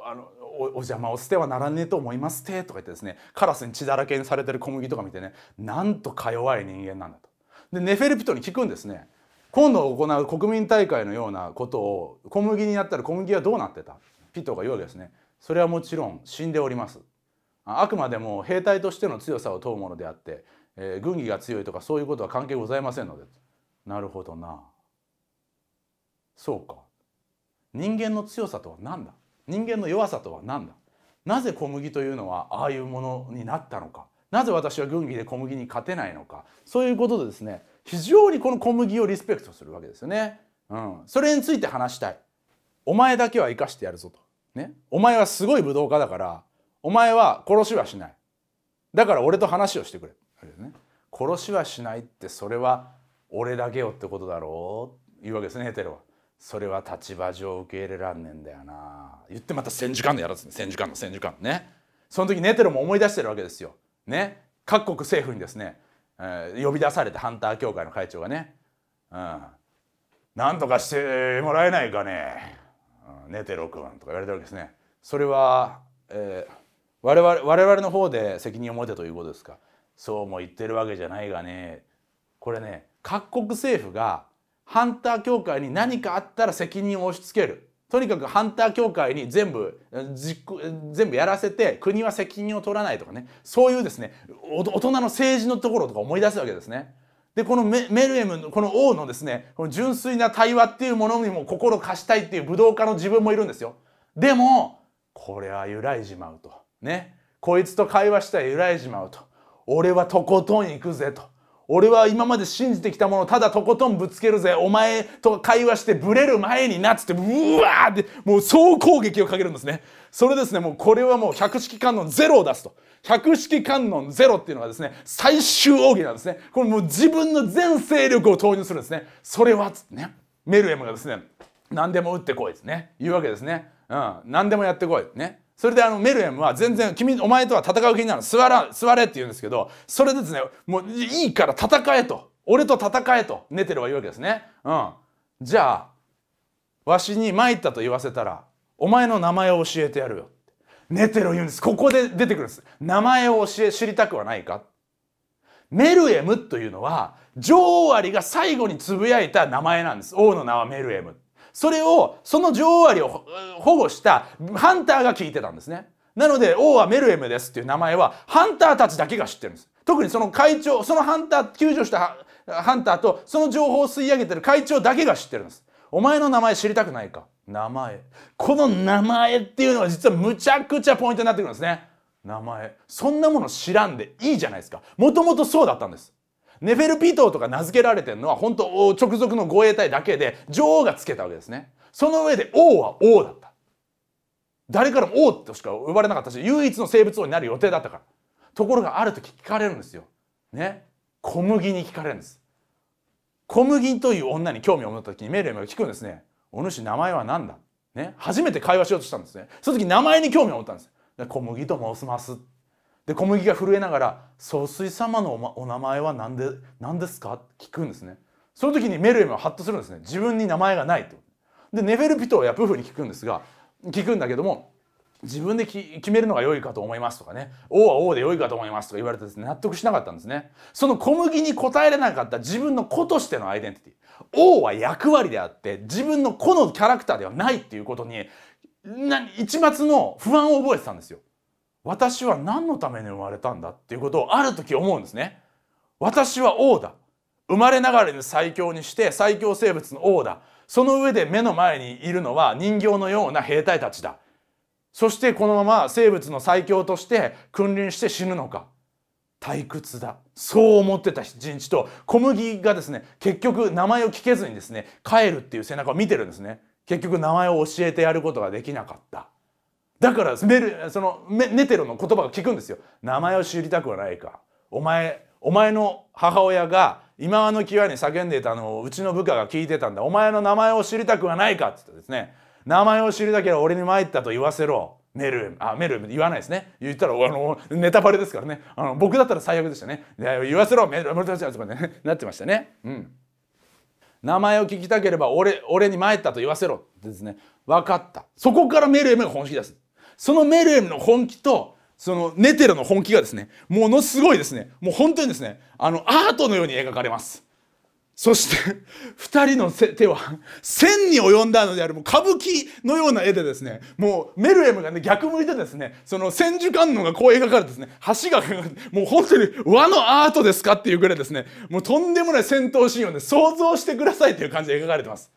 あのお邪魔を捨てはならねえと思いますてとか言ってですねカラスに血だらけにされてる小麦とか見てねなんとか弱い人間なんだと。でネフェルピトに聞くんですね今度行う国民大会のようなことを小麦になったら小麦はどうなってたピトが言うわけですねそれはもちろん死んでおりますあくまでも兵隊としての強さを問うものであって、えー、軍技が強いとかそういうことは関係ございませんのでなるほどなそうか人間の強さとは何だ人間の弱さとは何だなぜ小麦というのはああいうものになったのかなぜ私は軍議で小麦に勝てないのかそういうことでですね非常にこの小麦をリスペクトするわけですよね。うん、それについて話したい。お前だけは生かしてやるぞと。ね、お前はすごい武道家だからお前は殺しはしない。だから俺と話をしてくれ。あれ。ね、殺しはしないってそれは俺だけよってことだろう言うわけですねヘテロは。それは立場上受け入れらんねんだよな言ってまた戦時間のやらずね戦時間の戦時間ねその時ネテロも思い出してるわけですよね各国政府にですね、えー、呼び出されてハンター協会の会長がね「うん、なんとかしてもらえないかね、うん、ネテロ君」とか言われてるわけですねそれは、えー、我々我々の方で責任を持てということですかそうも言ってるわけじゃないがねこれね各国政府がハンター協会に何かあったら責任を押し付けるとにかくハンター協会に全部全部やらせて国は責任を取らないとかねそういうですね大人の政治のところとか思い出すわけですね。でこのメルエムのこの王のですねこの純粋な対話っていうものにも心貸したいっていう武道家の自分もいるんですよ。でもこれは揺らいじまうとねこいつと会話したら揺らいじまうと俺はとことん行くぜと。俺は今まで信じてきたものをただとことんぶつけるぜお前と会話してブレる前になっつってうわーってもう総攻撃をかけるんですねそれですねもうこれはもう百式観音ゼロを出すと百式観音ゼロっていうのがですね最終奥義なんですねこれもう自分の全勢力を投入するんですねそれはつってねメルエムがですね何でも打ってこいですね言うわけですねうん何でもやってこいねそれであのメルヘムは全然君お前とは戦う気になる座ら座れって言うんですけどそれですねもういいから戦えと俺と戦えとネテルは言うわけですね。うん、じゃあわしに参ったと言わせたらお前の名前を教えてやるよ。ネテロ言うんです。ここで出てくるんです。名前を教え、知りたくはないかメルエムというのは女王アリが最後につぶやいた名前なんです。王の名はメルエム。それをその女王アリを保護したハンターが聞いてたんですねなので王はメルエムですっていう名前はハンターたちだけが知ってるんです特にその会長そのハンター救助したハンターとその情報を吸い上げてる会長だけが知ってるんですお前の名前知りたくないか名前この名前っていうのは実はむちゃくちゃポイントになってくるんですね名前そんなもの知らんでいいじゃないですかもともとそうだったんですネフェルピトーとか名付けられてるのは本当直属の護衛隊だけで女王がつけたわけですね。その上で王は王だった。誰からも王としか呼ばれなかったし唯一の生物王になる予定だったから。ところがある時聞かれるんですよ。ね。小麦に聞かれるんです。小麦という女に興味を持った時にメールが聞くんですね。お主名前は何だね。初めて会話しようとしたんですね。その時名前に興味を持ったんです。小麦と申しますっで小麦が震えながら「総帥様のお,、名前は何で何ですか?」って聞くんですねその時にメルエムはハッとするんですね自分に名前がないとでネフェルピトやプフに聞くんですが聞くんだけども自分で決めるのが良いかと思いますとかね王は王で良いかと思いますとか言われてです、ね、納得しなかったんですねその小麦に応えられなかった自分の子としてのアイデンティティ王は役割であって自分の子のキャラクターではないっていうことに一抹の不安を覚えてたんですよ私は何のために生まれたんだっていうことをある時思うんですね。私は王だ。生まれながらに最強にして最強生物の王だ。その上で目の前にいるのは人形のような兵隊たちだ。そしてこのまま生物の最強として君臨して死ぬのか。退屈だ。そう思ってた人知と小麦がですね、結局名前を聞けずにですね、帰るっていう背中を見てるんですね。結局名前を教えてやることができなかった。だからメルそのネテロの言葉を聞くんですよ名前を知りたくはないかお前お前の母親が今の際に叫んでいたのをうちの部下が聞いてたんだお前の名前を知りたくはないかって言ったですね名前を知りたければ俺に参ったと言わせろメルあメル言わないですね言ったらあのネタバレですからねあの僕だったら最悪でしたね言わせろメルムルタとかねなってましたねうん名前を聞きたければ俺俺に参ったと言わせろってですね分かったそこからメルエムが本気出すそのメルエムの本気と、そのネテロの本気がですね、ものすごいですね、もう本当にですね、あの、アートのように描かれます。そして、二人の手は、線に及んだのである、もう歌舞伎のような絵でですね、もうメルエムがね、逆向いてですね、その千手観音がこう描かれてですね、橋がかかって、もう本当に和のアートですかっていうぐらいですね、もうとんでもない戦闘シーンをね、想像してくださいという感じで描かれてます。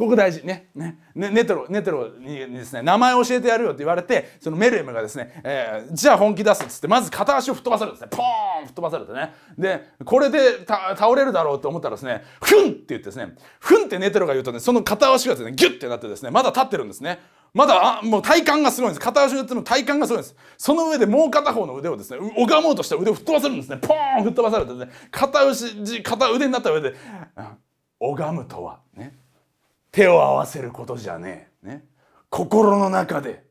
ここ大事ねねねネトロネトロにですね名前教えてやるよって言われてそのメルエムがですね、えー、じゃあ本気出すっつってまず片足を吹っ飛ばされるんですねポーン吹っ飛ばされてねでこれで倒れるだろうと思ったらですねフンって言ってですねフンってネトロが言うとねその片足がですねギュッてなってですねまだ立ってるんですねまだあもう体幹がすごいんです片足のの体幹がすごいんですその上でもう片方の腕をですね拝もうとして腕を吹っ飛ばされるんですねポーン吹っ飛ばされてね片足片腕になった上で「拝むとは」ね手を合わせることじゃねえ。ね、心の中で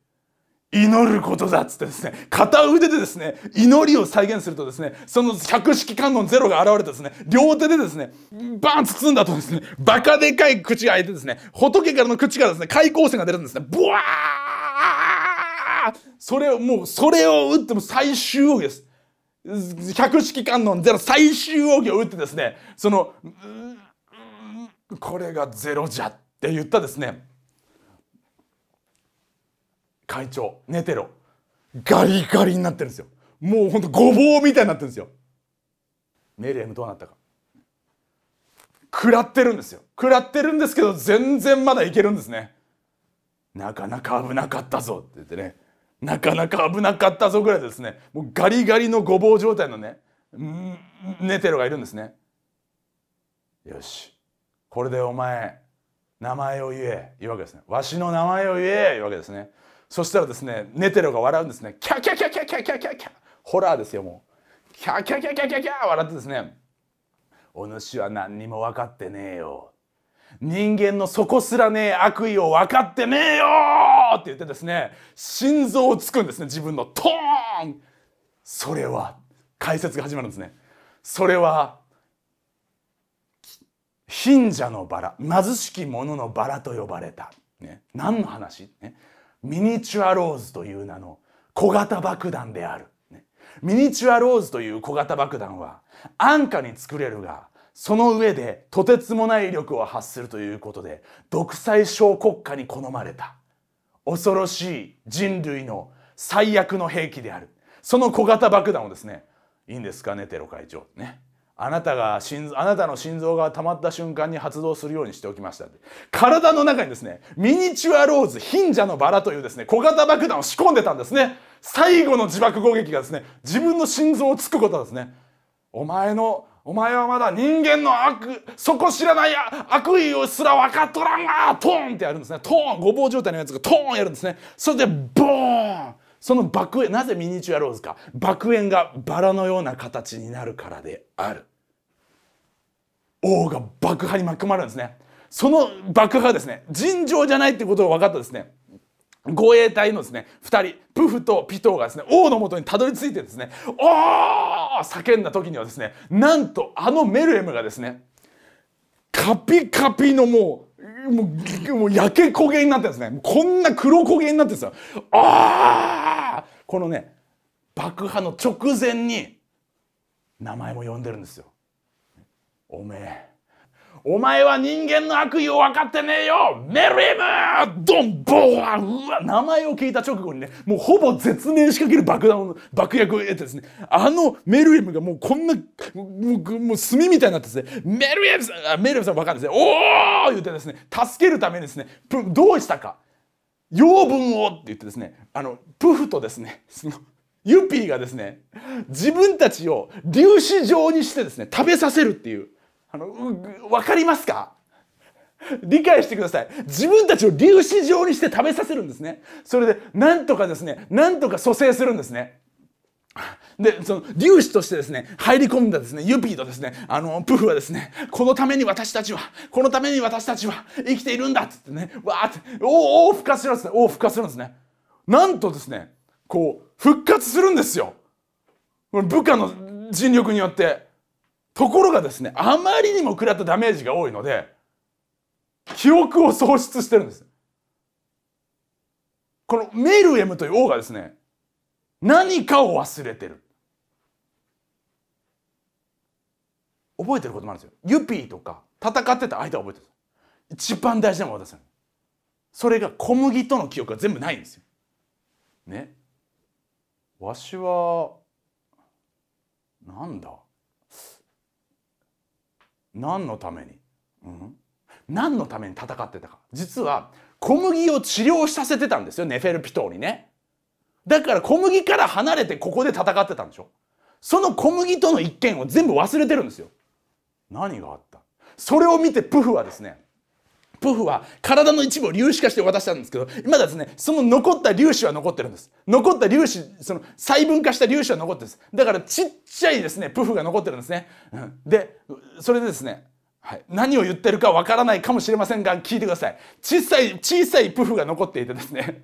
祈ることだっつってですね、片腕でですね、祈りを再現するとですね、その百式観音ゼロが現れてですね、両手でですね、バーン包んだとですね、バカでかい口が開いてですね、仏からの口からですね、開口線が出るんですね、ブワーそれをもう、それを打っても最終奥義です。百式観音ゼロ最終奥義を打ってですね、その、これがゼロじゃって言ったですね会長ネテロガリガリになってるんですよもうほんとごぼうみたいになってるんですよメレムどうなったか食らってるんですよ食らってるんですけど全然まだいけるんですねなかなか危なかったぞって言ってねなかなか危なかったぞぐらいですねもうガリガリのごぼう状態のねネテロがいるんですねよしこれでお前名前を言え言うわけですねわしの名前を言え言うわけですねそしたらですねネテロが笑うんですねキャキャキャキャキャキャキャキャホラーですよもうキャキャキャキャキャキャ笑ってですねお主は何にも分かってねえよ人間の底すらねえ悪意を分かってねえよって言ってですね心臓をつくんですね自分のトーンそれは解説が始まるんですねそれは貧者のバラ貧しき者のバラと呼ばれた、ね、何の話、ね、ミニチュアローズという名の小型爆弾である、ね、ミニチュアローズという小型爆弾は安価に作れるがその上でとてつもない威力を発するということで独裁小国家に好まれた恐ろしい人類の最悪の兵器であるその小型爆弾をですねいいんですかねテロ会長ねあなたが心あなたの心臓が溜まった瞬間に発動するようにしておきました体の中にですねミニチュアローズ貧者のバラというですね小型爆弾を仕込んでたんですね最後の自爆攻撃がですね自分の心臓を突くことはですねお前のお前はまだ人間の悪そこ知らない悪意をすら分かっとらんがトーンってやるんですねトーンごぼう状態のやつがトーンやるんですねそれでボーンその爆炎なぜミニチュアローズか爆炎がバラのような形になるからである王が爆破に巻き込まれるんですねその爆破ですね尋常じゃないってことが分かったですね護衛隊のですね2人プフとピトーがですね王のもとにたどり着いてですね「おー!」叫んだ時にはですねなんとあのメルエムがですねカピカピのもうもう、もう焼け焦げになってですね。こんな黒焦げになってですよ。ああこのね、爆破の直前に、名前も呼んでるんですよ。おめえ、お前は人間の悪意を分かってねえよメリムドンボワうわ名前を聞いた直後にねもうほぼ絶命しかける爆弾を爆薬を得てですねあのメルエムがもうこんなもう炭みたいになってですねメルエムさんメルエムさん分かるんですねおお言ってですね助けるためにですねどうしたか養分をって言ってですねあのプフとですねそのユピーがですね自分たちを粒子状にしてですね食べさせるっていう。あのわかりますか理解してください自分たちを粒子状にして食べさせるんですねそれでなんとかですねなんとか蘇生するんですねでその粒子としてですね入り込んだですねユピーとですねあのプフはですねこのために私たちはこのために私たちは生きているんだっつってねわーっておお復活するんですねおお復活するんですねなんとですねこう復活するんですよ部下の尽力によって。ところがですねあまりにも食らったダメージが多いので記憶を喪失してるんですこのメルエムという王がですね何かを忘れてる覚えてることもあるんですよユピーとか戦ってた相手は覚えてる一番大事なものですよそれが小麦との記憶が全部ないんですよねわしはなんだ何のために、うん、何のために戦ってたか実は小麦を治療させてたんですよネフェルピトーにねだから小麦から離れてここで戦ってたんでしょその小麦との一件を全部忘れてるんですよ何があったそれを見てプフはですねプフは体の一部を粒子化して渡したんですけど、今だですね、その残った粒子は残ってるんです。残った粒子、その細分化した粒子は残ってるんです。だからちっちゃいですね、プフが残ってるんですね。うん、で、それでですね、はい、何を言ってるかわからないかもしれませんが、聞いてください。小さい、小さいプフが残っていてですね、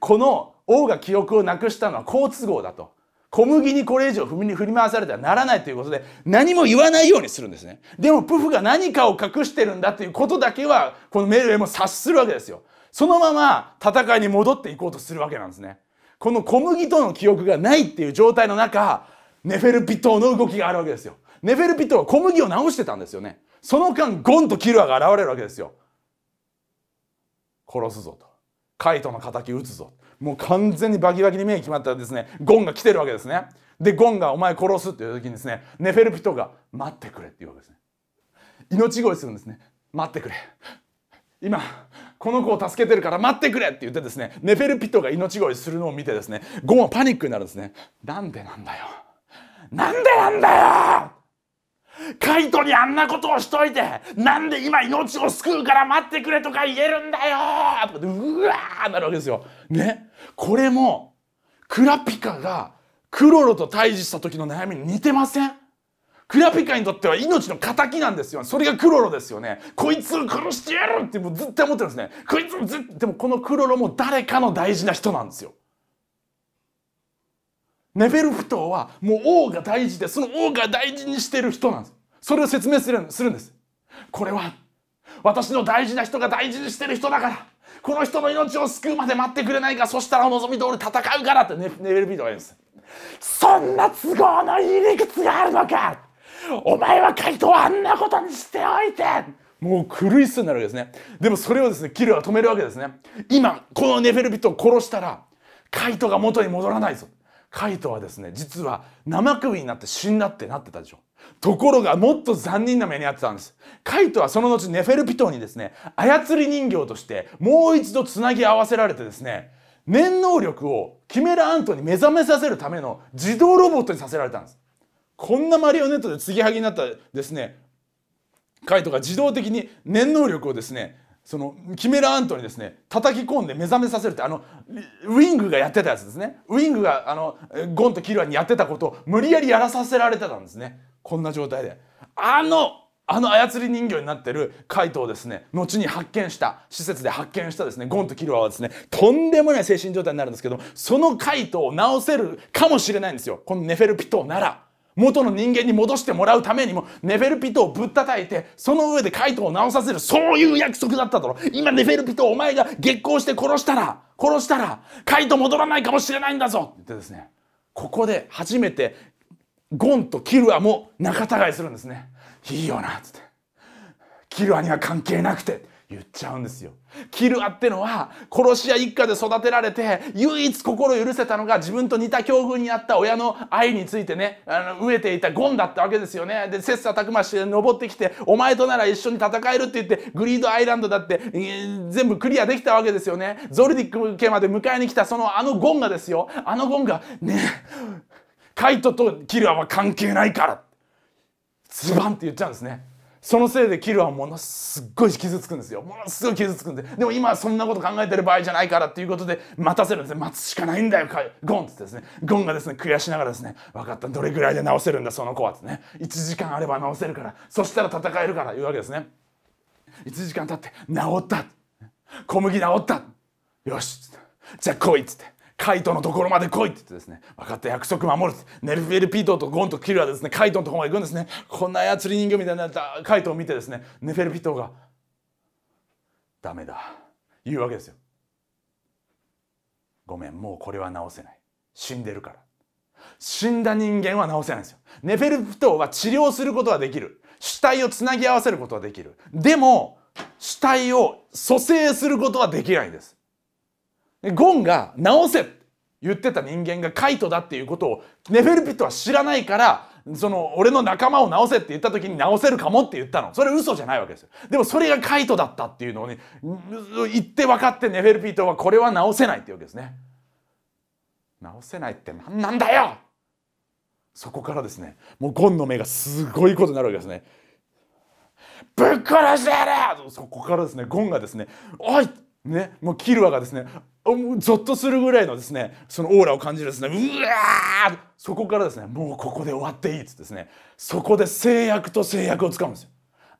この王が記憶をなくしたのは好都合だと。小麦にこれ以上踏みに振り回されてはならないということで何も言わないようにするんですねでもプフが何かを隠してるんだということだけはこのメルエも察するわけですよそのまま戦いに戻っていこうとするわけなんですねこの小麦との記憶がないっていう状態の中ネフェルピトーの動きがあるわけですよネフェルピトーは小麦を直してたんですよねその間ゴンとキルアが現れるわけですよ殺すぞとカイトの敵撃つぞもう完全にバキバキに目に決まったらですねゴンが来てるわけですねでゴンが「お前殺す」っていう時にですねネフェルピトが「待ってくれ」って言うわけですね命乞いするんですね「待ってくれ」今この子を助けてるから待ってくれって言ってですねネフェルピトが命乞いするのを見てですねゴンはパニックになるんですねなんでなんだよなんでなんだよカイトにあんなことをしといてなんで今命を救うから待ってくれとか言えるんだよとかでうわーなるわけですよ。ねこれもクラピカがクロロと対峙した時の悩みに似てませんクラピカにとっては命の敵なんですよそれがクロロですよねこいつを殺してやるってもうずっと思ってるんですねこいつをずっと、でもこのクロロも誰かの大事な人なんですよネベルフトはもう王が大事でその王が大事にしてる人なんですそれを説明するするんですこれは私の大事な人が大事にしてる人だからこの人の命を救うまで待ってくれないかそしたらお望み通り戦うからってネベルフトが言うんですそんな都合のいい理屈があるのかお前はイトをあんなことにしておいてもう狂いそうになるわけですねでもそれをですねキルは止めるわけですね今このネフェルビットを殺したらカイトが元に戻らないぞカイトはですね実は生首になって死んだってなってたでしょところがもっと残忍な目に遭ってたんですカイトはその後ネフェルピトにですね操り人形としてもう一度つなぎ合わせられてですね念能力をキメラアントに目覚めさせるための自動ロボットにさせられたんですこんなマリオネットで継ぎはぎになったですねカイトが自動的に念能力をですねそのキメラ・アントにですね叩き込んで目覚めさせるってあのウィングがやってたやつですねウィングがあのゴンとキルアにやってたことを無理やりやらさせられてたんですねこんな状態であのあの操り人形になってるカイトをですね後に発見した施設で発見したですねゴンとキルアはですねとんでもない精神状態になるんですけどそのカイトを治せるかもしれないんですよこのネフェルピトなら。元の人間に戻してもらうためにもネフェルピトをぶったたいてその上でカイトを治させるそういう約束だったと今ネフェルピトをお前が激高して殺したら殺したらカイト戻らないかもしれないんだぞって言ってですねここで初めてゴンとキルアも仲違いするんですねいいよなっつってキルアには関係なくて言っちゃうんですよキルアってのは殺し屋一家で育てられて唯一心許せたのが自分と似た境遇にあった親の愛についてねあの飢えていたゴンだったわけですよねで切磋琢磨して登ってきてお前となら一緒に戦えるって言ってグリードアイランドだって、えー、全部クリアできたわけですよねゾルディック家まで迎えに来たそのあのゴンがですよあのゴンがねカイトとキルアは関係ないからズバンって言っちゃうんですねそのせいでキルはものすごい傷つくんですよものすごい傷つくんででも今そんなこと考えてる場合じゃないからっていうことで待たせるんですね待つしかないんだよゴンってですねゴンがですね悔しながらですね分かったどれぐらいで治せるんだその子はってね1時間あれば治せるからそしたら戦えるから言うわけですね1時間経って治った小麦治ったよしじゃあ来いっつってカイトのところまで来いって言ってですね、分かった、約束守るって、ネルフェルピートとゴンとキルはですね、カイトのところまで行くんですね。こんな操り人形みたいになったカイトを見てですね、ネフェルピートが、ダメだ、言うわけですよ。ごめん、もうこれは治せない。死んでるから。死んだ人間は治せないんですよ。ネフェルピートは治療することはできる。死体をつなぎ合わせることはできる。でも、死体を蘇生することはできないんです。ゴンが直せって言ってた人間がカイトだっていうことをネフェルピットは知らないからその俺の仲間を直せって言った時に直せるかもって言ったのそれ嘘じゃないわけですよでもそれがカイトだったっていうのをね言って分かってネフェルピットはこれは直せないっていうわけですね直せないって何なんだよそこからですねもうゴンの目がすごいことになるわけですねぶっ殺してやれそこからですねゴンがですね「おいね、もうキルアがですねゾッとするぐらいのですねそのオーラを感じるですねうわそこからですねもうここで終わっていいっつってですねそこで制約と制約を使うんですよ。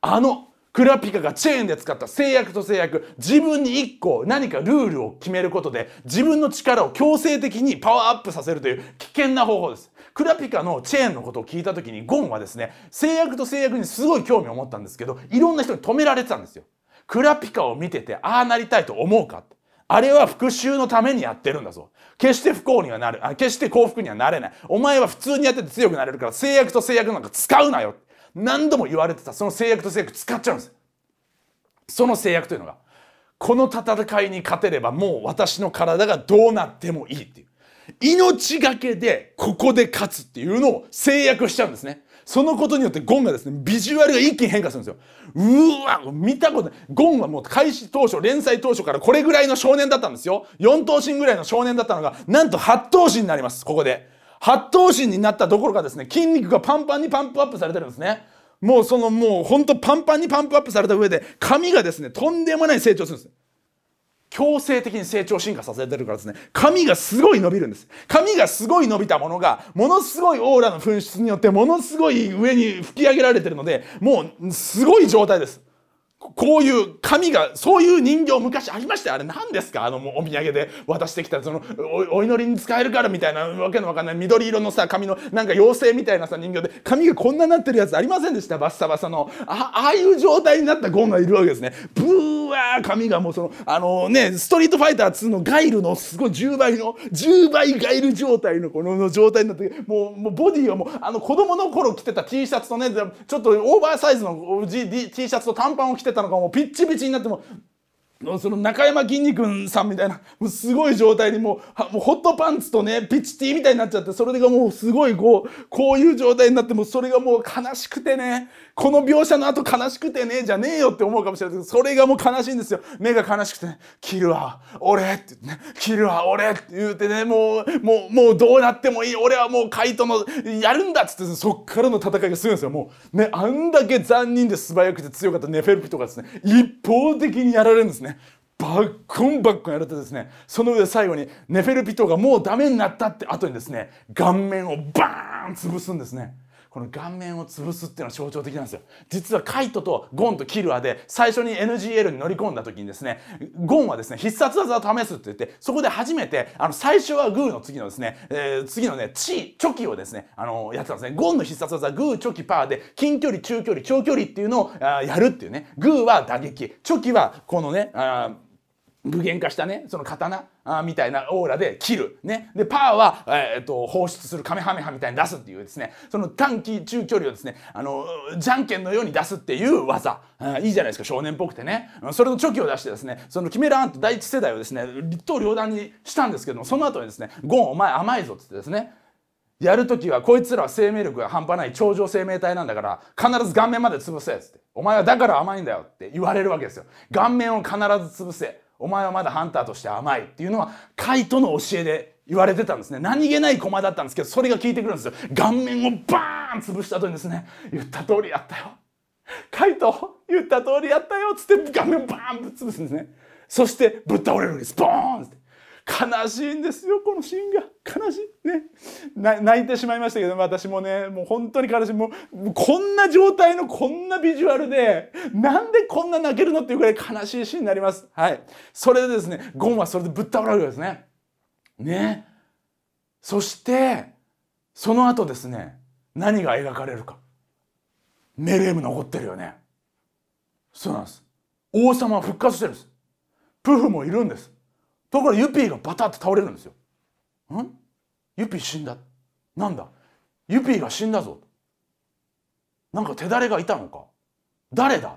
あのクラピカがチェーンで使った制約と制約自分に1個何かルールを決めることで自分の力を強制的にパワーアップさせるという危険な方法ですクラピカのチェーンのことを聞いた時にゴンはですね制約と制約にすごい興味を持ったんですけどいろんな人に止められてたんですよクラピカを見ててああなりたいと思うかあれは復讐のためにやってるんだぞ。決して不幸にはなる。あ決して幸福にはなれない。お前は普通にやってて強くなれるから制約と制約なんか使うなよ。何度も言われてた。その制約と制約使っちゃうんです。その制約というのが、この戦いに勝てればもう私の体がどうなってもいいっていう。命がけでここで勝つっていうのを制約しちゃうんですね。そのことによってゴンがですね、ビジュアルが一気に変化するんですよ。うわ、見たことない。ゴンはもう開始当初、連載当初からこれぐらいの少年だったんですよ。4頭身ぐらいの少年だったのが、なんと8頭身になります、ここで。8頭身になったどころかですね、筋肉がパンパンにパンプアップされてるんですね。もうそのもうほんとパンパンにパンプアップされた上で、髪がですね、とんでもない成長するんです。強制的に成長進化させてるからですね髪がすごい伸びるんです髪がすごい伸びたものがものすごいオーラの噴出によってものすごい上に吹き上げられてるのでもうすごい状態ですこういう神が、そういう人形昔ありましたよ。あれ何ですかあのもうお土産で渡してきた、そのお、お祈りに使えるからみたいなわけのわかんない緑色のさ、髪のなんか妖精みたいなさ、人形で、髪がこんななってるやつありませんでしたバッサバサの。あ、ああいう状態になったゴンがいるわけですね。ブーワー髪がもうその、あのね、ストリートファイター2のガイルのすごい10倍の、10倍ガイル状態のこの状態になって、もう、もうボディはもう、あの子供の頃着てた T シャツとね、ちょっとオーバーサイズの T シャツと短パンを着ててたのかもうピッチピチになってもその中山きんに君さんみたいな、もうすごい状態にもう、もうホットパンツとね、ピチティみたいになっちゃって、それがもうすごいこう、こういう状態になって、もそれがもう悲しくてね、この描写の後悲しくてね、じゃねえよって思うかもしれないけど、それがもう悲しいんですよ。目が悲しくて、ね、切るわ、俺って言ってね、切るわ、俺って言うてね、もう、もう、もうどうなってもいい、俺はもうカイトの、やるんだっ言って、そっからの戦いがするんですよ。もう、ね、あんだけ残忍で素早くて強かったネフェルピとかですね、一方的にやられるんですね。バッコンバッコンやられてですねその上最後にネフェルピトがもうダメになったって後にですね顔面をバーン潰すんですね。この顔面を潰すっていうのは象徴的なんですよ実はカイトとゴンとキルアで最初に NGL に乗り込んだ時にですねゴンはですね必殺技を試すって言ってそこで初めてあの最初はグーの次のですね、えー、次のねチーチョキをですねあのやってたんですねゴンの必殺技グーチョキパーで近距離中距離長距離っていうのをやるっていうねグーは打撃チョキはこのねあ具現化したねその刀あみたいなオーラで切る、ね、でパーは、えー、っと放出するカメハメハみたいに出すっていうですねその短期中距離をですねあのじゃんけんのように出すっていう技いいじゃないですか少年っぽくてねそれのチョキを出してですねそのキメラアント第一世代をですね立刀両断にしたんですけどもその後にですね「ゴンお前甘いぞ」っつってですねやるときはこいつらは生命力が半端ない超常生命体なんだから必ず顔面まで潰せっつってお前はだから甘いんだよって言われるわけですよ顔面を必ず潰せお前はまだハンターとして甘いっていうのはカイトの教えで言われてたんですね何気ない駒だったんですけどそれが効いてくるんですよ顔面をバーン潰した後にですね言った通りやったよカイト言った通りやったよっつって顔面バーンぶっ潰すんですねそしてぶっ倒れるんですボーンって悲しいんですよこのシーンが悲しいね泣いてしまいましたけど私もねもう本当に悲しいもうこんな状態のこんなビジュアルでなんでこんな泣けるのっていうぐらい悲しいシーンになりますはいそれでですねゴンはそれでぶっ倒れるわけですねねそしてその後ですね何が描かれるかメレーム残ってるよねそうなんです王様は復活してるんですプフもいるんですところがユピーがバタッと倒れるんですよ。んユピー死んだ。なんだユピーが死んだぞ。なんか手だれがいたのか。誰だ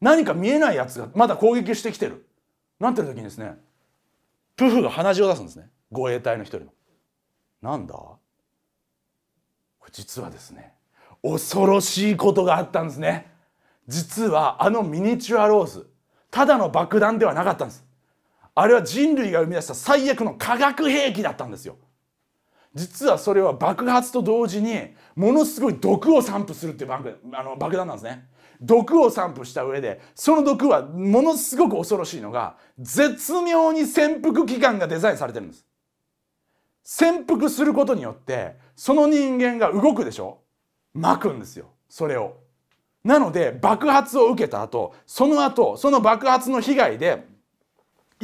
何か見えないやつがまだ攻撃してきてる。なんていう時にですね、プフが鼻血を出すんですね。護衛隊の一人の。なんだこれ実はですね、恐ろしいことがあったんですね。実はあのミニチュアローズ、ただの爆弾ではなかったんです。あれは人類が生み出した最悪の化学兵器だったんですよ実はそれは爆発と同時にものすごい毒を散布するっていう爆あの爆弾なんですね毒を散布した上でその毒はものすごく恐ろしいのが絶妙に潜伏期間がデザインされてるんです潜伏することによってその人間が動くでしょ巻くんですよそれをなので爆発を受けた後その後その爆発の被害で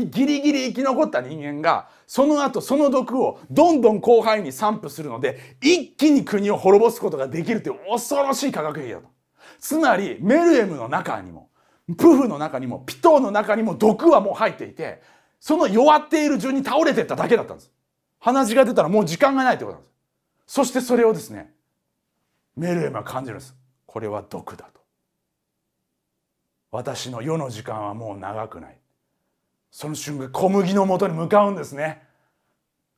ギリギリ生き残った人間が、その後その毒をどんどん後輩に散布するので、一気に国を滅ぼすことができるという恐ろしい科学兵だと。つまり、メルエムの中にも、プフの中にも、ピトーの中にも毒はもう入っていて、その弱っている順に倒れてっただけだったんです。鼻血が出たらもう時間がないってことなんです。そしてそれをですね、メルエムは感じるんです。これは毒だと。私の世の時間はもう長くない。その瞬間小麦のもとに向かうんですね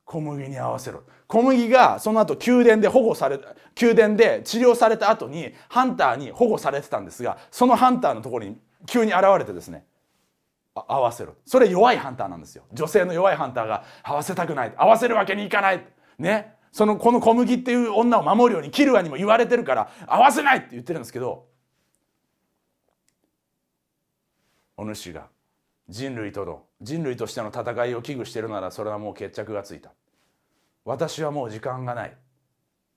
小麦に合わせろ小麦がその後宮殿で保護され宮殿で治療された後にハンターに保護されてたんですがそのハンターのところに急に現れてですね合わせろそれ弱いハンターなんですよ女性の弱いハンターが合わせたくない合わせるわけにいかないねそのこの小麦っていう女を守るようにキルアにも言われてるから合わせないって言ってるんですけどお主が人類との人類としての戦いを危惧してるならそれはもう決着がついた私はもう時間がない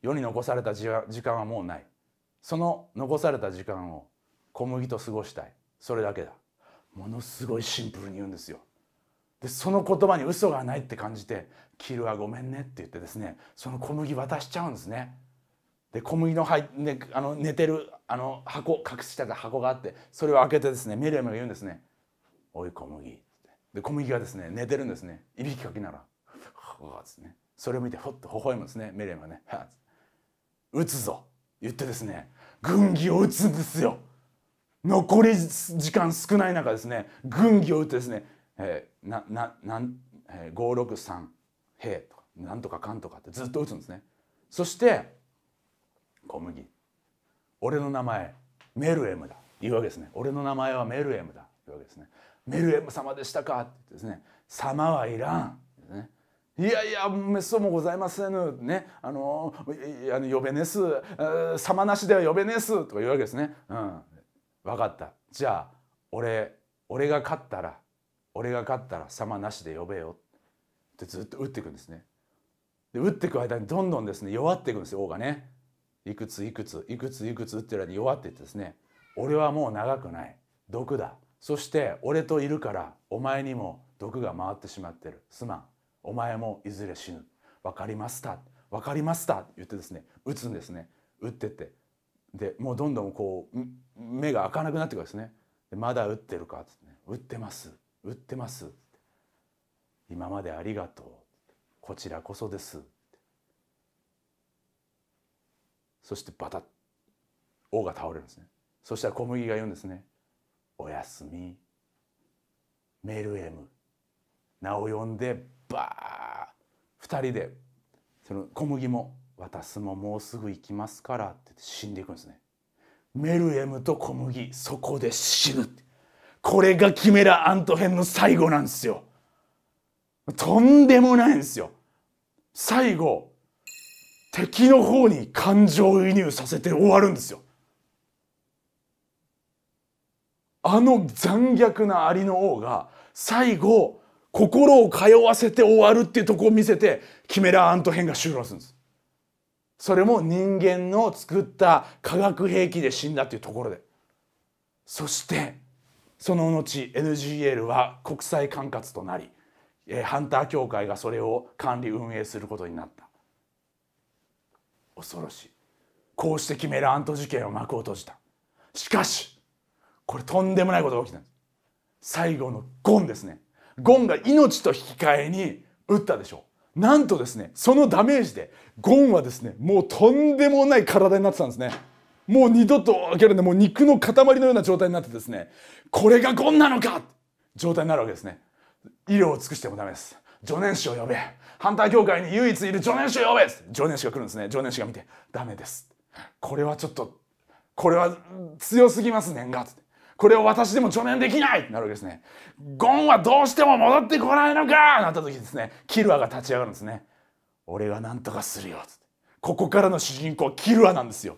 世に残された時間はもうないその残された時間を小麦と過ごしたいそれだけだものすごいシンプルに言うんですよでその言葉に嘘がないって感じて「キルはごめんね」って言ってですねその小麦渡しちゃうんですねで小麦の入、ね、あの寝てるあの箱隠してた箱があってそれを開けてですねメリアムが言うんですね「おい小麦」ってで小麦がですね寝てるんですねいびきかきなら「ですねそれを見てほっと微笑むんですねメレンはね「はあ」撃つぞ言ってですね軍議を撃つんですよ残り時間少ない中ですね軍議を打ってですね、えー、なななえ563兵とかなんとかかんとかってずっと打つんですねそして小麦俺の名前メルエムだ言うわけですね俺の名前はメルエムだ言うわけですねメルエム様でしたか」って言ってですね「様はいらん」いやいや、めっそうもございませぬ。ね。あの、あの呼べねす。様なしでは呼べねす。とか言うわけですね。うん。分かった。じゃあ、俺、俺が勝ったら、俺が勝ったら様なしで呼べよ。ってずっと打っていくんですね。で、打っていく間にどんどんですね、弱っていくんですよ、王がね。いくついくつ、いくついくつ打ってる間に弱っていってですね、俺はもう長くない。毒だ。そして俺といるからお前にも毒が回ってしまってるすまんお前もいずれ死ぬ分かりました分かりましたって言ってですね打つんですね打ってってでもうどんどんこう目が開かなくなってくるんですねでまだ打ってるかって、ね、打ってます打ってます今までありがとうこちらこそですそしてバタッ王が倒れるんですねそしたら小麦が言うんですねおやすみメルエム名を呼んでバー2人でその小麦も私ももうすぐ行きますからって言って死んでいくんですね。メルエムと小麦そこで死ぬこれがキメラ・アント編の最後なんですよ。とんでもないんですよ。最後敵の方に感情移入させて終わるんですよ。あの残虐なアリの王が最後心を通わせて終わるっていうとこを見せてキメラアント編が終了するんです。それも人間の作った化学兵器で死んだっていうところでそしてその後 NGL は国際管轄となり、えー、ハンター協会がそれを管理運営することになった恐ろしいこうしてキメラアント事件は幕を閉じたしかしこれとんでもないことが起きたんです最後のゴンですねゴンが命と引き換えに打ったでしょうなんとですねそのダメージでゴンはですねもうとんでもない体になってたんですねもう二度と開けるんでもう肉の塊のような状態になってですねこれがゴンなのか状態になるわけですね医療を尽くしてもダメです助念師を呼べ反対協会に唯一いる助念師を呼べ助念師が来るんですね助念師が見てダメですこれはちょっとこれは強すぎます念がこれを私でも助念できないなるわけですねゴンはどうしても戻ってこないのかなった時ですねキルアが立ち上がるんですね俺が何とかするよここからの主人公キルアなんですよ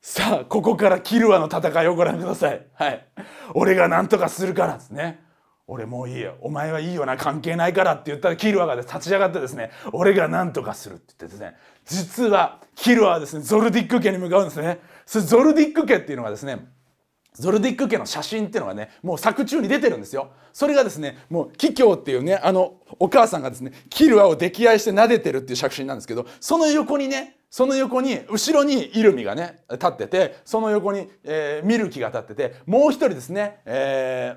さあここからキルアの戦いをご覧くださいはい俺が何とかするからですね俺もういいよお前はいいよな関係ないからって言ったらキルアが立ち上がってですね俺が何とかするって言ってですね実はキルアはですねゾルディック家に向かうんですねそれゾルディック家っていうのがですねゾルディック家の写真っていうのがね、もう作中に出てるんですよ。それがですね、もう、桔梗っていうね、あの、お母さんがですね、キルアを溺愛して撫でてるっていう写真なんですけど、その横にね、その横に、後ろにイルミがね、立ってて、その横に、えー、ミルキが立ってて、もう一人ですね、え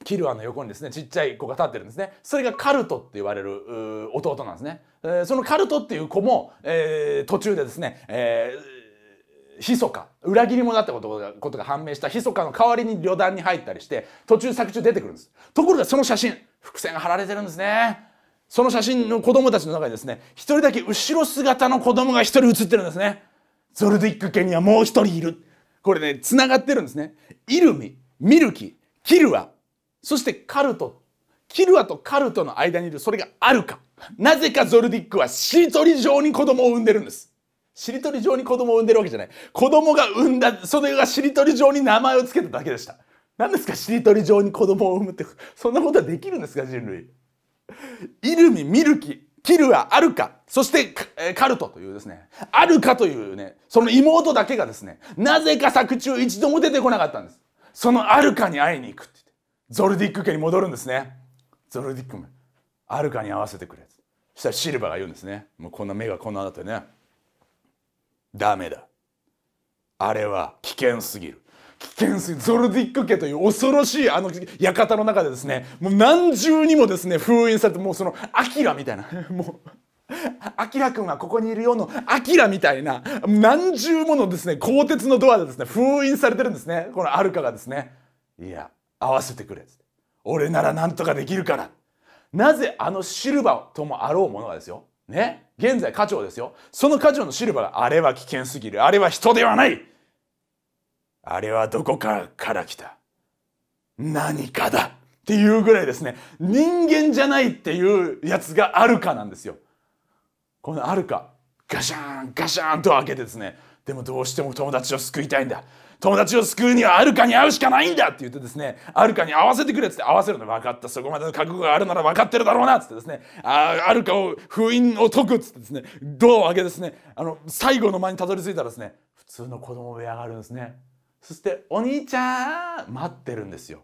ー、キルアの横にですねちっちゃい子が立ってるんですねそれがカルトって言われる弟なんですね、えー、そのカルトっていう子も、えー、途中でですね、えー密か裏切り者だったことがことが判明した密かの代わりに旅団に入ったりして途中作中出てくるんですところがその写真伏線が貼られてるんですねその写真の子供たちの中にですね一人だけ後ろ姿の子供が一人写ってるんですねゾルディック家にはもう一人いるこれねつながってるんですねイルミミルキキルアそしてカルトキルアとカルトの間にいるそれがあるかなぜかゾルディックはしりとり上に子供を産んでるんですしりとり上に子供を産んでるわけじゃない。子供が産んだ、それがしりとり上に名前を付けただけでした。何ですかしりとり上に子供を産むって、そんなことはできるんですか人類。イルミ、ミルキ、キルア、アルカ、そして、えカルトというですね、アルカというね、その妹だけがですね、なぜか作中一度も出てこなかったんです。そのアルカに会いに行くって言って、ゾルディック家に戻るんですね。ゾルディックも、アルカに会わせてくれ。そしたらシルバが言うんですね。もうこんな目がこんなだってね。ダメだあれは危険すぎる危険すぎるゾルディック家という恐ろしいあの館の中でですねもう何重にもですね封印されてもうそのアキラみたいな もう。アキラ君はここにいるよのアキラみたいな何重ものですね鋼鉄のドアでですね封印されてるんですねこのアルカがですねいや合わせてくれ俺ならなんとかできるからなぜあのシルバーともあろうものがですよね現在課長ですよその課長のシルバーがあれは危険すぎるあれは人ではないあれはどこかから来た何かだっていうぐらいですね人間じゃないっていうやつがあるかなんですよこのあるかガシャンガシャンと開けてですねでもどうしても友達を救いたいんだ友達を救うにはアルカに会うしかないんだって言ってですねアルカに会わせてくれっつって会わせるの分かったそこまでの覚悟があるなら分かってるだろうなっつってですねあアルカを封印を解くっつってですねドアを開けですねあの最後の間にたどり着いたらですね普通の子供部屋があるんですねそしてお兄ちゃん待ってるんですよ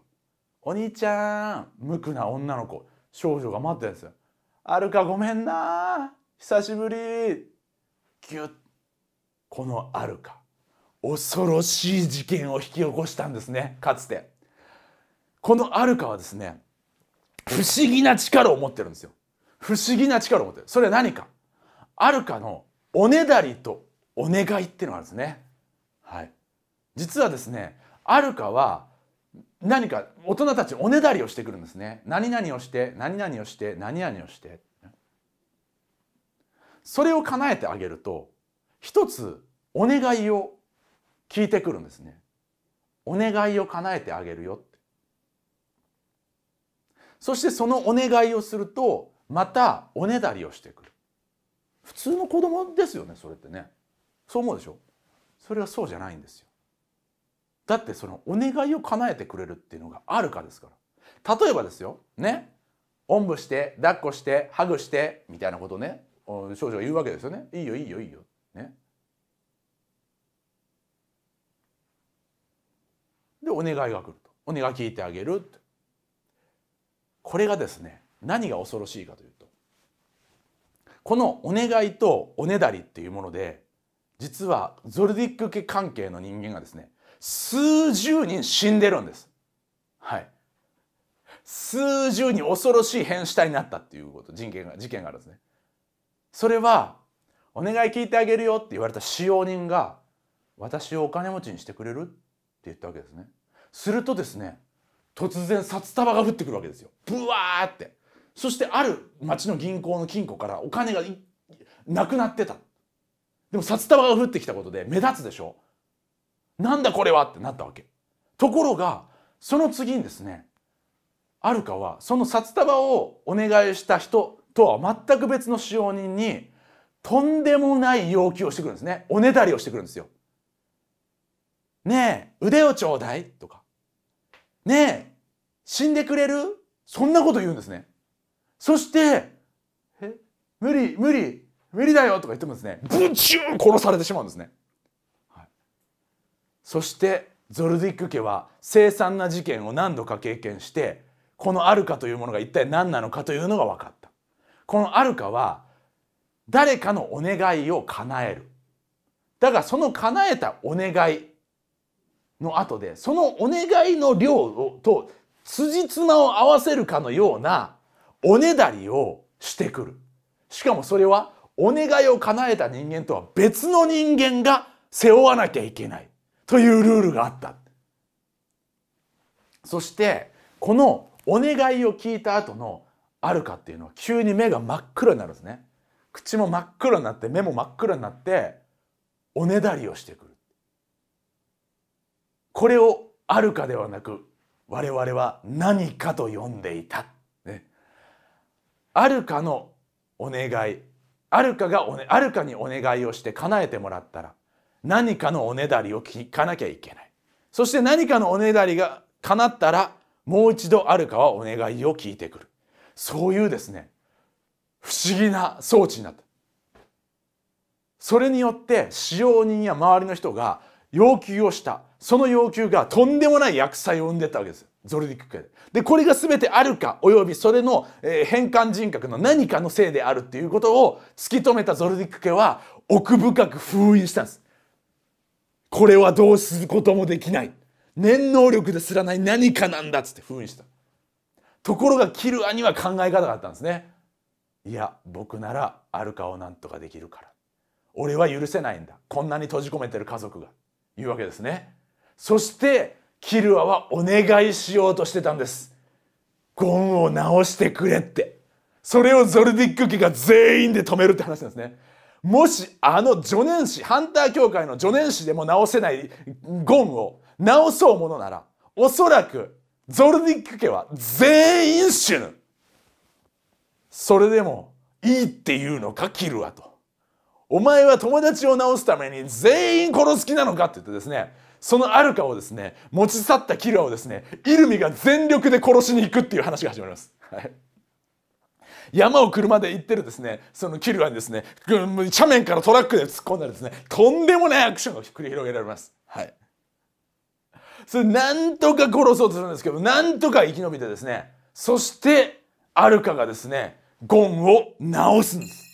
お兄ちゃん無垢な女の子少女が待ってるんですよアルカごめんな久しぶりギュッこのアルカ恐ろしい事件を引き起こしたんですねかつてこのアルカはですね不思議な力を持ってるんですよ不思議な力を持ってるそれは何かアルカのおねだりとお願いっていうのがあるんですねはい実はですねアルカは何か大人たちおねだりをしてくるんですね何々をして何々をして何々をしてそれを叶えてあげると一つお願いを聞いてくるんですね。お願いを叶えてあげるよって。そしてそのお願いをするとまたおねだりをしてくる。普通の子供ですよねそれってね。そう思うでしょそれはそうじゃないんですよ。だってそのお願いを叶えてくれるっていうのがあるかですから。例えばですよ。ね。おんぶして抱っこしてハグしてみたいなことね少女が言うわけですよね。いいよいいよいいよ。ね。でお願いが来るとお願い聞いてあげるこれがですね何が恐ろしいかというとこのお願いとおねだりっていうもので実はゾルディック家関係の人間がですね数十人死んでるんです。はい。数十人恐ろしい変死体になったっていうこと人件が事件があるんですね。それは「お願い聞いてあげるよ」って言われた使用人が「私をお金持ちにしてくれる?」っ言ったわけですねするとですね突然札束が降ってくるわけですよブワーってそしてある町の銀行の金庫からお金がなくなってたでも札束が降ってきたことで目立つでしょなんだこれはってなったわけところがその次にですねあるかはその札束をお願いした人とは全く別の使用人にとんでもない要求をしてくるんですねおねだりをしてくるんですよねえ、腕をちょうだいとか。ねえ、死んでくれるそんなこと言うんですね。そして、え、無理、無理、無理だよとか言ってもですね、ブチューン殺されてしまうんですね。はい、そして、ゾルディック家は凄惨な事件を何度か経験して、このアルカというものが一体何なのかというのが分かった。このアルカは、誰かのお願いを叶える。だがその叶えたお願いの後でそのお願いの量をと辻褄を合わせるかのようなおねだりをしてくるしかもそれはお願いを叶えた人間とは別の人間が背負わなきゃいけないというルールがあったそしてこのお願いを聞いた後のあるかっていうのは急に目が真っ黒になるんですね口も真っ黒になって目も真っ黒になっておねだりをしてくるこれをあるかではなく我々は何かと呼んでいた。ね、あるかのお願いあるかがお、ね、あるかにお願いをして叶えてもらったら何かのおねだりを聞かなきゃいけない。そして何かのおねだりが叶ったらもう一度あるかはお願いを聞いてくる。そういうですね不思議な装置になった。それによって使用人や周りの人が要求をしたその要求がとんでもない厄災を生んでたわけですゾルディック家で。でこれが全てあるかおよびそれの、えー、変換人格の何かのせいであるっていうことを突き止めたゾルディック家は奥深く封印したんです。これはどうすることもできない。念能力ですらない何かなんだっつって封印した。ところがキルアには考え方があったんですね。いや僕ならアルカを何とかできるから。俺は許せないんだ。こんなに閉じ込めてる家族が。いうわけですね。そしてキルアはお願いしようとしてたんですゴンを直してくれってそれをゾルディック家が全員で止めるって話なんですねもしあの助念師ハンター協会の助念師でも直せないゴンを直そうものならおそらくゾルディック家は全員死ぬそれでもいいって言うのかキルアとお前は友達を直すために全員殺す気なのかって言ってですねそのアルカをですね持ち去ったキルアをですねイルミが全力で殺しに行くっていう話が始まります。はい山を車で行ってるですねそのキルアにですね斜面からトラックで突っ込んだりですねとんでもないアクションが繰り広げられます。はいそれなんとか殺そうとするんですけどなんとか生き延びてですねそしてアルカがですねゴンを直すんです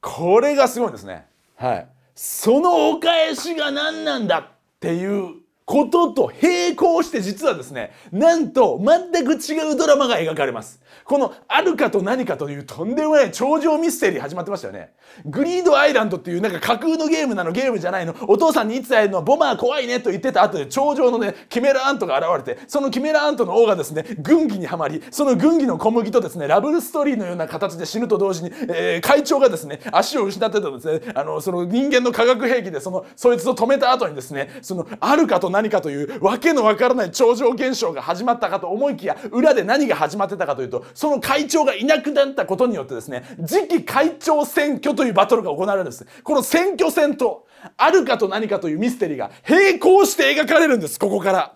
これがすごいんですねはいそのお返しが何なんだっていうことと並行して実はですね、なんと全く違うドラマが描かれます。このあるかと何かというとんでもない頂上ミステリー始まってましたよね。グリードアイランドっていうなんか架空のゲームなのゲームじゃないの。お父さんにいつ会えるのボマー怖いねと言ってた後で頂上のね、キメラアントが現れて、そのキメラアントの王がですね、軍旗にはまり、その軍旗の小麦とですね、ラブルストーリーのような形で死ぬと同時に、えー、会長がですね、足を失ってたんですね。あの、その人間の化学兵器でその、そいつを止めた後にですね、そのあるかと何か何かというわけのわからない超常現象が始まったかと思いきや裏で何が始まってたかというとその会長がいなくなったことによってですね次期会長選挙というバトルが行われるんですこの選挙戦とあるかと何かというミステリーが並行して描かれるんですここから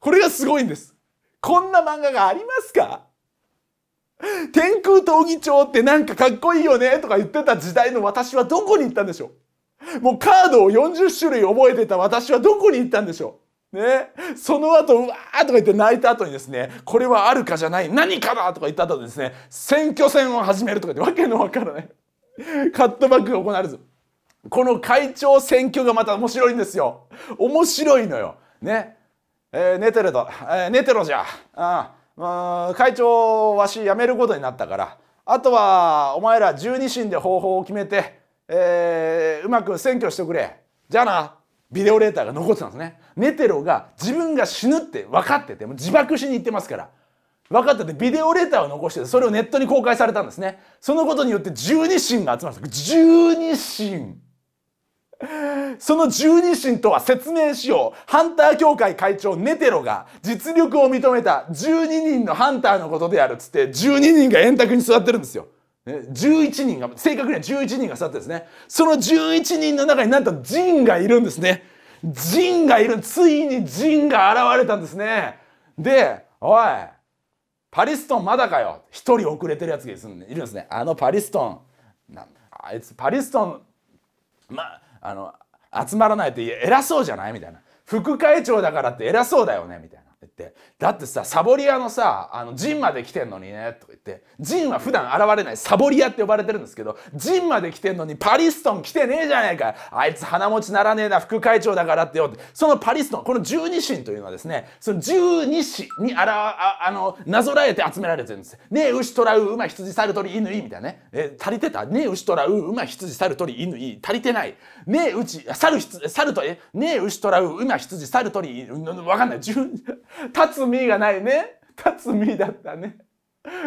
これがすごいんですこんな漫画がありますか天空闘技場ってなんかかっこいいよねとか言ってた時代の私はどこに行ったんでしょうもうカードを40種類覚えてた私はどこに行ったんでしょうね、その後うわーとか言って泣いた後にですねこれはあるかじゃない何かだとか言った後ですね選挙戦を始めるとかってわけのわからないカットバックが行われずこの会長選挙がまた面白いんですよ面白いのよねえー、寝てると、えー、寝てろじゃああ、うん、会長わし辞めることになったからあとはお前ら十二神で方法を決めて、えー、うまく選挙してくれじゃあなビデオレーターが残ってたんですねネテロが自分が死ぬって分かってても自爆しに行ってますから分かっててビデオレターを残してそれをネットに公開されたんですねそのことによって12神が集まっまた12神その十二神とは説明しよう。ハンター協会会長ネテロが実力を認めた12人のハンターのことであるっつって12人が円卓に座ってるんですよ。11人が、正確には11人が座ってるんですね。その11人の中になんとジンがいるんですね。ンがいるついにンが現れたんですねでおいパリストンまだかよ1人遅れてるやつがいるんですねあのパリストンあいつパリストンまあの集まらないって偉そうじゃないみたいな副会長だからって偉そうだよねみたいな言って「だってさサボリアのさあのジンまで来てんのにね」とか言ってジンは普段現れないサボリアって呼ばれてるんですけどジンまで来てんのにパリストン来てねえじゃねえかあいつ鼻持ちならねえな副会長だからってよってそのパリストンこの十二神というのはですねその十二子にあらああのなぞらえて集められてるんです。ねえ牛トラウ馬羊猿鳥犬犬、みたいなねえ足りてたねえ牛トラウ馬羊猿鳥犬犬、足りてないねえうち猿猿とえねえ牛トラウ馬羊猿鳥わかんない立つがないね。立つだったね。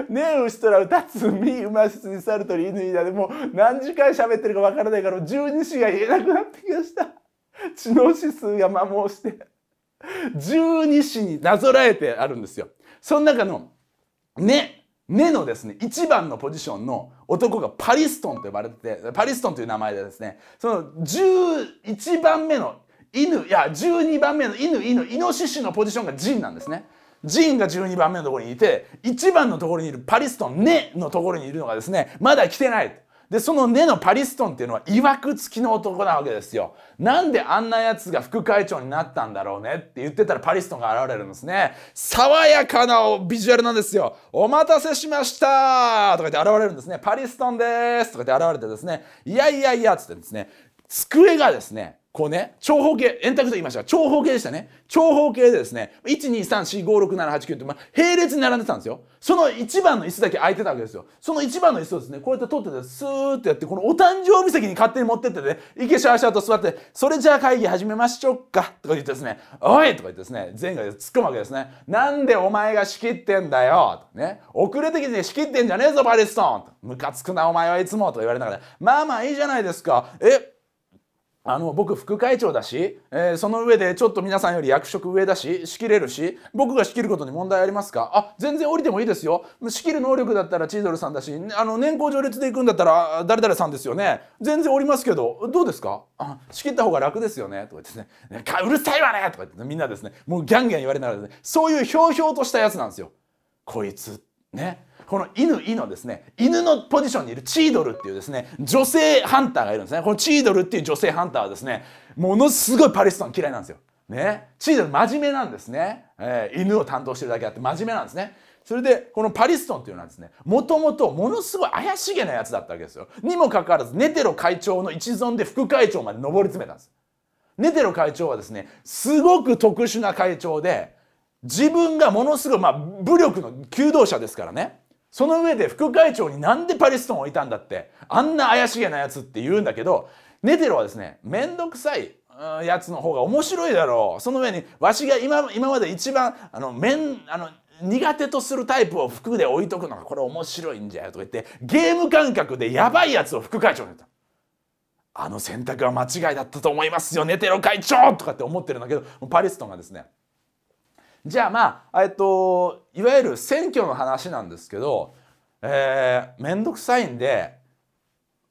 ねえ、うしとらうたつみ、うましつにさるとり犬にだで、もう何時間喋ってるかわからないから、十二支が言えなくなってきました。知能指数が摩耗して、十二支になぞらえてあるんですよ。その中の、ね、ねのですね、一番のポジションの男がパリストンと呼ばれてて、パリストンという名前でですね、その11番目の犬いや12番目の犬犬イノシシのポジションがジンなんですねジンが12番目のところにいて1番のところにいるパリストンネのところにいるのがですねまだ来てないでそのネのパリストンっていうのは曰くつきの男なわけですよなんであんなやつが副会長になったんだろうねって言ってたらパリストンが現れるんですね爽やかなビジュアルなんですよお待たせしましたとか言って現れるんですねパリストンですとか言って現れてですねいやいやいやっつってですね机がですねこうね、長方形、円卓と言いました長方形でしたね。長方形でですね、1,2,3,4,5,6,7,8,9って、まあ、並列に並んでたんですよ。その1番の椅子だけ空いてたわけですよ。その1番の椅子をですね、こうやって取ってて、スーってやって、このお誕生日席に勝手に持ってってね、いけシャーシャーと座って、それじゃあ会議始めましょうか、とか言ってですね、おいとか言ってですね、前回突っ込むわけですね。なんでお前が仕切ってんだよとね、遅れてきて仕切ってんじゃねえぞ、バリストンムカつくな、お前はいつもとか言われながら、まあまあいいじゃないですか。えあの僕副会長だし、えー、その上でちょっと皆さんより役職上だし仕切れるし僕が仕切ることに問題ありますかあ全然降りてもいいですよ仕切る能力だったらチードルさんだしあの年功序列で行くんだったら誰々さんですよね全然降りますけどどうですかあ仕切った方が楽ですよねとか言ってね「ねうるさいわね!」とか言って、ね、みんなですねもうギャンギャン言われながらねそういうひょうひょうとしたやつなんですよ。こいつねこの犬、犬のですね、犬のポジションにいるチードルっていうですね、女性ハンターがいるんですね。このチードルっていう女性ハンターはですね、ものすごいパレストン嫌いなんですよ。ね。チードル真面目なんですね。えー、犬を担当してるだけあって真面目なんですね。それでこのパリストンというのはですねもともとものすごい怪しげなやつだったわけですよにもかかわらずネテロ会長の一存で副会長まで上り詰めたんですネテロ会長はですねすごく特殊な会長で自分がものすごい、まあ、武力の求道者ですからねその上で副会長になんでパリストン置いたんだってあんな怪しげなやつって言うんだけどネテロはですね面倒くさいやつの方が面白いだろうその上にわしが今今まで一番あの面あの苦手とするタイプを服で置いとくのがこれ面白いんじゃよとか言ってゲーム感覚でやばいやつを副会長に言ったあの選択は間違いだったと思いますよネテロ会長とかって思ってるんだけどパリストンがですねじゃあまあ、えっと、いわゆる選挙の話なんですけど、えー、めんどくさいんで、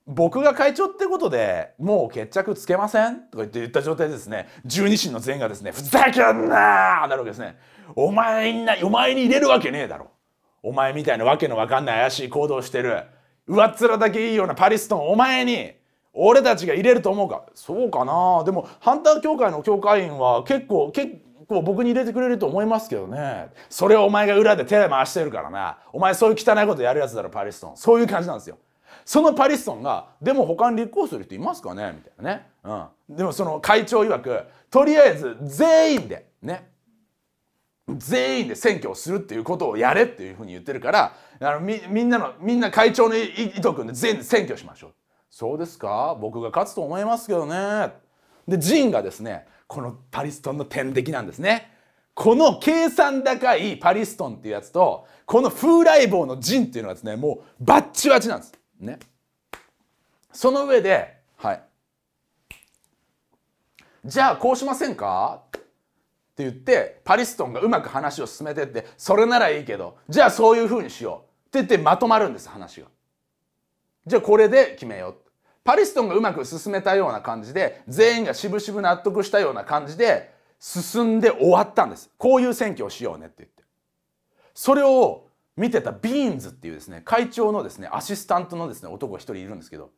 僕が会長ってことでもう決着つけませんとか言って言った状態でですね十二神の全員がですねふざけんなーなるわけですねお前になお前に入れるわけねえだろお前みたいなわけのわかんない怪しい行動してる上っ面だけいいようなパリストンお前に俺たちが入れると思うかそうかなでもハンター協会の協会員は結構結僕に入れてくれると思いますけどねそれをお前が裏で手で回してるからなお前そういう汚いことやるやつだろパリストンそういう感じなんですよそのパリストンがでも他に立候補する人いますかねみたいなね、うん、でもその会長曰くとりあえず全員でね全員で選挙をするっていうことをやれっていうふうに言ってるからあのみみんなのみんな会長の意図くんで全員で選挙しましょうそうですか僕が勝つと思いますけどねでジンがですねこのパリストンの天敵なんですね。この計算高いパリストンっていうやつと、この風来坊の陣っていうのはですね、もうバッチバチなんです。ね。その上で、はい。じゃあこうしませんかって言って、パリストンがうまく話を進めてって、それならいいけど、じゃあそういうふうにしようって言ってまとまるんです、話が。じゃあこれで決めよう。パリストンがうまく進めたような感じで全員がしぶしぶ納得したような感じで進んで終わったんですこういう選挙をしようねって言ってそれを見てたビーンズっていうですね会長のですねアシスタントのですね男が1人いるんですけど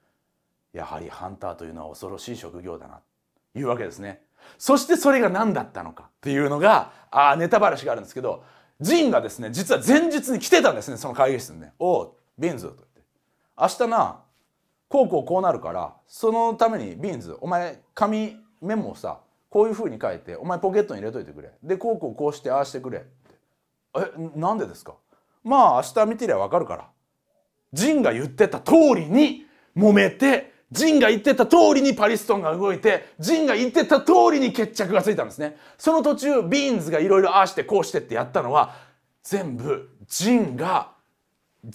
やはりハンターというのは恐ろしい職業だなというわけですねそしてそれが何だったのかっていうのがあネタばらしがあるんですけどジンがですね実は前日に来てたんですねその会議室にね「おおビーンズ」と言って「明日なこうこうこうなるからそのためにビーンズお前紙メモをさこういうふうに書いてお前ポケットに入れといてくれでこうこうこうしてああしてくれってえなんでですかまあ明日見てりゃわかるからジンが言ってた通りに揉めてジンが言ってた通りにパリストンが動いてジンが言ってた通りに決着がついたんですねその途中ビーンズがいろいろああしてこうしてってやったのは全部ジンが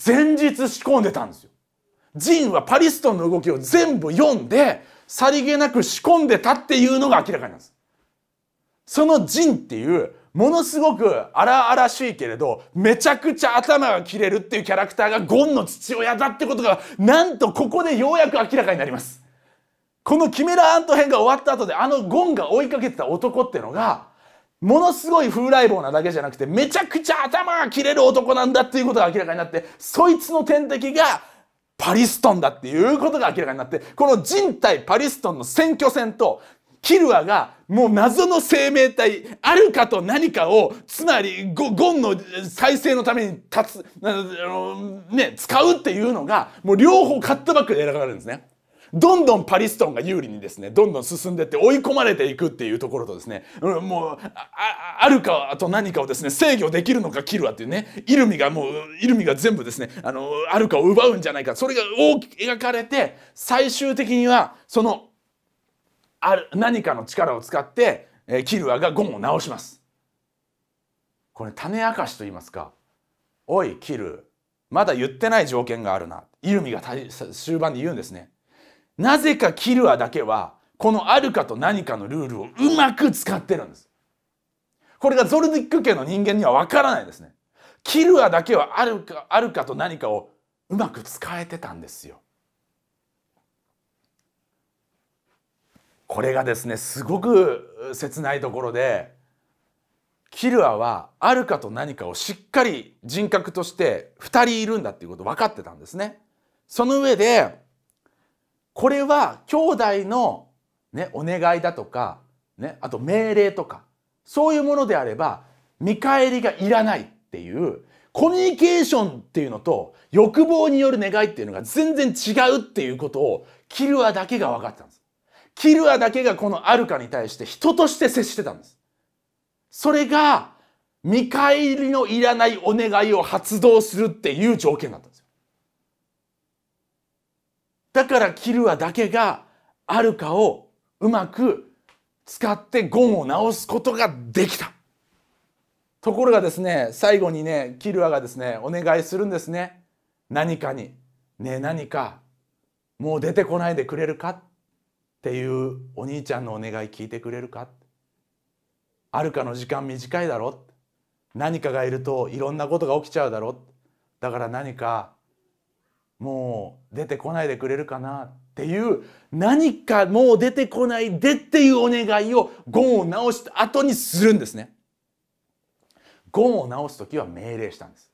前日仕込んでたんですよジンはパリストンの動きを全部読んでさりげなく仕込んでたっていうのが明らかなんです。そのジンっていうものすごく荒々しいけれどめちゃくちゃ頭が切れるっていうキャラクターがゴンの父親だってことがなんとここでようやく明らかになります。このキメラアント編が終わった後であのゴンが追いかけてた男ってのがものすごい風来坊なだけじゃなくてめちゃくちゃ頭が切れる男なんだっていうことが明らかになってそいつの天敵がパリストンだっていうことが明らかになって、この人体パリストンの選挙戦と、キルアがもう謎の生命体、あるかと何かを、つまりゴ、ゴンの再生のために立つ、あの、ね、使うっていうのが、もう両方カットバックで選ばれるんですね。どんどんパリストンが有利にですね、どんどん進んでって追い込まれていくっていうところとですね、うん、もうあ、あるかと何かをですね、制御できるのか切るわっていうね、イルミがもう、イルミが全部ですね、あの、あるかを奪うんじゃないか、それが大きく描かれて、最終的には、その、ある何かの力を使って、えー、キルアがゴンを直します。これ種明かしと言いますか「おいキルまだ言ってない条件があるな」イルミが終盤に言うんですね。なぜかキルアだけはこのあるかと何かのルールをうまく使ってるんです。これがゾルディック家の人間にはわからないですね。キルアだけはあるかあるかと何かをうまく使えてたんですよ。これがですねすごく切ないところでキルアはあるかと何かをしっかり人格として2人いるんだっていうこと分かってたんですね。その上でこれは兄弟の、ね、お願いだとか、ね、あと命令とかそういうものであれば見返りがいらないっていうコミュニケーションっていうのと欲望による願いっていうのが全然違うっていうことをキルアだけが分かってたんです。キルアだけがこのアルカに対して人として接してたんです。それが見返りのいらないお願いを発動するっていう条件だっただからキルアだけがあるかをうまく使ってゴンを直すことができたところがですね最後にねキルアがですねお願いするんですね何かに「ねえ何かもう出てこないでくれるか?」っていうお兄ちゃんのお願い聞いてくれるかあるかの時間短いだろ何かがいるといろんなことが起きちゃうだろだから何かもう出てこないでくれるかなっていう何かもう出てこないでっていうお願いをゴンを直した後にするんですね。ゴンを直す時は命令したんです。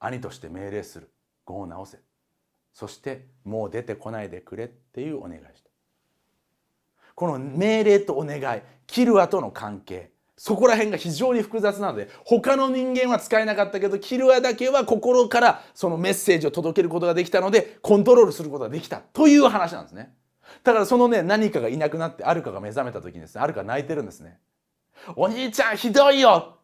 兄として命令する。ゴンを直せ。そしてもう出てこないでくれっていうお願いした。この命令とお願い切る後の関係そこら辺が非常に複雑なので他の人間は使えなかったけどキルアだけは心からそのメッセージを届けることができたのでコントロールすることができたという話なんですねだからそのね何かがいなくなってあるかが目覚めた時にですねあるか泣いてるんですねお兄ちゃんひどいよ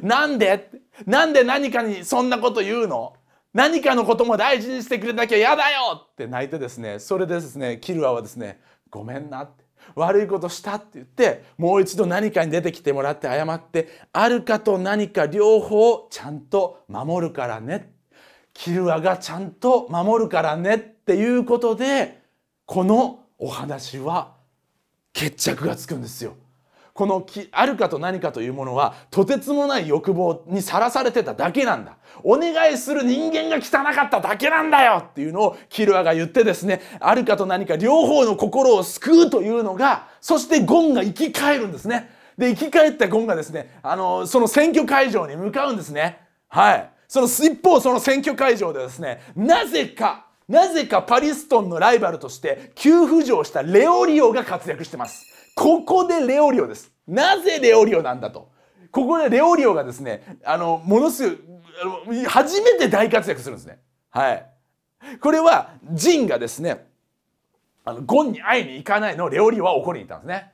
なんでなんで何かにそんなこと言うの何かのことも大事にしてくれなきゃ嫌だよって泣いてですねそれでですねキルアはですねごめんなって悪いことしたって言ってもう一度何かに出てきてもらって謝ってあるかと何か両方をちゃんと守るからねキルアがちゃんと守るからねっていうことでこのお話は決着がつくんですよ。このあるかと何かというものはとてつもない欲望にさらされてただけなんだお願いする人間が汚かっただけなんだよっていうのをキルアが言ってですねあるかと何か両方の心を救うというのがそしてゴンが生き返るんですねで生き返ったゴンがですねあのその選挙会場に向かうんですねはいその一方その選挙会場でですねなぜかなぜかパリストンのライバルとして急浮上したレオリオが活躍してますここでレオリオです。なぜレオリオなんだと。ここでレオリオがですね、あの、ものすごい、初めて大活躍するんですね。はい。これは、ジンがですね、あの、ゴンに会いに行かないのをレオリオは怒りに行ったんですね。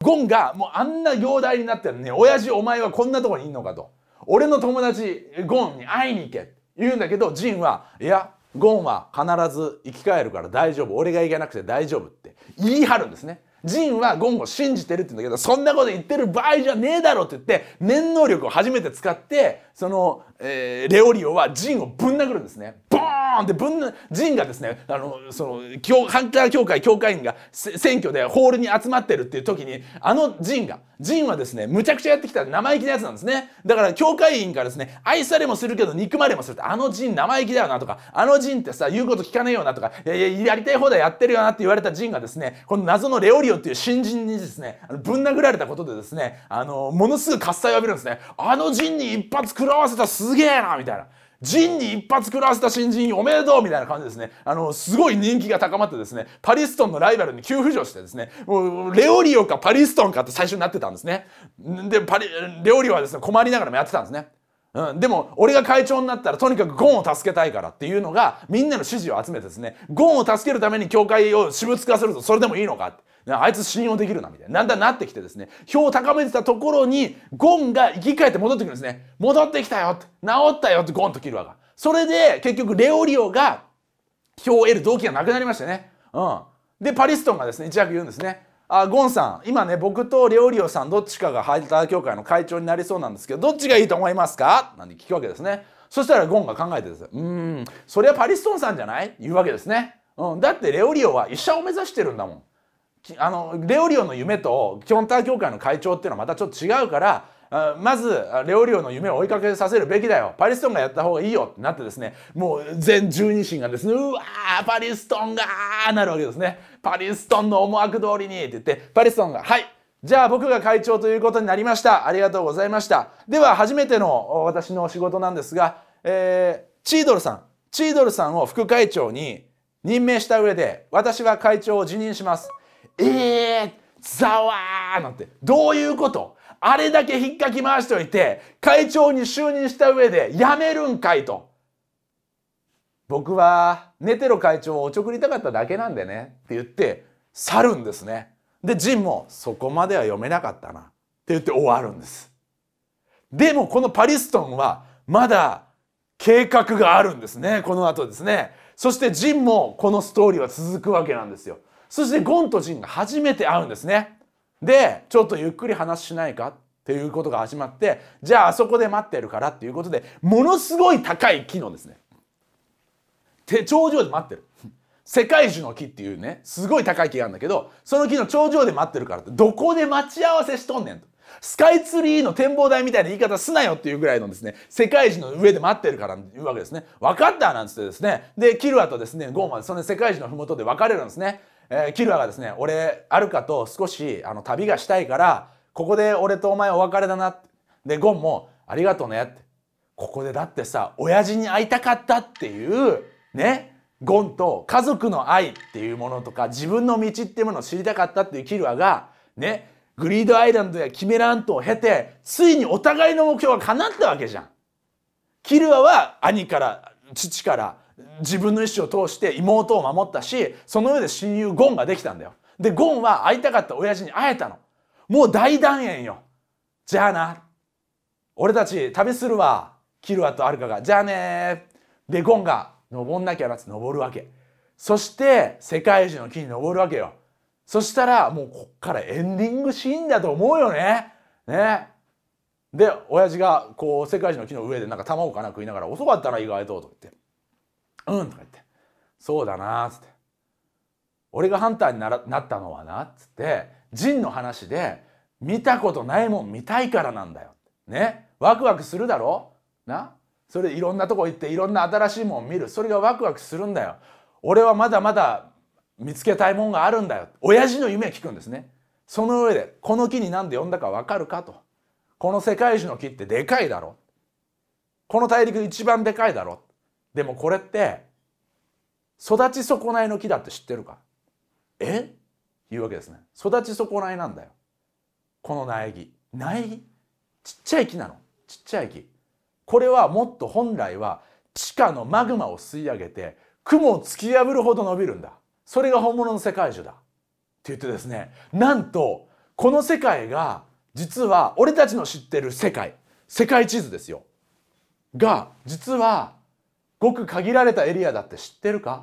ゴンが、もうあんな行代になってるね、親父お前はこんなとこにいんのかと。俺の友達、ゴンに会いに行けって言うんだけど、ジンは、いや、ゴンは必ず生き返るから大丈夫。俺が行かなくて大丈夫って言い張るんですね。ジンはゴンを信じてるって言うんだけどそんなこと言ってる場合じゃねえだろって言って念能力を初めて使ってそのえー、レオリオはジンをぶん殴るんですね。ボーンってぶん、ジンがですね、あの、その、教ハンター協会、教会員が選挙でホールに集まってるっていう時に、あのジンが、ジンはですね、むちゃくちゃやってきた生意気なやつなんですね。だから、教会員からですね、愛されもするけど憎まれもするって、あのジン生意気だよなとか、あのジンってさ、言うこと聞かねえよなとか、いやいや、やりたい放題やってるよなって言われたジンがですね、この謎のレオリオっていう新人にですね、ぶん殴られたことでですね、あの、ものすごい喝采を浴びるんですね。あのジンに一発食らわせたすすげえなみたいな。人に一発食らわせた新人おめでとうみたいな感じですね。あの、すごい人気が高まってですね、パリストンのライバルに急浮上してですね、もう、レオリオかパリストンかって最初になってたんですね。で、パリ、レオリオはですね、困りながらもやってたんですね。うん、でも俺が会長になったらとにかくゴンを助けたいからっていうのがみんなの支持を集めてですねゴンを助けるために教会を私物化するとそれでもいいのかってあいつ信用できるなみたいなだんだんなってきてですね票を高めてたところにゴンが生き返って戻ってくるんですね戻ってきたよって治ったよってゴンとキルアがそれで結局レオリオが票を得る動機がなくなりましたねうんでパリストンがですね一躍言うんですねあゴンさん今ね僕とレオリオさんどっちかがハイター協会の会長になりそうなんですけどどっちがいいと思いますかなんて聞くわけですねそしたらゴンが考えてですうんそれはパリストンさんじゃない言うわけですね、うん、だってレオリオは医者を目指してるんだもんあのレオリオの夢とキョンター協会の会長っていうのはまたちょっと違うからまずレオリオの夢を追いかけさせるべきだよパリストンがやった方がいいよってなってですねもう全12神がですねうわーパリストンがーなるわけですねパリストンの思惑通りにって言ってパリストンがはいじゃあ僕が会長ということになりましたありがとうございましたでは初めての私の仕事なんですが、えー、チードルさんチードルさんを副会長に任命した上で私は会長を辞任しますええー、ざわーなんて、どういうことあれだけ引っかき回しておいて、会長に就任した上で辞めるんかいと。僕は、寝てろ会長をおちょくりたかっただけなんでね、って言って、去るんですね。で、ジンも、そこまでは読めなかったな、って言って終わるんです。でも、このパリストンは、まだ、計画があるんですね、この後ですね。そしてジンもこのストーリーは続くわけなんですよ。そしてゴンとジンが初めて会うんですねでちょっとゆっくり話しないかっていうことが始まってじゃああそこで待ってるからっていうことでものすごい高い木のですね手頂上で待ってる世界樹の木っていうねすごい高い木があるんだけどその木の頂上で待ってるからってどこで待ち合わせしとんねんとスカイツリーの展望台みたいな言い方すなよっていうぐらいのですね、世界樹の上で待ってるからいうわけですね。分かったなんつってですね、で、キルアとですね、ゴーマン、その世界樹のふもとで別れるんですね。えー、キルアがですね俺アルカと少しあの旅がしたいからここで俺とお前お別れだなでゴンも「ありがとうね」ってここでだってさ親父に会いたかったっていうねゴンと家族の愛っていうものとか自分の道っていうものを知りたかったっていうキルアがねグリードアイランドやキメラントを経てついにお互いの目標が叶ったわけじゃん。キルアは兄から父から自分の意思を通して妹を守ったしその上で親友ゴンができたんだよでゴンは会いたかった親父に会えたのもう大団円よじゃあな俺たち旅するわキルアとアルカがじゃあねでゴンが登んなきゃなって登るわけそして世界樹の木に登るわけよそしたらもうこっからエンディングシーンだと思うよねねで親父がこう世界樹の木の上でなんか卵かな食いながら遅かったな意外とと言ってうん」とか言って「そうだな」っつって「俺がハンターにならなったのはな」っつってジンの話で「見たことないもん見たいからなんだよ」ねワクワクするだろなそれいろんなとこ行っていろんな新しいもん見るそれがワクワクするんだよ俺はまだまだ見つけたいもんがあるんだよ親父の夢聞くんですねその上でこの木に何で呼んだか分かるかとこの世界樹の木ってでかいだろこの大陸一番でかいだろでもこれって育ち損ないの木だって知ってるかえいうわけですね育ち損ないなんだよこの苗木苗木ちっちゃい木なのちっちゃい木これはもっと本来は地下のマグマを吸い上げて雲を突き破るほど伸びるんだそれが本物の世界樹だって言ってですねなんとこの世界が実は俺たちの知ってる世界世界地図ですよが実はごく限られたエリアだって知ってるか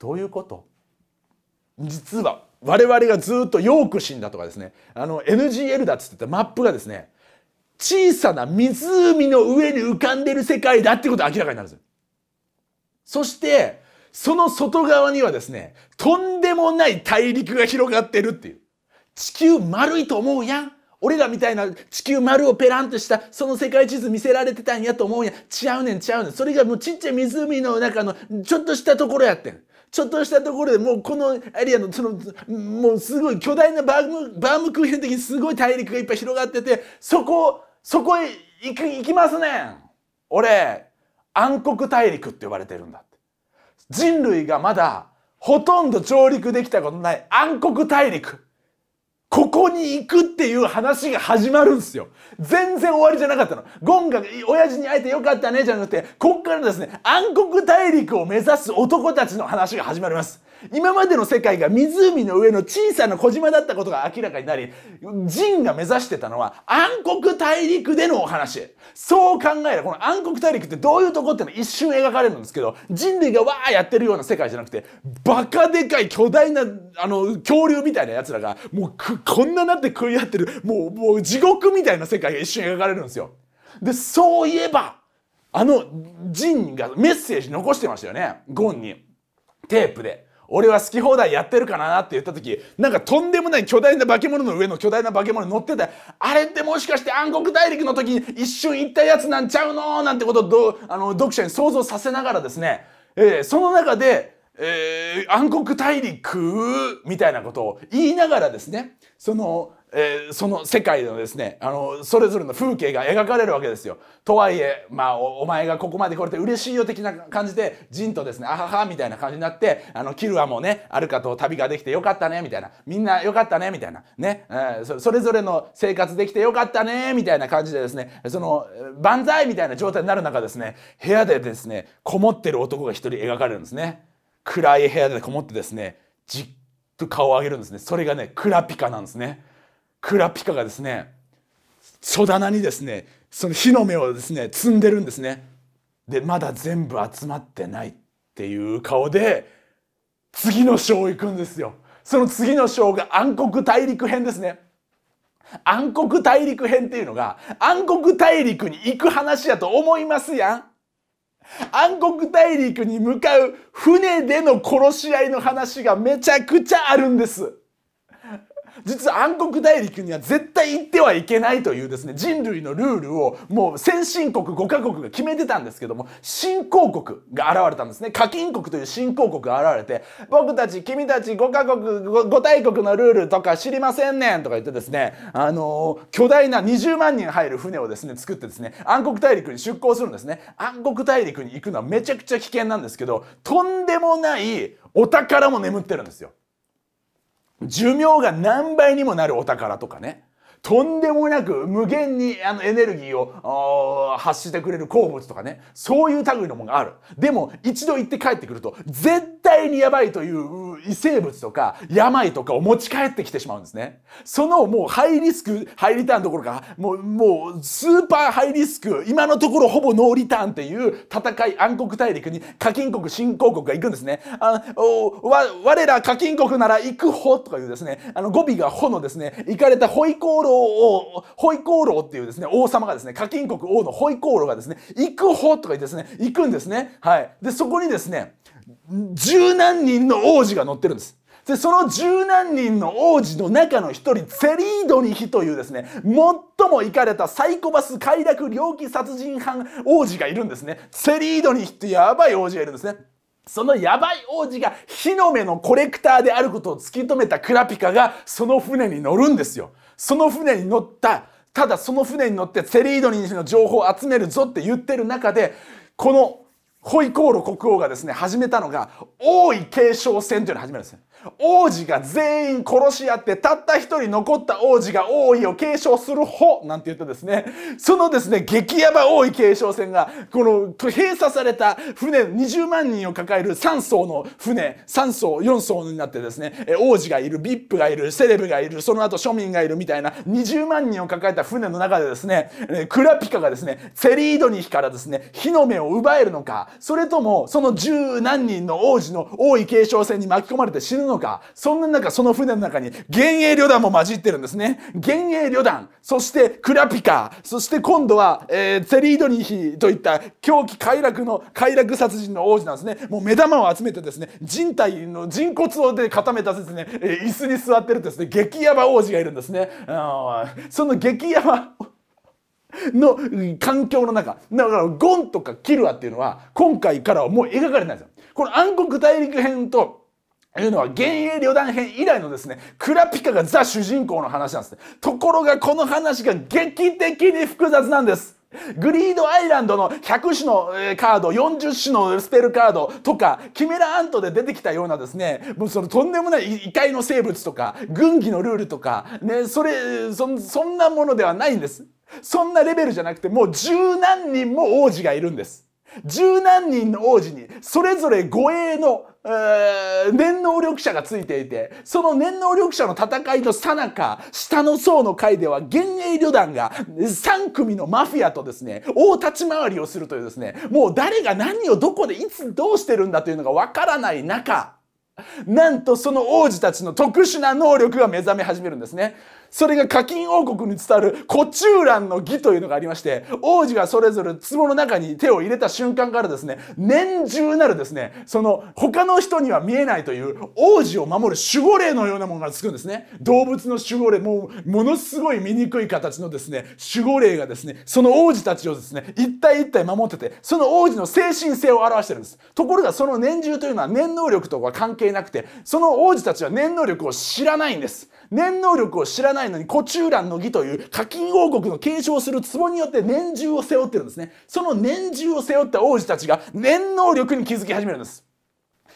どういうこと実は我々がずっとヨークシンだとかですねあの NGL だっつってたマップがですね小さな湖の上に浮かんでる世界だってことが明らかになるんですよ。そしてその外側にはですねとんでもない大陸が広がってるっていう地球丸いと思うやん俺らみたいな地球丸をペランとしたその世界地図見せられてたんやと思うんや違うねん違うねんそれがもうちっちゃい湖の中のちょっとしたところやってんちょっとしたところでもうこのエリアのそのもうすごい巨大なバームバームクーヘン的にすごい大陸がいっぱい広がっててそこそこへ行く行きますねん俺暗黒大陸って呼ばれてるんだって人類がまだほとんど上陸できたことない暗黒大陸ここに行くっていう話が始まるんですよ。全然終わりじゃなかったの。ゴンが親父に会えてよかったねじゃなくて、こっからですね、暗黒大陸を目指す男たちの話が始まります。今までの世界が湖の上の小さな小島だったことが明らかになり、ジンが目指してたのは暗黒大陸でのお話。そう考えれば、この暗黒大陸ってどういうとこっての一瞬描かれるんですけど、人類がわーやってるような世界じゃなくて、バカでかい巨大な、あの、恐竜みたいな奴らが、もうこんななって食い合ってる、もう、もう地獄みたいな世界が一瞬描かれるんですよ。で、そういえば、あの、ジンがメッセージ残してましたよね。ゴンに。テープで。俺は好き放題やってるからなって言った時なんかとんでもない巨大な化け物の上の巨大な化け物に乗ってたあれってもしかして暗黒大陸の時に一瞬行ったやつなんちゃうのなんてことをどあの読者に想像させながらですね、えー、その中で、えー、暗黒大陸みたいなことを言いながらですねそのえー、その世界のですねあのそれぞれの風景が描かれるわけですよ。とはいえ、まあ、お前がここまで来れて嬉しいよ的な感じでジンとですねあははみたいな感じになってあのキルアもねアルカと旅ができてよかったねみたいなみんなよかったねみたいなね、えー、それぞれの生活できてよかったねみたいな感じでですねその万歳みたいな状態になる中ですね部屋でですねこもってる男が一人描かれるんですね。暗い部屋でこもってですねじっと顔を上げるんですねそれがねクラピカなんですね。クラピカがですね書棚にですねその火の目をですね積んでるんですね。でまだ全部集まってないっていう顔で次の章行くんですよ。その次の章が暗黒大陸編ですね。暗黒大陸編っていうのが暗黒大陸に行く話やと思いますやん。暗黒大陸に向かう船での殺し合いの話がめちゃくちゃあるんです。実は暗黒大陸には絶対行ってはいけないというですね人類のルールをもう先進国5カ国が決めてたんですけども新興国が現れたんですね課金国という新興国が現れて僕たち君たち5カ国 5, 5大国のルールとか知りませんねんとか言ってですねあのー、巨大な20万人入る船をですね作ってですね暗黒大陸に出港するんですね暗黒大陸に行くのはめちゃくちゃ危険なんですけどとんでもないお宝も眠ってるんですよ。寿命が何倍にもなるお宝とかねとんでもなく無限にあのエネルギーを発してくれる鉱物とかね、そういう類のものがある。でも、一度行って帰ってくると、絶対にやばいという異生物とか、病とかを持ち帰ってきてしまうんですね。そのもうハイリスク、ハイリターンどころか、もう、もう、スーパーハイリスク、今のところほぼノーリターンっていう戦い、暗黒大陸に課金国、新興国が行くんですね。あおわ、我ら課金国なら行くほとかいうですね、あの語尾がほのですね、行かれたホイコーロー王、ホイコーローっていうですね、王様がですね、課金国王のホイコーローがですね、行く方とか言ってですね、行くんですね。はい。で、そこにですね、十何人の王子が乗ってるんです。で、その十何人の王子の中の一人、セリードニヒというですね、最も行かれたサイコパス快楽猟奇殺人犯王子がいるんですね。セリードニヒってやばい王子がいるんですね。そのやばい王子が火の目のコレクターであることを突き止めたクラピカがその船に乗るんですよ。その船に乗ったただその船に乗ってセリードニーの情報を集めるぞって言ってる中でこのホイコーロ国王がですね始めたのが王位継承戦というのを始めるんですね王子が全員殺し合ってたった一人残った王子が王位を継承する方なんて言ってですねそのですね激ヤバ王位継承船がこの閉鎖された船20万人を抱える3層の船3層4層になってですね王子がいる VIP がいるセレブがいるその後庶民がいるみたいな20万人を抱えた船の中でですねクラピカがですねセリードニヒからですね火の目を奪えるのかそれともその十何人の王子の王位継承船に巻き込まれて死ぬのかのかそんな中、その船の中に幻影旅団も混じってるんですね。幻影旅団、そしてクラピカ、そして今度は、えー、ゼリードリヒといった狂気快楽の、快楽殺人の王子なんですね。もう目玉を集めてですね、人体の人骨をで固めたですね、え椅子に座ってるですね、激ヤバ王子がいるんですね。その激ヤバ、の環境の中。だから、ゴンとかキルアっていうのは、今回からはもう描かれないんですよ。この暗黒大陸編と、というのは、幻影旅団編以来のですね、クラピカがザ主人公の話なんですね。ところがこの話が劇的に複雑なんです。グリードアイランドの100種のカード、40種のスペルカードとか、キメラアントで出てきたようなですね、もうそのとんでもない異界の生物とか、軍技のルールとか、ね、それ、そ、そんなものではないんです。そんなレベルじゃなくて、もう十何人も王子がいるんです。十何人の王子にそれぞれ護衛の、えー、念能力者がついていて、その念能力者の戦いのさなか、下の層の階では幻影旅団が3組のマフィアとですね、大立ち回りをするというですね、もう誰が何をどこでいつどうしてるんだというのがわからない中、なんとその王子たちの特殊な能力が目覚め始めるんですね。それが課金王国に伝わるコチューランの儀というのがありまして、王子がそれぞれ壺の中に手を入れた瞬間からですね、年中なるですね、その他の人には見えないという王子を守る守護霊のようなものがつくんですね。動物の守護霊、もうものすごい醜い形のですね、守護霊がですね、その王子たちをですね、一体一体守ってて、その王子の精神性を表してるんです。ところがその年中というのは念能力とは関係なくて、その王子たちは念能力を知らないんです。念能力を知らないのに、コチュランの儀という課金王国の継承する壺によって年中を背負ってるんですね。その年中を背負った王子たちが念能力に気づき始めるんです。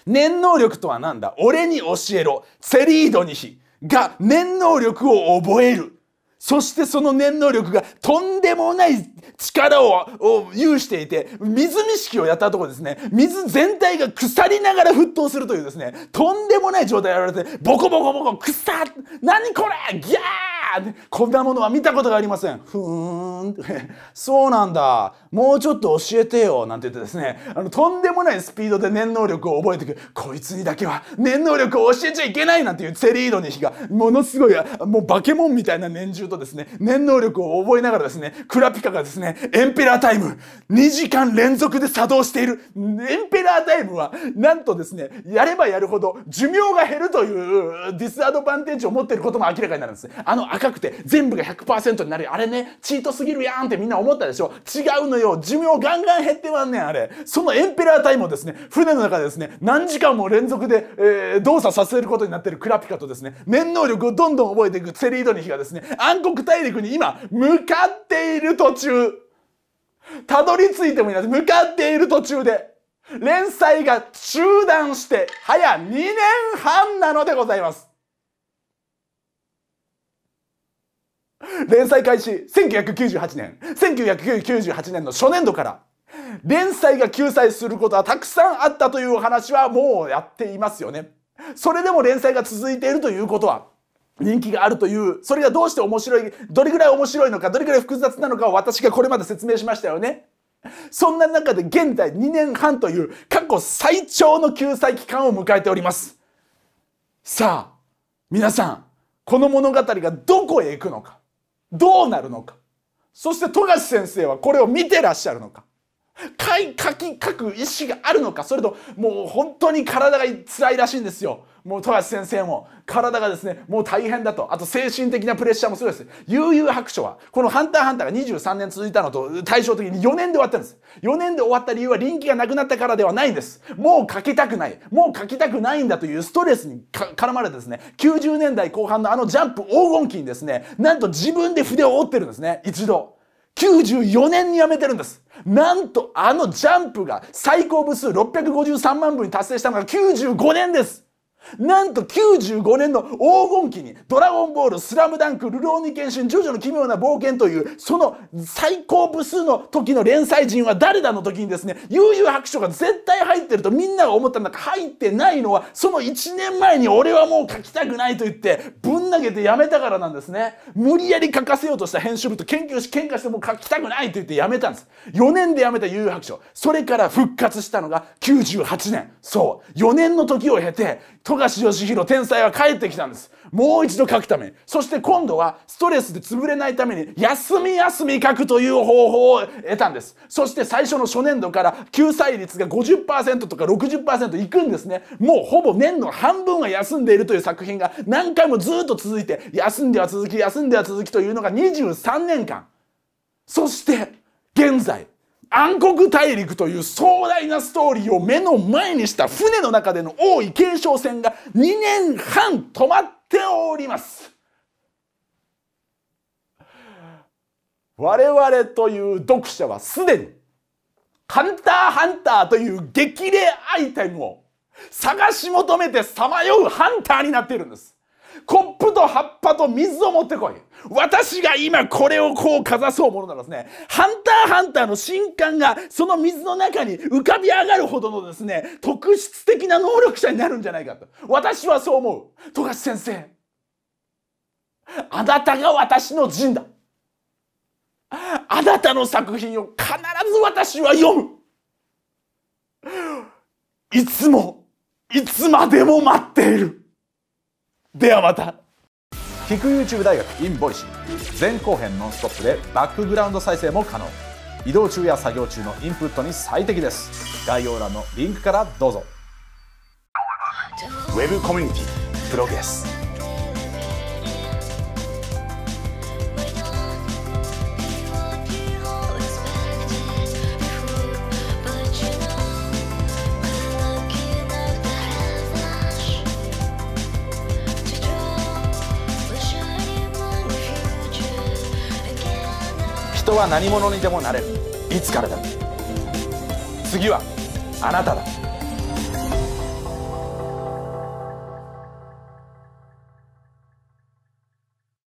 念能力とは何だ俺に教えろ。セリードニヒが念能力を覚える。そしてその念能力がとんでもない力を有していて、水見式をやったところですね、水全体が腐りながら沸騰するというですね、とんでもない状態をやられて、ボコボコボコ、っ。さ何これギャーこんなものは見たことがありません。ふーん。そうなんだ。もうちょっと教えてよ。なんて言ってですね、あの、とんでもないスピードで念能力を覚えてくる。こいつにだけは念能力を教えちゃいけないなんていうセリードニヒが、ものすごい、もう化け物みたいな念中るとですね、念能力を覚えながらですね、クラピカがですね、エンペラータイム、2時間連続で作動している、エンペラータイムは、なんとですね、やればやるほど寿命が減るというディスアドバンテージを持っていることも明らかになるんです。あの赤くて全部が100%になる、あれね、チートすぎるやんってみんな思ったでしょ。違うのよ、寿命ガンガン減ってまんねん、あれ。そのエンペラータイムをですね、船の中でですね、何時間も連続で、えー、動作させることになってるクラピカとですね、念能力をどんどん覚えていくセリードニヒがですね、南国大陸に今、向かっている途中。たどり着いてもいないす。向かっている途中で。連載が中断して、早2年半なのでございます。連載開始、1998年。1998年の初年度から、連載が救済することはたくさんあったというお話はもうやっていますよね。それでも連載が続いているということは、人気があるという、それがどうして面白い、どれぐらい面白いのか、どれぐらい複雑なのかを私がこれまで説明しましたよね。そんな中で現在2年半という過去最長の救済期間を迎えております。さあ、皆さん、この物語がどこへ行くのか、どうなるのか、そして富樫先生はこれを見てらっしゃるのか、書き書く意思があるのかそれともう本当に体が辛いらしいんですよもう富樫先生も体がですねもう大変だとあと精神的なプレッシャーもすごいです悠々白書はこの「ハンターハンター」が23年続いたのと対照的に4年で終わったんです4年で終わった理由は臨機がなくなったからではないんですもう書きたくないもう書きたくないんだというストレスに絡まれてですね90年代後半のあのジャンプ黄金期にですねなんと自分で筆を折ってるんですね一度94年に辞めてるんです。なんとあのジャンプが最高部数653万部に達成したのが95年です。なんと95年の黄金期に「ドラゴンボール」「スラムダンク」「ルローニケンシン」「ジョジョの奇妙な冒険」というその最高部数の時の連載人は誰だの時にですね悠々白書が絶対入ってるとみんなが思ったん中入ってないのはその1年前に俺はもう書きたくないと言ってぶん投げてやめたからなんですね無理やり書かせようとした編集部と研究し喧嘩してもう書きたくないと言ってやめたんです4年でやめた悠々白書それから復活したのが98年そう4年の時を経て富義弘天才は帰ってきたんですもう一度書くためそして今度はストレスで潰れないために休み休み書くという方法を得たんですそして最初の初年度から救済率が50%とか60%いくんですねもうほぼ年の半分は休んでいるという作品が何回もずっと続いて休んでは続き休んでは続きというのが23年間そして現在暗黒大陸という壮大なストーリーを目の前にした船の中での王位継承戦が2年半止まっております我々という読者はすでに「ハンターハンター」という激励アイテムを探し求めてさまようハンターになっているんですコップと葉っぱと水を持ってこい私が今これをこうかざそうものならですね、ハンターハンターの新刊がその水の中に浮かび上がるほどのですね、特質的な能力者になるんじゃないかと。私はそう思う。富樫先生。あなたが私の陣だ。あなたの作品を必ず私は読む。いつも、いつまでも待っている。ではまた。聞く YouTube 大学 in ボイシー前後編ノンストップでバックグラウンド再生も可能移動中や作業中のインプットに最適です概要欄のリンクからどうぞ Web コミュニティプログでスは何者にでもなれるいつからだ次はあなただ